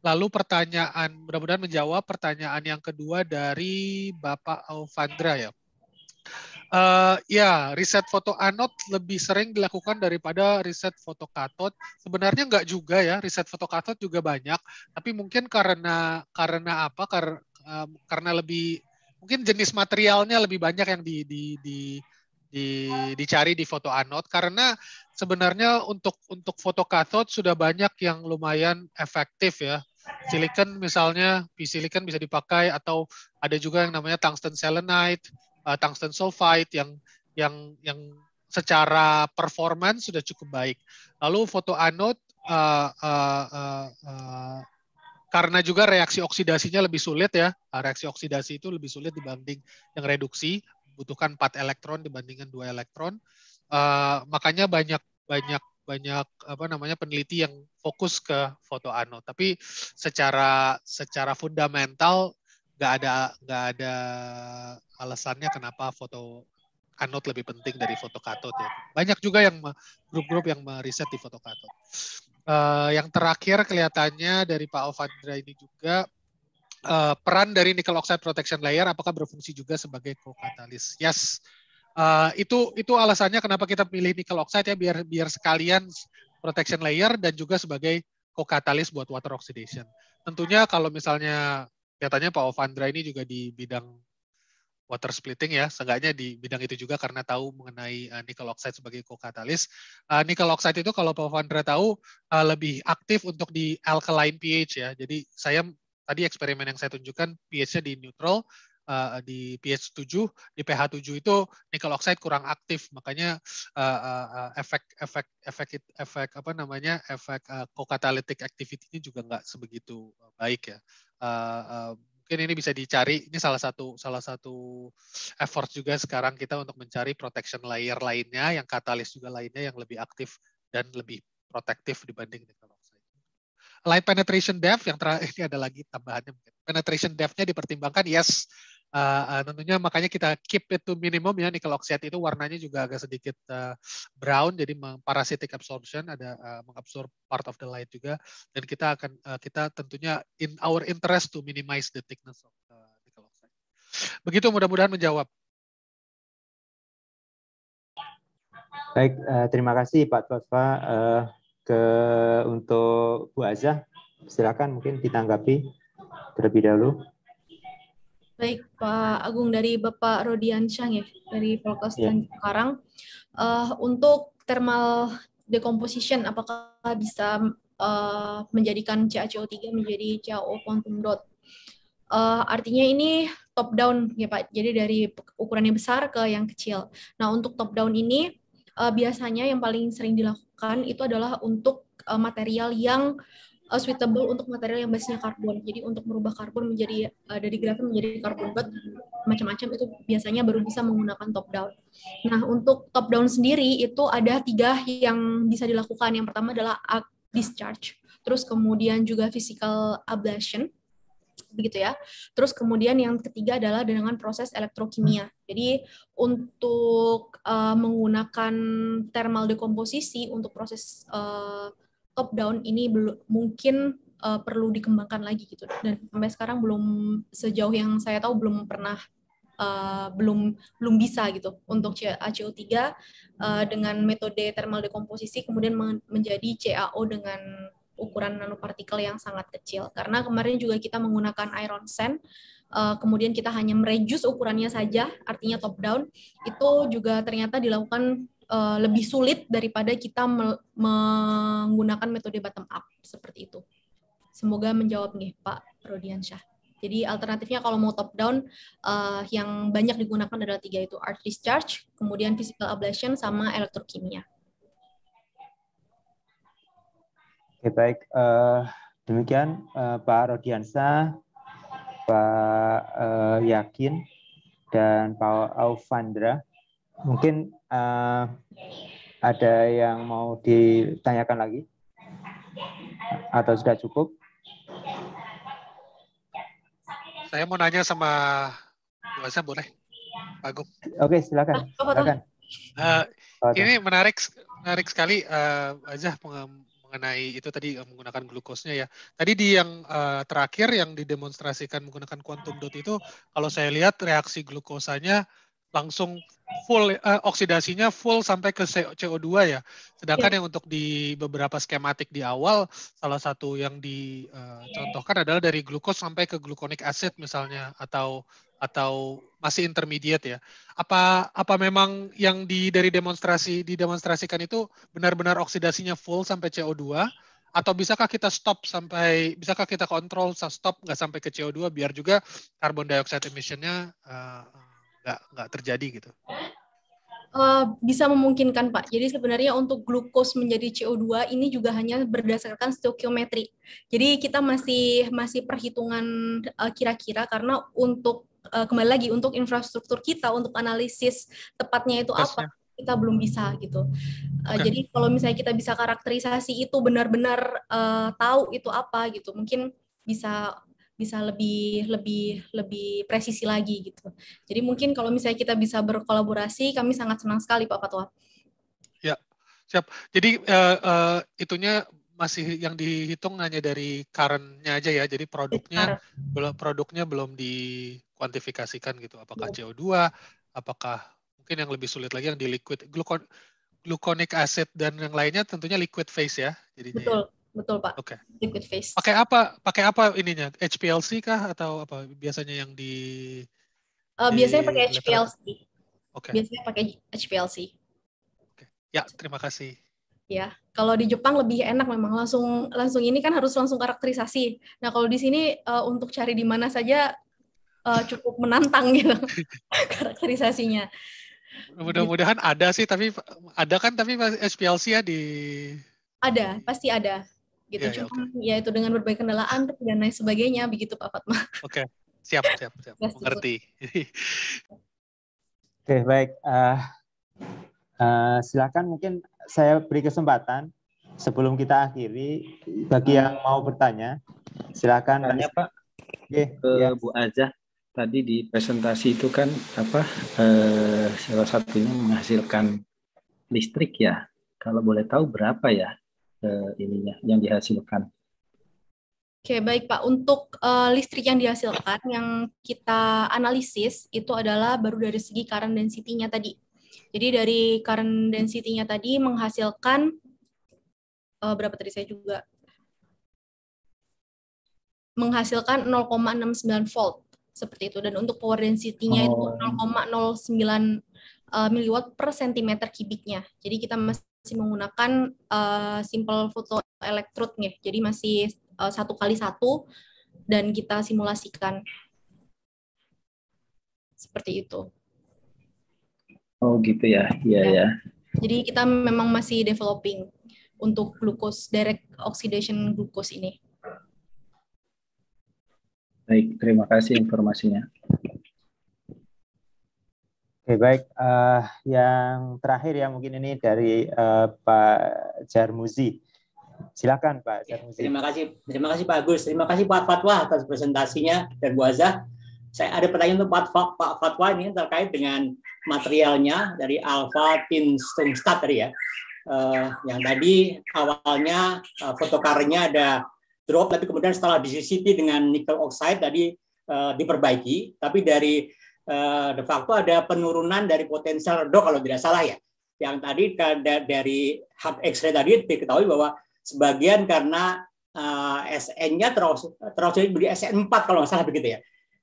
Lalu pertanyaan, mudah-mudahan menjawab pertanyaan yang kedua dari Bapak Alvandra ya. Uh, ya, riset foto anot lebih sering dilakukan daripada riset foto katod. Sebenarnya enggak juga ya, riset foto katod juga banyak. Tapi mungkin karena karena apa? Kar, uh, karena lebih mungkin jenis materialnya lebih banyak yang di, di, di, di dicari di foto anot. Karena sebenarnya untuk untuk foto kathode sudah banyak yang lumayan efektif ya. silikon misalnya, silikon bisa dipakai atau ada juga yang namanya tungsten selenide, uh, eh, tungsten sulfide yang yang yang secara performance sudah cukup baik. Lalu foto anode uh, uh, uh, uh, karena juga reaksi oksidasinya lebih sulit ya. Nah, reaksi oksidasi itu lebih sulit dibanding yang reduksi, butuhkan 4 elektron dibandingkan 2 elektron. Uh, makanya banyak banyak banyak apa namanya peneliti yang fokus ke foto ano tapi secara secara fundamental nggak ada nggak ada alasannya kenapa foto anode lebih penting dari foto katod ya banyak juga yang grup-grup yang meriset di foto katod uh, eh, yang terakhir kelihatannya dari Pak Ovandra ini juga uh, peran dari nickel oxide protection layer apakah berfungsi juga sebagai kokatalis yes Eh, itu itu alasannya kenapa kita pilih nickel oxide ya biar biar sekalian protection layer dan juga sebagai kokatalis buat water oxidation. Tentunya kalau misalnya katanya Pak Ovandra ini juga di bidang water splitting ya, seenggaknya di bidang itu juga karena tahu mengenai uh, eh, nickel oxide sebagai kokatalis. Uh, eh, nickel oxide itu kalau Pak Ovandra tahu lebih aktif untuk di alkaline pH ya. Jadi saya tadi eksperimen yang saya tunjukkan pH-nya di neutral, uh, di pH7, di pH7 itu nikel oxide kurang aktif, makanya uh, uh, efek efek efek efek apa namanya efek uh, co activity-nya juga nggak sebegitu baik ya. Uh, uh, mungkin ini bisa dicari ini salah satu salah satu effort juga sekarang kita untuk mencari protection layer lainnya yang katalis juga lainnya yang lebih aktif dan lebih protektif dibanding Light penetration depth yang terakhir ini ada lagi tambahannya. Penetration depth-nya dipertimbangkan, yes. Uh, uh, tentunya makanya kita keep it to minimum ya nikel oxide itu warnanya juga agak sedikit uh, brown jadi parasitic absorption ada uh, mengabsorb part of the light juga dan kita akan uh, kita tentunya in our interest to minimize the thickness of the nickel oxide. Begitu mudah-mudahan menjawab. Baik, uh, terima kasih Pak Tosfa. Uh, ke untuk Bu Azah, silakan mungkin ditanggapi terlebih dahulu. Baik Pak Agung dari Bapak Rodian Chang ya dari Polkas dan ya. Karang. Uh, eh, untuk thermal decomposition apakah bisa uh, menjadikan CaCO3 menjadi CaO quantum dot? Uh, artinya ini top down ya Pak. Jadi dari ukurannya besar ke yang kecil. Nah, untuk top down ini uh, biasanya yang paling sering dilakukan itu adalah untuk uh, material yang uh, suitable untuk material yang basisnya karbon. Jadi untuk merubah karbon menjadi uh, dari graphene menjadi karbon bot macam-macam itu biasanya baru bisa menggunakan top down. Nah, untuk top down sendiri itu ada tiga yang bisa dilakukan. Yang pertama adalah discharge, terus kemudian juga physical ablation begitu ya. Terus kemudian yang ketiga adalah dengan proses elektrokimia. Jadi untuk uh, menggunakan thermal dekomposisi untuk proses uh, top down ini belum mungkin uh, perlu dikembangkan lagi gitu. Dan sampai sekarang belum sejauh yang saya tahu belum pernah Uh, belum belum bisa gitu untuk CaCO3 uh, dengan metode thermal dekomposisi kemudian menjadi CaO dengan ukuran nanopartikel yang sangat kecil. Karena kemarin juga kita menggunakan iron sand, eh, kemudian kita hanya mereduce ukurannya saja, artinya top down, itu juga ternyata dilakukan eh, lebih sulit daripada kita menggunakan metode bottom up seperti itu. Semoga menjawab nih Pak Rodiansyah. Jadi alternatifnya kalau mau top down eh, yang banyak digunakan adalah tiga itu art discharge, kemudian physical ablation sama elektrokimia. Oke, baik. Uh, demikian uh, Pak Rodiansa, Pak uh, Yakin, dan Pak Alfandra. Mungkin uh, ada yang mau ditanyakan lagi? Atau sudah cukup? Saya mau nanya sama Bapak boleh? Agung. Oke, silakan. Oh, silakan. Uh, ini menarik menarik sekali uh, aja mengenai itu tadi eh, menggunakan glukosnya ya. Tadi di yang uh, terakhir yang didemonstrasikan menggunakan quantum dot itu kalau saya lihat reaksi glukosanya langsung full uh, oksidasinya full sampai ke CO2 ya. Sedangkan iya. yang untuk di beberapa skematik di awal salah satu yang dicontohkan adalah dari glukos sampai ke gluconic acid misalnya atau atau masih intermediate ya. Apa apa memang yang di dari demonstrasi didemonstrasikan itu benar-benar oksidasinya full sampai CO2 atau bisakah kita stop sampai bisakah kita kontrol stop nggak sampai ke CO2 biar juga karbon dioxide emissionnya uh, nggak terjadi gitu? Uh, bisa memungkinkan Pak. Jadi sebenarnya untuk glukos menjadi CO2 ini juga hanya berdasarkan stoikiometri. Jadi kita masih masih perhitungan kira eh, kira-kira karena untuk uh, kembali lagi untuk infrastruktur kita untuk analisis tepatnya itu apa kita belum bisa gitu. Uh, Jadi kalau misalnya kita bisa karakterisasi itu benar-benar uh, tahu itu apa gitu, mungkin bisa bisa lebih lebih lebih presisi lagi gitu. Jadi mungkin kalau misalnya kita bisa berkolaborasi, kami sangat senang sekali Pak Fatwa. Ya, siap. Jadi uh, uh, itunya masih yang dihitung hanya dari current-nya aja ya. Jadi produknya iya. belum produknya belum dikuantifikasikan gitu. Apakah iya. CO2, apakah mungkin yang lebih sulit lagi yang di liquid glukon gluconic acid dan yang lainnya tentunya liquid phase ya. Jadi ya. Betul. betul pak. Oke. Okay. Liquid phase. Pakai apa? Pakai apa ininya? HPLC kah atau apa? Biasanya yang di, uh, di biasanya pakai HPLC. Oke. Okay. Biasanya pakai HPLC. Oke. Okay. Ya, terima kasih ya kalau di Jepang lebih enak memang langsung langsung ini kan harus langsung karakterisasi nah kalau di sini uh, untuk cari di mana saja uh, cukup menantang gitu karakterisasinya mudah-mudahan gitu. ada sih tapi ada kan tapi SPLC ya di ada pasti ada gitu ya, cuma ya, ya itu dengan berbagai kendalaan dan lain sebagainya begitu Pak Fatma oke okay. siap siap siap mengerti oke okay, baik uh, uh, silakan mungkin saya beri kesempatan sebelum kita akhiri bagi yang mau bertanya silakan tanya Pak okay, ke ya. Bu Aja tadi di presentasi itu kan apa eh, salah satunya menghasilkan listrik ya kalau boleh tahu berapa ya eh, ininya yang dihasilkan Oke, okay, baik Pak. Untuk uh, listrik yang dihasilkan, yang kita analisis itu adalah baru dari segi current density-nya tadi. Jadi dari current density-nya tadi menghasilkan uh, berapa tadi saya juga menghasilkan 0,69 volt seperti itu dan untuk power density-nya oh. itu 0,09 uh, miliwatt per sentimeter kubiknya. Jadi kita masih menggunakan uh, simple fotoelektrod nih. Jadi masih eh, satu kali satu dan kita simulasikan seperti itu. Oh gitu ya, iya ya. ya. Jadi kita memang masih developing untuk glukos direct oxidation glukos ini. Baik, terima kasih informasinya. Oke baik, uh, yang terakhir ya mungkin ini dari uh, Pak Jarmuzi. Silakan Pak ya, Jarmuzi. Terima kasih, terima kasih Pak Agus, terima kasih Pak Fatwa atas presentasinya dan Bu Azah. Saya ada pertanyaan untuk Pak Fatwa ini terkait dengan materialnya dari Alpha Pinstungstad tadi ya. Uh, yang tadi awalnya uh, eh, fotokarnya ada drop, tapi kemudian setelah disisipi dengan nickel oxide tadi uh, diperbaiki, tapi dari uh, de facto ada penurunan dari potensial redox kalau tidak salah ya. Yang tadi dari hard X-ray tadi diketahui bahwa sebagian karena uh, SN-nya terus terus jadi SN4 kalau nggak salah begitu ya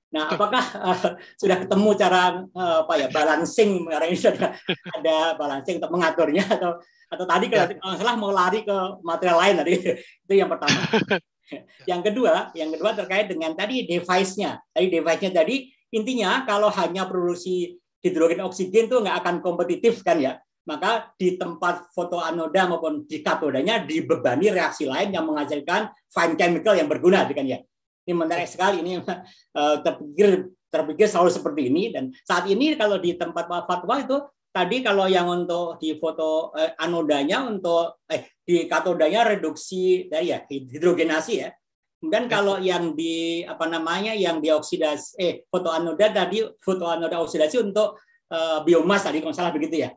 Nah, apakah uh, sudah ketemu cara uh, apa ya balancing sekarang ini sudah ada balancing untuk mengaturnya atau atau tadi kalau ya. salah mau lari ke material lain tadi itu yang pertama. yang kedua, yang kedua terkait dengan tadi device-nya. Tadi device-nya tadi intinya kalau hanya produksi hidrogen oksigen itu nggak akan kompetitif kan ya. Maka di tempat fotoanoda maupun di katodanya dibebani reaksi lain yang menghasilkan fine chemical yang berguna kan ya ini menarik sekali ini eh, terpikir terpikir selalu seperti ini dan saat ini kalau di tempat fatwa itu tadi kalau yang untuk di foto eh, anodanya untuk eh di katodanya reduksi dari ya hidrogenasi ya Kemudian ya. kalau yang di apa namanya yang dioksidasi eh foto anoda tadi foto anoda oksidasi untuk eh, biomas tadi kalau salah begitu ya.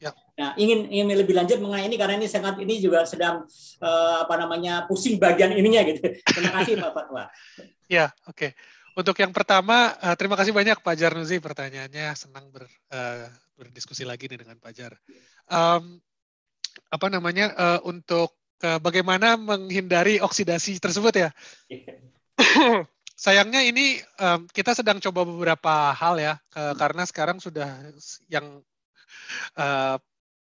Ya. Nah, ingin ingin lebih lanjut mengenai ini karena ini sangat ini juga sedang eh, apa namanya pusing bagian ininya gitu. Terima kasih Pak Fatwa. Ya, oke. Okay. Untuk yang pertama, uh, terima kasih banyak Pak Jarnuzi pertanyaannya. Senang ber, uh, berdiskusi lagi nih dengan Pak Jar. Um, apa namanya uh, untuk uh, bagaimana menghindari oksidasi tersebut ya? Sayangnya ini um, kita sedang coba beberapa hal ya, uh, karena sekarang sudah yang uh,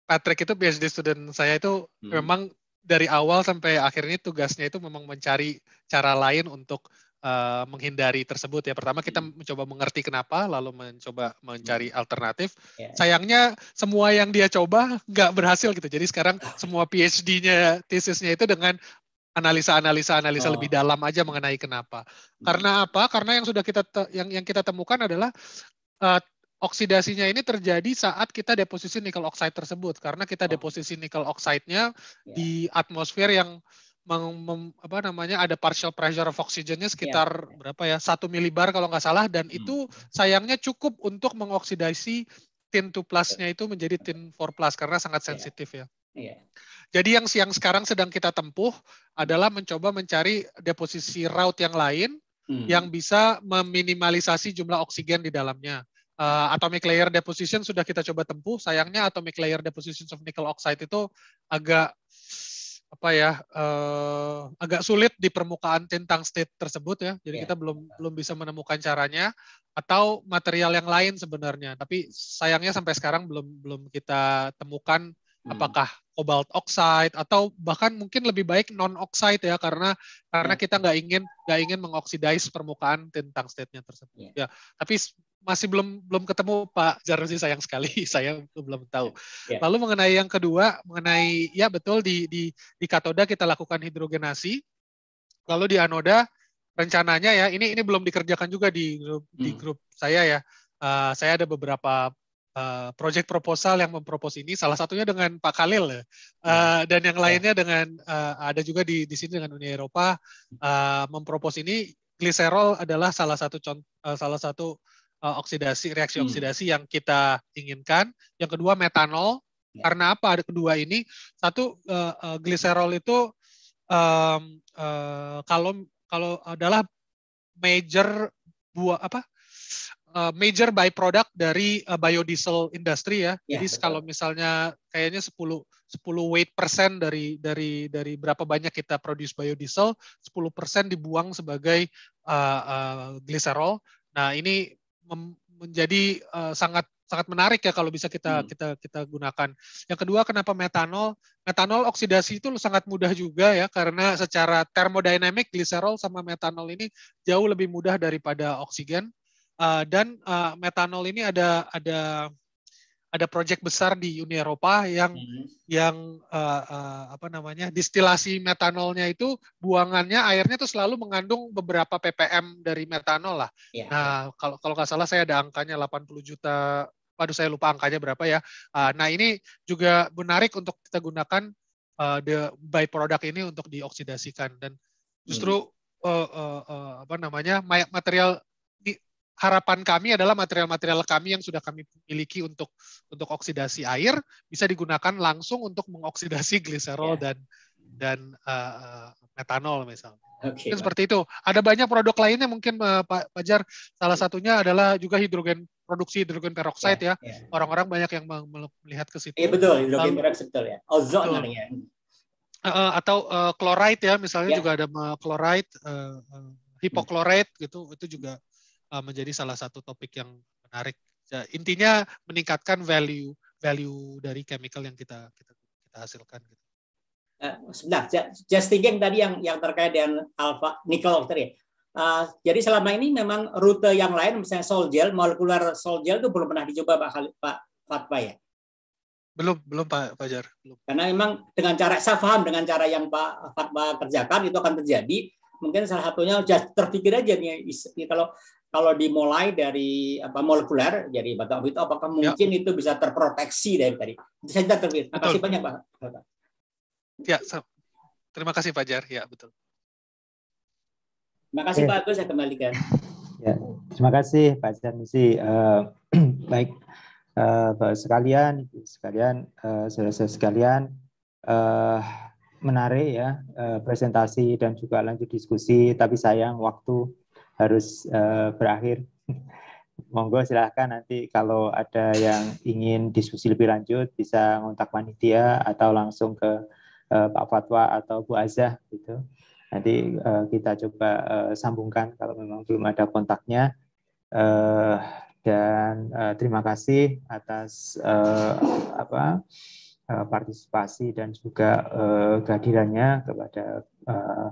Patrick itu PhD student saya itu hmm. memang dari awal sampai akhirnya tugasnya itu memang mencari cara lain untuk uh, menghindari tersebut ya. Pertama kita hmm. mencoba mengerti kenapa, lalu mencoba mencari hmm. alternatif. Yeah. Sayangnya semua yang dia coba nggak berhasil gitu. Jadi sekarang ah. semua PhD-nya tesisnya itu dengan analisa-analisa analisa oh. lebih dalam aja mengenai kenapa. Hmm. Karena apa? Karena yang sudah kita yang yang kita temukan adalah uh, oksidasinya ini terjadi saat kita deposisi nikel oxide tersebut karena kita deposisi oh. nikel oxide-nya yeah. di atmosfer yang mem, mem, apa namanya ada partial pressure of oxygen-nya ya. sekitar yeah. berapa ya satu milibar kalau nggak salah dan hmm. itu sayangnya cukup untuk mengoksidasi tin 2 nya itu menjadi tin 4 plus karena sangat ya. sensitif yeah. ya. Yeah. Jadi yang siang sekarang sedang kita tempuh adalah mencoba mencari deposisi raut yang lain hmm. yang bisa meminimalisasi jumlah oksigen di dalamnya uh, atomic layer deposition sudah kita coba tempuh. Sayangnya atomic layer deposition of nickel oxide itu agak apa ya uh, agak sulit di permukaan tentang state tersebut ya. Jadi yeah. kita belum belum bisa menemukan caranya atau material yang lain sebenarnya. Tapi sayangnya sampai sekarang belum belum kita temukan hmm. apakah cobalt oxide atau bahkan mungkin lebih baik non oxide ya karena karena ya. kita nggak ingin nggak ingin mengoksidasi permukaan tentang state-nya tersebut. Yeah. Ya, tapi masih belum belum ketemu Pak sih sayang sekali saya belum tahu. Yeah. Ya. Lalu mengenai yang kedua mengenai ya betul di di di katoda kita lakukan hidrogenasi. Lalu di anoda rencananya ya ini ini belum dikerjakan juga di grup hmm. di grup saya ya. Uh, saya ada beberapa uh, project proposal yang mempropos ini salah satunya dengan Pak Khalil Uh, hmm. dan yang lainnya yeah. dengan uh, ada juga di di sini dengan Uni Eropa uh, mempropos ini gliserol adalah salah satu contoh, uh, salah satu uh, oksidasi reaksi hmm. oksidasi yang kita inginkan. Yang kedua metanol. Ya. Karena apa? Ada kedua ini satu uh, uh, gliserol itu um, uh, kalau kalau adalah major buah apa? major byproduct dari biodiesel industri ya. ya Jadi betul. kalau misalnya kayaknya 10 10 weight persen dari dari dari berapa banyak kita produce biodiesel, 10 persen dibuang sebagai uh, uh, gliserol. Nah ini menjadi uh, sangat sangat menarik ya kalau bisa kita hmm. kita kita gunakan. Yang kedua kenapa metanol? Metanol oksidasi itu sangat mudah juga ya karena secara termodinamik gliserol sama metanol ini jauh lebih mudah daripada oksigen. Uh, dan uh, metanol ini ada ada ada proyek besar di Uni Eropa yang hmm. yang uh, uh, apa namanya distilasi metanolnya itu buangannya airnya itu selalu mengandung beberapa ppm dari metanol lah. Yeah. Nah kalau kalau nggak salah saya ada angkanya 80 juta. Waduh saya lupa angkanya berapa ya. Uh, nah ini juga menarik untuk kita gunakan uh, the byproduct ini untuk dioksidasikan dan justru hmm. uh, uh, uh, apa namanya material harapan kami adalah material-material kami yang sudah kami miliki untuk untuk oksidasi air bisa digunakan langsung untuk mengoksidasi gliserol yeah. dan dan uh, metanol misalnya. Okay, mungkin seperti itu. Ada banyak produk lainnya mungkin uh, Pak Pajar. Salah satunya adalah juga hidrogen produksi hidrogen peroxide yeah, ya. Iya. Orang-orang yeah. banyak yang melihat ke situ. Iya yeah, betul, hidrogen um, peroxide betul ya. Ozon namanya. Uh, atau uh, ya misalnya yeah. juga ada chloride, uh, hmm. hipokloride gitu itu juga Eh, menjadi salah satu topik yang menarik. Ya, intinya meningkatkan value value dari chemical yang kita kita, kita hasilkan. Sebenarnya gitu. eh, Nah, just thinking tadi yang yang terkait dengan alpha nikel tadi. Uh, jadi selama ini memang rute yang lain misalnya sol gel, molekular sol gel itu belum pernah dicoba Pak Pak Fatwa ya. Belum, belum Pak Fajar. Belum. Karena memang dengan cara saya paham dengan cara yang Pak Fatwa kerjakan itu akan terjadi. Mungkin salah satunya just terpikir aja nih, kalau kalau dimulai dari apa molekuler jadi batang itu apakah ya. mungkin ya. itu bisa terproteksi dari tadi saya tidak terpikir terima kasih banyak pak ya terima kasih pak Jar ya betul terima kasih ya. pak Agus saya kembalikan ya terima kasih pak Jarmisi uh, eh, baik uh, eh, pak sekalian sekalian uh, saudara-saudara sekalian uh, menarik ya presentasi dan juga lanjut diskusi tapi sayang waktu harus uh, berakhir. Monggo silahkan nanti kalau ada yang ingin diskusi lebih lanjut bisa ngontak panitia atau langsung ke uh, Pak Fatwa atau Bu Azah gitu. Nanti uh, kita coba uh, sambungkan kalau memang belum ada kontaknya. Uh, dan uh, terima kasih atas uh, apa uh, partisipasi dan juga uh, kehadirannya kepada uh,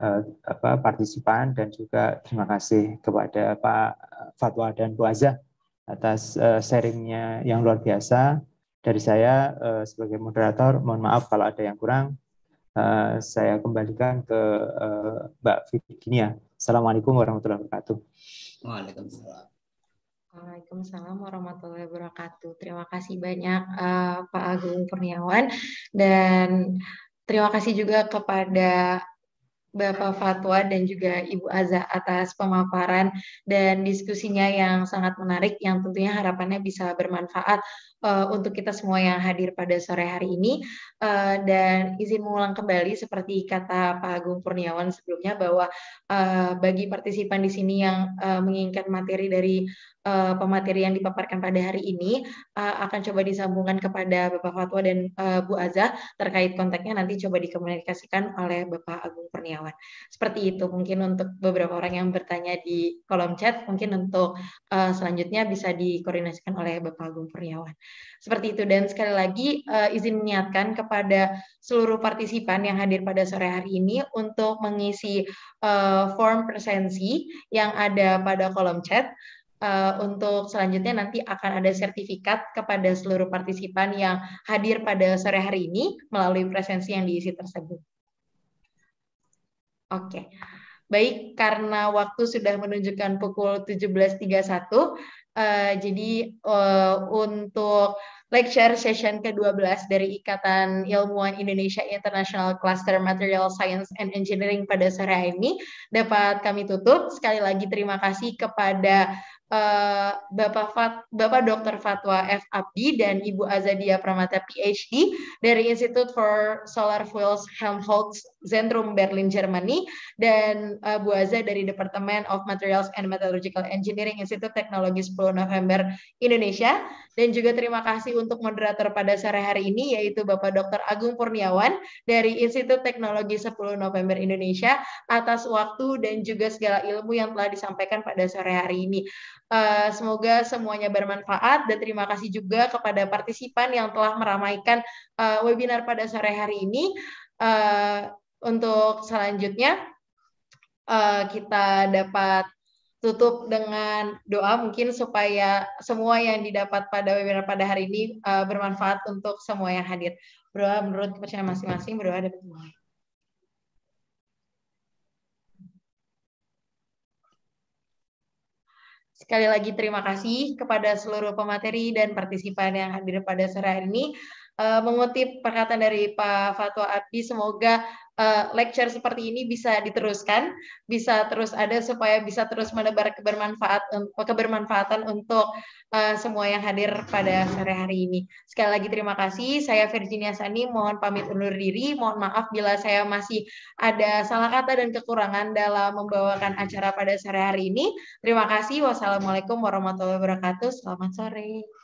Eh, apa, partisipan dan juga terima kasih kepada Pak Fatwa dan Bu Azah atas uh, sharingnya yang luar biasa. Dari saya uh, sebagai moderator, mohon maaf kalau ada yang kurang. Uh, saya kembalikan ke uh, Mbak Virginia. Assalamualaikum warahmatullahi wabarakatuh. Waalaikumsalam. Waalaikumsalam warahmatullahi wabarakatuh. Terima kasih banyak uh, Pak Agung Purniawan dan terima kasih juga kepada Bapak Fatwa dan juga Ibu Aza atas pemaparan dan diskusinya yang sangat menarik yang tentunya harapannya bisa bermanfaat uh, untuk kita semua yang hadir pada sore hari ini uh, dan izin mengulang kembali seperti kata Pak Agung Purniawan sebelumnya bahwa uh, bagi partisipan di sini yang uh, menginginkan materi dari uh, pemateri yang dipaparkan pada hari ini uh, akan coba disambungkan kepada Bapak Fatwa dan uh, Bu Aza terkait kontaknya nanti coba dikomunikasikan oleh Bapak Agung Purniawan. Seperti itu mungkin untuk beberapa orang yang bertanya di kolom chat mungkin untuk uh, selanjutnya bisa dikoordinasikan oleh Bapak Agung Kurniawan. Seperti itu dan sekali lagi uh, izin menyatakan kepada seluruh partisipan yang hadir pada sore hari ini untuk mengisi uh, form presensi yang ada pada kolom chat uh, untuk selanjutnya nanti akan ada sertifikat kepada seluruh partisipan yang hadir pada sore hari ini melalui presensi yang diisi tersebut. Oke. Okay. Baik, karena waktu sudah menunjukkan pukul 17.31, Eh, jadi uh, untuk lecture session ke-12 dari Ikatan Ilmuwan Indonesia International Cluster Material Science and Engineering pada sore ini dapat kami tutup. Sekali lagi terima kasih kepada uh, Bapak Fat, Bapak Dr. Fatwa F. Abdi dan Ibu Azadia Pramata PhD dari Institute for Solar Fuels Helmholtz Zentrum Berlin, Germany, dan uh, Bu Aza dari Departemen of Materials and Metallurgical Engineering Institute Teknologi 10 November Indonesia. Dan juga terima kasih untuk moderator pada sore hari ini, yaitu Bapak Dr. Agung Purniawan dari Institut Teknologi 10 November Indonesia atas waktu dan juga segala ilmu yang telah disampaikan pada sore hari ini. Uh, semoga semuanya bermanfaat dan terima kasih juga kepada partisipan yang telah meramaikan uh, webinar pada sore hari ini. Uh, untuk selanjutnya eh, kita dapat tutup dengan doa mungkin supaya semua yang didapat pada webinar pada hari ini eh, bermanfaat untuk semua yang hadir. Berdoa menurut kepercayaan masing-masing, berdoa dan mulai. Sekali lagi terima kasih kepada seluruh pemateri dan partisipan yang hadir pada sore hari ini uh, mengutip perkataan dari Pak Fatwa Abdi, semoga uh, lecture seperti ini bisa diteruskan, bisa terus ada supaya bisa terus menebar kebermanfaat kebermanfaatan untuk uh, semua yang hadir pada sore hari ini. Sekali lagi terima kasih. Saya Virginia Sani mohon pamit undur diri. Mohon maaf bila saya masih ada salah kata dan kekurangan dalam membawakan acara pada sore hari ini. Terima kasih. Wassalamualaikum warahmatullahi wabarakatuh. Selamat sore.